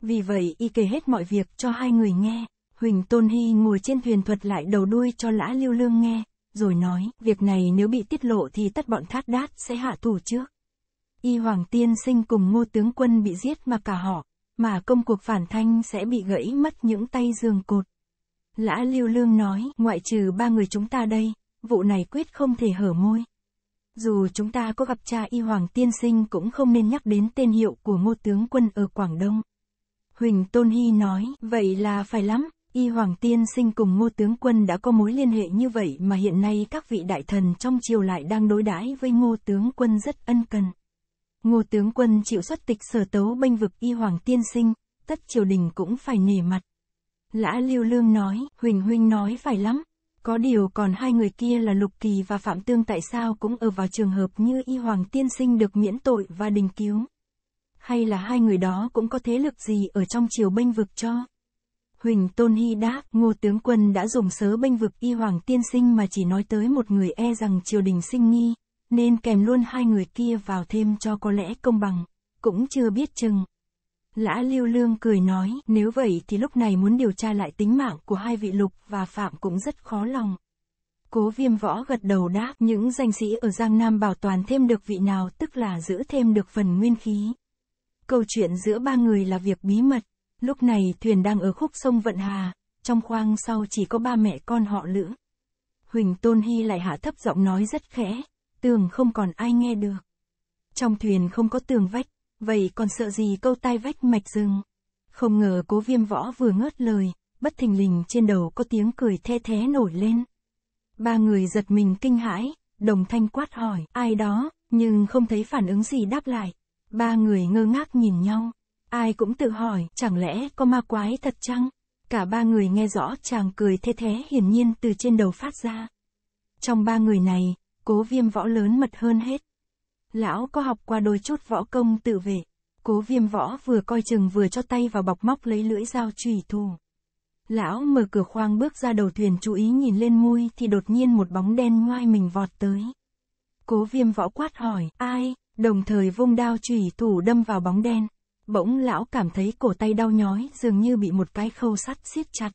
Vì vậy y kể hết mọi việc cho hai người nghe, Huỳnh Tôn Hy ngồi trên thuyền thuật lại đầu đuôi cho lã lưu lương nghe, rồi nói, việc này nếu bị tiết lộ thì tất bọn thát đát sẽ hạ tù trước. Y Hoàng Tiên sinh cùng ngô tướng quân bị giết mà cả họ, mà công cuộc phản thanh sẽ bị gãy mất những tay giường cột. Lã lưu lương nói, ngoại trừ ba người chúng ta đây, vụ này quyết không thể hở môi. Dù chúng ta có gặp cha y hoàng tiên sinh cũng không nên nhắc đến tên hiệu của ngô tướng quân ở Quảng Đông. Huỳnh Tôn Hy nói, vậy là phải lắm, y hoàng tiên sinh cùng ngô tướng quân đã có mối liên hệ như vậy mà hiện nay các vị đại thần trong triều lại đang đối đãi với ngô tướng quân rất ân cần. Ngô tướng quân chịu xuất tịch sở tấu bênh vực y hoàng tiên sinh, tất triều đình cũng phải nể mặt. Lã Lưu Lương nói, Huỳnh Huynh nói phải lắm, có điều còn hai người kia là Lục Kỳ và Phạm Tương tại sao cũng ở vào trường hợp như Y Hoàng Tiên Sinh được miễn tội và đình cứu. Hay là hai người đó cũng có thế lực gì ở trong triều bênh vực cho? Huỳnh Tôn Hy đáp, Ngô Tướng Quân đã dùng sớ bênh vực Y Hoàng Tiên Sinh mà chỉ nói tới một người e rằng triều đình sinh nghi, nên kèm luôn hai người kia vào thêm cho có lẽ công bằng, cũng chưa biết chừng. Lã Lưu Lương cười nói, nếu vậy thì lúc này muốn điều tra lại tính mạng của hai vị Lục và Phạm cũng rất khó lòng. Cố viêm võ gật đầu đáp, những danh sĩ ở Giang Nam bảo toàn thêm được vị nào tức là giữ thêm được phần nguyên khí. Câu chuyện giữa ba người là việc bí mật, lúc này thuyền đang ở khúc sông Vận Hà, trong khoang sau chỉ có ba mẹ con họ lữ. Huỳnh Tôn Hy lại hạ thấp giọng nói rất khẽ, tường không còn ai nghe được. Trong thuyền không có tường vách, Vậy còn sợ gì câu tai vách mạch rừng? Không ngờ cố viêm võ vừa ngớt lời, bất thình lình trên đầu có tiếng cười the thế nổi lên. Ba người giật mình kinh hãi, đồng thanh quát hỏi, ai đó, nhưng không thấy phản ứng gì đáp lại. Ba người ngơ ngác nhìn nhau, ai cũng tự hỏi, chẳng lẽ có ma quái thật chăng? Cả ba người nghe rõ chàng cười thê thế hiển nhiên từ trên đầu phát ra. Trong ba người này, cố viêm võ lớn mật hơn hết lão có học qua đôi chút võ công tự vệ. Cố viêm võ vừa coi chừng vừa cho tay vào bọc móc lấy lưỡi dao trùy thù. Lão mở cửa khoang bước ra đầu thuyền chú ý nhìn lên mui thì đột nhiên một bóng đen ngoai mình vọt tới. Cố viêm võ quát hỏi, ai, đồng thời vung đao trùy thủ đâm vào bóng đen. Bỗng lão cảm thấy cổ tay đau nhói dường như bị một cái khâu sắt siết chặt.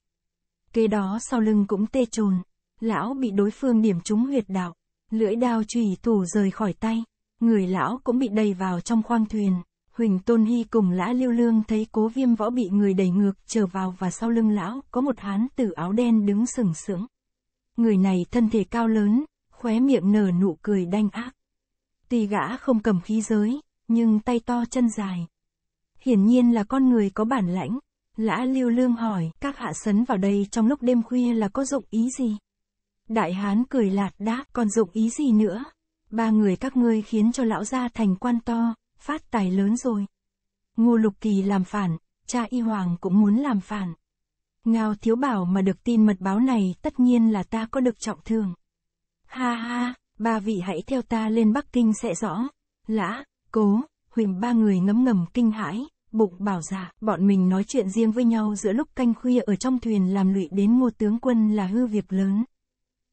Kế đó sau lưng cũng tê trồn. Lão bị đối phương điểm trúng huyệt đạo. Lưỡi đao trùy thủ rời khỏi tay người lão cũng bị đầy vào trong khoang thuyền. Huỳnh Tôn Hy cùng Lã Liêu Lương thấy cố viêm võ bị người đẩy ngược trở vào và sau lưng lão có một hán tử áo đen đứng sừng sững. Người này thân thể cao lớn, khóe miệng nở nụ cười đanh ác. Tuy gã không cầm khí giới, nhưng tay to chân dài. Hiển nhiên là con người có bản lãnh. Lã Liêu Lương hỏi, các hạ sấn vào đây trong lúc đêm khuya là có dụng ý gì? Đại hán cười lạt đáp, còn dụng ý gì nữa? Ba người các ngươi khiến cho lão gia thành quan to, phát tài lớn rồi. Ngô Lục Kỳ làm phản, cha y hoàng cũng muốn làm phản. Ngao thiếu bảo mà được tin mật báo này tất nhiên là ta có được trọng thương. Ha ha, ba vị hãy theo ta lên Bắc Kinh sẽ rõ. Lã, cố, huyền ba người ngấm ngầm kinh hãi, bụng bảo giả, dạ, bọn mình nói chuyện riêng với nhau giữa lúc canh khuya ở trong thuyền làm lụy đến ngô tướng quân là hư việc lớn.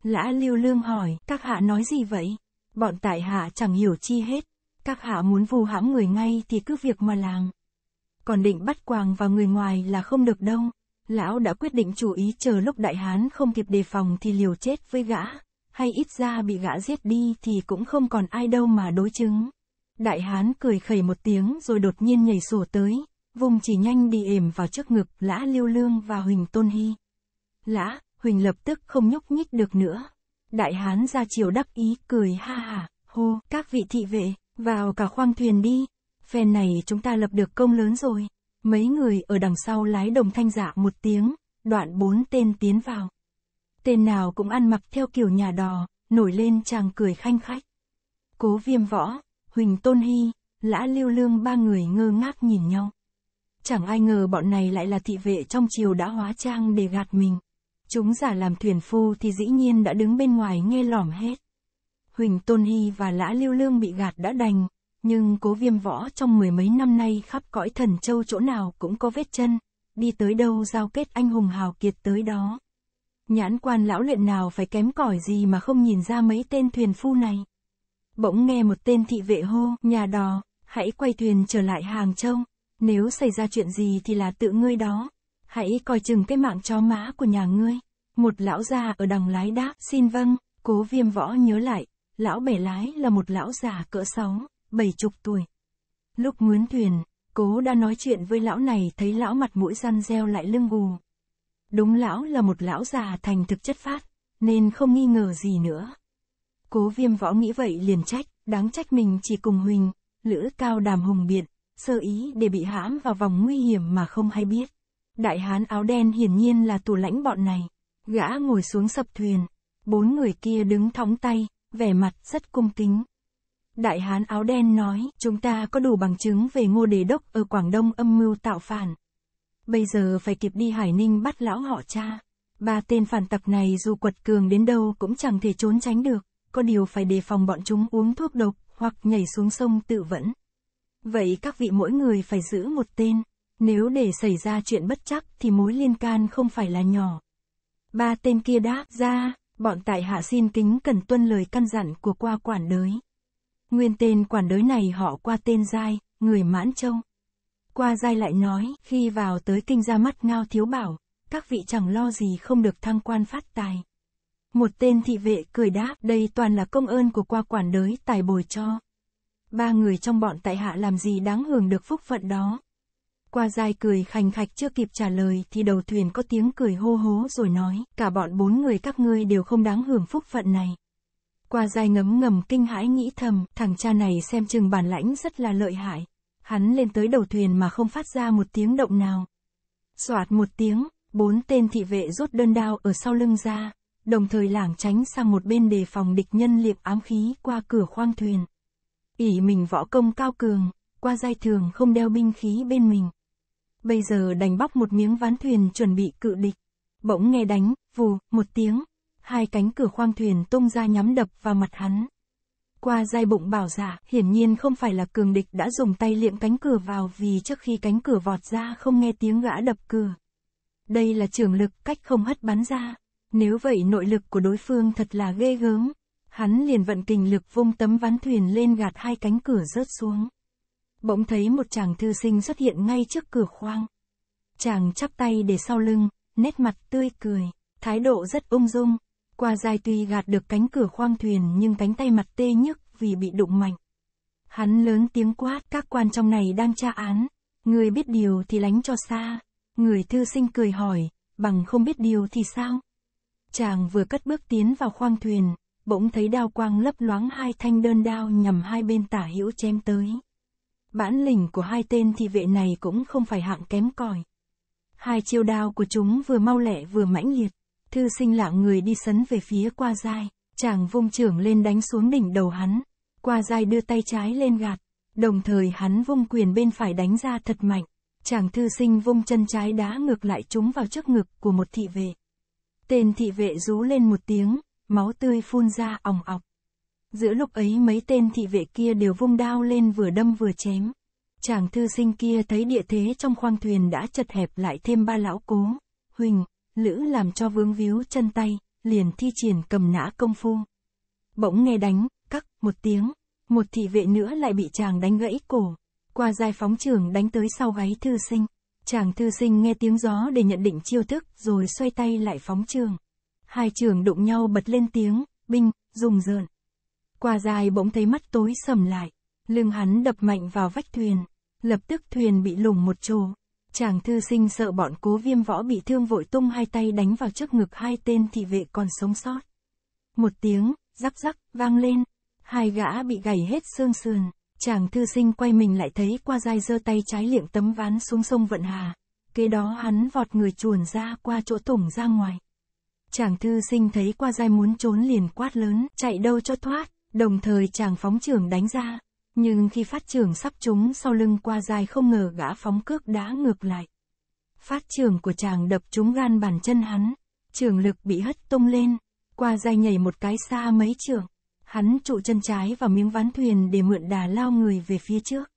Lã lưu lương hỏi, các hạ nói gì vậy? bọn tại hạ chẳng hiểu chi hết, các hạ muốn vu hãm người ngay thì cứ việc mà làm. Còn định bắt quàng vào người ngoài là không được đâu, lão đã quyết định chủ ý chờ lúc đại hán không kịp đề phòng thì liều chết với gã, hay ít ra bị gã giết đi thì cũng không còn ai đâu mà đối chứng. Đại hán cười khẩy một tiếng rồi đột nhiên nhảy sổ tới, vùng chỉ nhanh đi ềm vào trước ngực lã liêu lương và huỳnh tôn hy. Lã, huỳnh lập tức không nhúc nhích được nữa. Đại hán ra chiều đắc ý, cười ha hả, hô, các vị thị vệ, vào cả khoang thuyền đi. Phen này chúng ta lập được công lớn rồi. Mấy người ở đằng sau lái đồng thanh giả dạ một tiếng, đoạn bốn tên tiến vào. Tên nào cũng ăn mặc theo kiểu nhà đò, nổi lên chàng cười khanh khách. Cố viêm võ, Huỳnh Tôn Hy, Lã Lưu Lương ba người ngơ ngác nhìn nhau. Chẳng ai ngờ bọn này lại là thị vệ trong triều đã hóa trang để gạt mình. Chúng giả làm thuyền phu thì dĩ nhiên đã đứng bên ngoài nghe lỏm hết. Huỳnh Tôn Hy và Lã Lưu Lương bị gạt đã đành, nhưng cố viêm võ trong mười mấy năm nay khắp cõi thần châu chỗ nào cũng có vết chân, đi tới đâu giao kết anh hùng hào kiệt tới đó. Nhãn quan lão luyện nào phải kém cỏi gì mà không nhìn ra mấy tên thuyền phu này. Bỗng nghe một tên thị vệ hô, nhà đò, hãy quay thuyền trở lại Hàng Châu, nếu xảy ra chuyện gì thì là tự ngươi đó hãy coi chừng cái mạng chó mã của nhà ngươi. Một lão già ở đằng lái đáp, xin vâng, cố viêm võ nhớ lại, lão bẻ lái là một lão già cỡ sáu, bảy chục tuổi. Lúc mướn thuyền, cố đã nói chuyện với lão này thấy lão mặt mũi răn reo lại lưng gù. Đúng lão là một lão già thành thực chất phát, nên không nghi ngờ gì nữa. Cố viêm võ nghĩ vậy liền trách, đáng trách mình chỉ cùng Huỳnh, Lữ Cao Đàm Hùng Biện, sơ ý để bị hãm vào vòng nguy hiểm mà không hay biết. Đại hán áo đen hiển nhiên là tù lãnh bọn này. Gã ngồi xuống sập thuyền. Bốn người kia đứng thõng tay, vẻ mặt rất cung kính. Đại hán áo đen nói, chúng ta có đủ bằng chứng về ngô Đề đốc ở Quảng Đông âm mưu tạo phản. Bây giờ phải kịp đi Hải Ninh bắt lão họ cha. Ba tên phản tập này dù quật cường đến đâu cũng chẳng thể trốn tránh được, có điều phải đề phòng bọn chúng uống thuốc độc, hoặc nhảy xuống sông tự vẫn. Vậy các vị mỗi người phải giữ một tên. Nếu để xảy ra chuyện bất chắc thì mối liên can không phải là nhỏ. Ba tên kia đáp ra, bọn tại hạ xin kính cần tuân lời căn dặn của qua quản đới. Nguyên tên quản đới này họ qua tên Giai, người Mãn Châu. Qua Giai lại nói, khi vào tới kinh ra mắt ngao thiếu bảo, các vị chẳng lo gì không được thăng quan phát tài. Một tên thị vệ cười đáp, đây toàn là công ơn của qua quản đới tài bồi cho. Ba người trong bọn tại hạ làm gì đáng hưởng được phúc phận đó qua dai cười khành khạch chưa kịp trả lời thì đầu thuyền có tiếng cười hô hố rồi nói, cả bọn bốn người các ngươi đều không đáng hưởng phúc phận này. Qua dai ngấm ngầm kinh hãi nghĩ thầm, thằng cha này xem chừng bản lãnh rất là lợi hại. Hắn lên tới đầu thuyền mà không phát ra một tiếng động nào. Xoạt một tiếng, bốn tên thị vệ rút đơn đao ở sau lưng ra, đồng thời lảng tránh sang một bên đề phòng địch nhân liệp ám khí qua cửa khoang thuyền. ỉ mình võ công cao cường, qua giai thường không đeo binh khí bên mình bây giờ đành bóc một miếng ván thuyền chuẩn bị cự địch. Bỗng nghe đánh, vù, một tiếng, hai cánh cửa khoang thuyền tung ra nhắm đập vào mặt hắn. Qua dai bụng bảo giả, dạ, hiển nhiên không phải là cường địch đã dùng tay liệm cánh cửa vào vì trước khi cánh cửa vọt ra không nghe tiếng gã đập cửa. Đây là trường lực cách không hất bắn ra, nếu vậy nội lực của đối phương thật là ghê gớm. Hắn liền vận kình lực vung tấm ván thuyền lên gạt hai cánh cửa rớt xuống bỗng thấy một chàng thư sinh xuất hiện ngay trước cửa khoang. Chàng chắp tay để sau lưng, nét mặt tươi cười, thái độ rất ung dung. Qua dài tuy gạt được cánh cửa khoang thuyền nhưng cánh tay mặt tê nhức vì bị đụng mạnh. Hắn lớn tiếng quát, các quan trong này đang tra án, người biết điều thì lánh cho xa. Người thư sinh cười hỏi, bằng không biết điều thì sao? Chàng vừa cất bước tiến vào khoang thuyền, bỗng thấy đao quang lấp loáng hai thanh đơn đao nhằm hai bên tả hữu chém tới. Bản lĩnh của hai tên thị vệ này cũng không phải hạng kém cỏi. Hai chiêu đao của chúng vừa mau lẹ vừa mãnh liệt. Thư sinh lạng người đi sấn về phía qua dai, chàng vung trưởng lên đánh xuống đỉnh đầu hắn. Qua dai đưa tay trái lên gạt, đồng thời hắn vung quyền bên phải đánh ra thật mạnh. Chàng thư sinh vung chân trái đá ngược lại chúng vào trước ngực của một thị vệ. Tên thị vệ rú lên một tiếng, máu tươi phun ra ỏng ọc. Giữa lúc ấy mấy tên thị vệ kia đều vung đao lên vừa đâm vừa chém. Chàng thư sinh kia thấy địa thế trong khoang thuyền đã chật hẹp lại thêm ba lão cố, huỳnh, lữ làm cho vướng víu chân tay, liền thi triển cầm nã công phu. Bỗng nghe đánh, cắc, một tiếng, một thị vệ nữa lại bị chàng đánh gãy cổ, qua giai phóng trường đánh tới sau gáy thư sinh. Chàng thư sinh nghe tiếng gió để nhận định chiêu thức, rồi xoay tay lại phóng trường. Hai trường đụng nhau bật lên tiếng, binh, rùng rợn. Qua dài bỗng thấy mắt tối sầm lại, lưng hắn đập mạnh vào vách thuyền, lập tức thuyền bị lủng một chỗ. Chàng thư sinh sợ bọn cố viêm võ bị thương vội tung hai tay đánh vào trước ngực hai tên thị vệ còn sống sót. Một tiếng, rắc rắc, vang lên, hai gã bị gầy hết xương sườn. Chàng thư sinh quay mình lại thấy qua dai giơ tay trái liệng tấm ván xuống sông Vận Hà. Kế đó hắn vọt người chuồn ra qua chỗ tủng ra ngoài. Chàng thư sinh thấy qua dai muốn trốn liền quát lớn, chạy đâu cho thoát đồng thời chàng phóng trưởng đánh ra, nhưng khi phát trưởng sắp trúng sau lưng qua dài không ngờ gã phóng cước đã ngược lại. Phát trưởng của chàng đập trúng gan bàn chân hắn, trường lực bị hất tung lên, qua dài nhảy một cái xa mấy trường, hắn trụ chân trái vào miếng ván thuyền để mượn đà lao người về phía trước.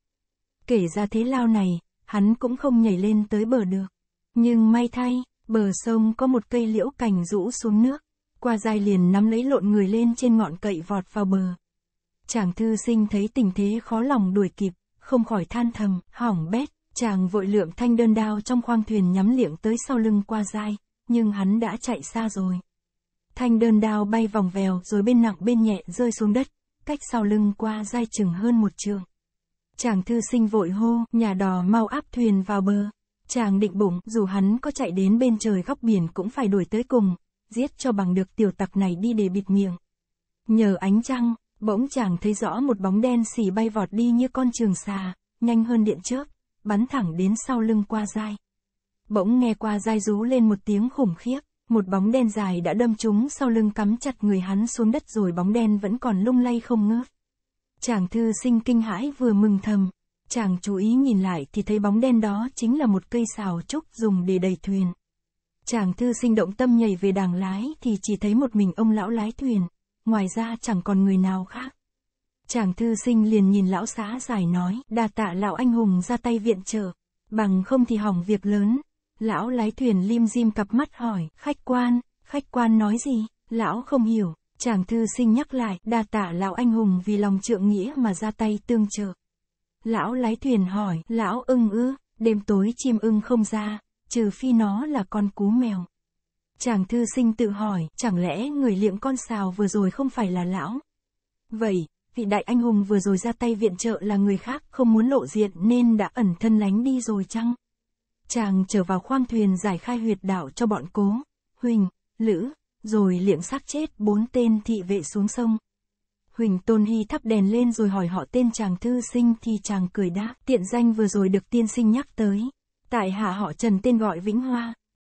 Kể ra thế lao này, hắn cũng không nhảy lên tới bờ được. Nhưng may thay, bờ sông có một cây liễu cành rũ xuống nước. Qua dai liền nắm lấy lộn người lên trên ngọn cậy vọt vào bờ. Chàng thư sinh thấy tình thế khó lòng đuổi kịp, không khỏi than thầm, hỏng bét, chàng vội lượm thanh đơn đao trong khoang thuyền nhắm liệng tới sau lưng qua dai, nhưng hắn đã chạy xa rồi. Thanh đơn đao bay vòng vèo rồi bên nặng bên nhẹ rơi xuống đất, cách sau lưng qua dai chừng hơn một trường. Chàng thư sinh vội hô, nhà đò mau áp thuyền vào bờ. Chàng định bụng, dù hắn có chạy đến bên trời góc biển cũng phải đuổi tới cùng, giết cho bằng được tiểu tặc này đi để bịt miệng. Nhờ ánh trăng, bỗng chàng thấy rõ một bóng đen xì bay vọt đi như con trường xà, nhanh hơn điện chớp, bắn thẳng đến sau lưng qua dai. Bỗng nghe qua dai rú lên một tiếng khủng khiếp, một bóng đen dài đã đâm trúng sau lưng cắm chặt người hắn xuống đất rồi bóng đen vẫn còn lung lay không ngớt. Chàng thư sinh kinh hãi vừa mừng thầm, chàng chú ý nhìn lại thì thấy bóng đen đó chính là một cây xào trúc dùng để đầy thuyền. Chàng thư sinh động tâm nhảy về đàng lái thì chỉ thấy một mình ông lão lái thuyền, ngoài ra chẳng còn người nào khác. Chàng thư sinh liền nhìn lão xã giải nói, đa tạ lão anh hùng ra tay viện trợ, bằng không thì hỏng việc lớn. Lão lái thuyền lim dim cặp mắt hỏi, khách quan, khách quan nói gì, lão không hiểu, chàng thư sinh nhắc lại, đa tạ lão anh hùng vì lòng trượng nghĩa mà ra tay tương trợ. Lão lái thuyền hỏi, lão ưng ư, đêm tối chim ưng không ra, trừ phi nó là con cú mèo. Chàng thư sinh tự hỏi, chẳng lẽ người liệm con xào vừa rồi không phải là lão? Vậy, vị đại anh hùng vừa rồi ra tay viện trợ là người khác, không muốn lộ diện nên đã ẩn thân lánh đi rồi chăng? Chàng trở vào khoang thuyền giải khai huyệt đạo cho bọn cố, Huỳnh, Lữ, rồi liệm xác chết bốn tên thị vệ xuống sông. Huỳnh Tôn Hy thắp đèn lên rồi hỏi họ tên chàng thư sinh thì chàng cười đáp, tiện danh vừa rồi được tiên sinh nhắc tới tại hạ họ Trần tên gọi Vĩnh Hoa.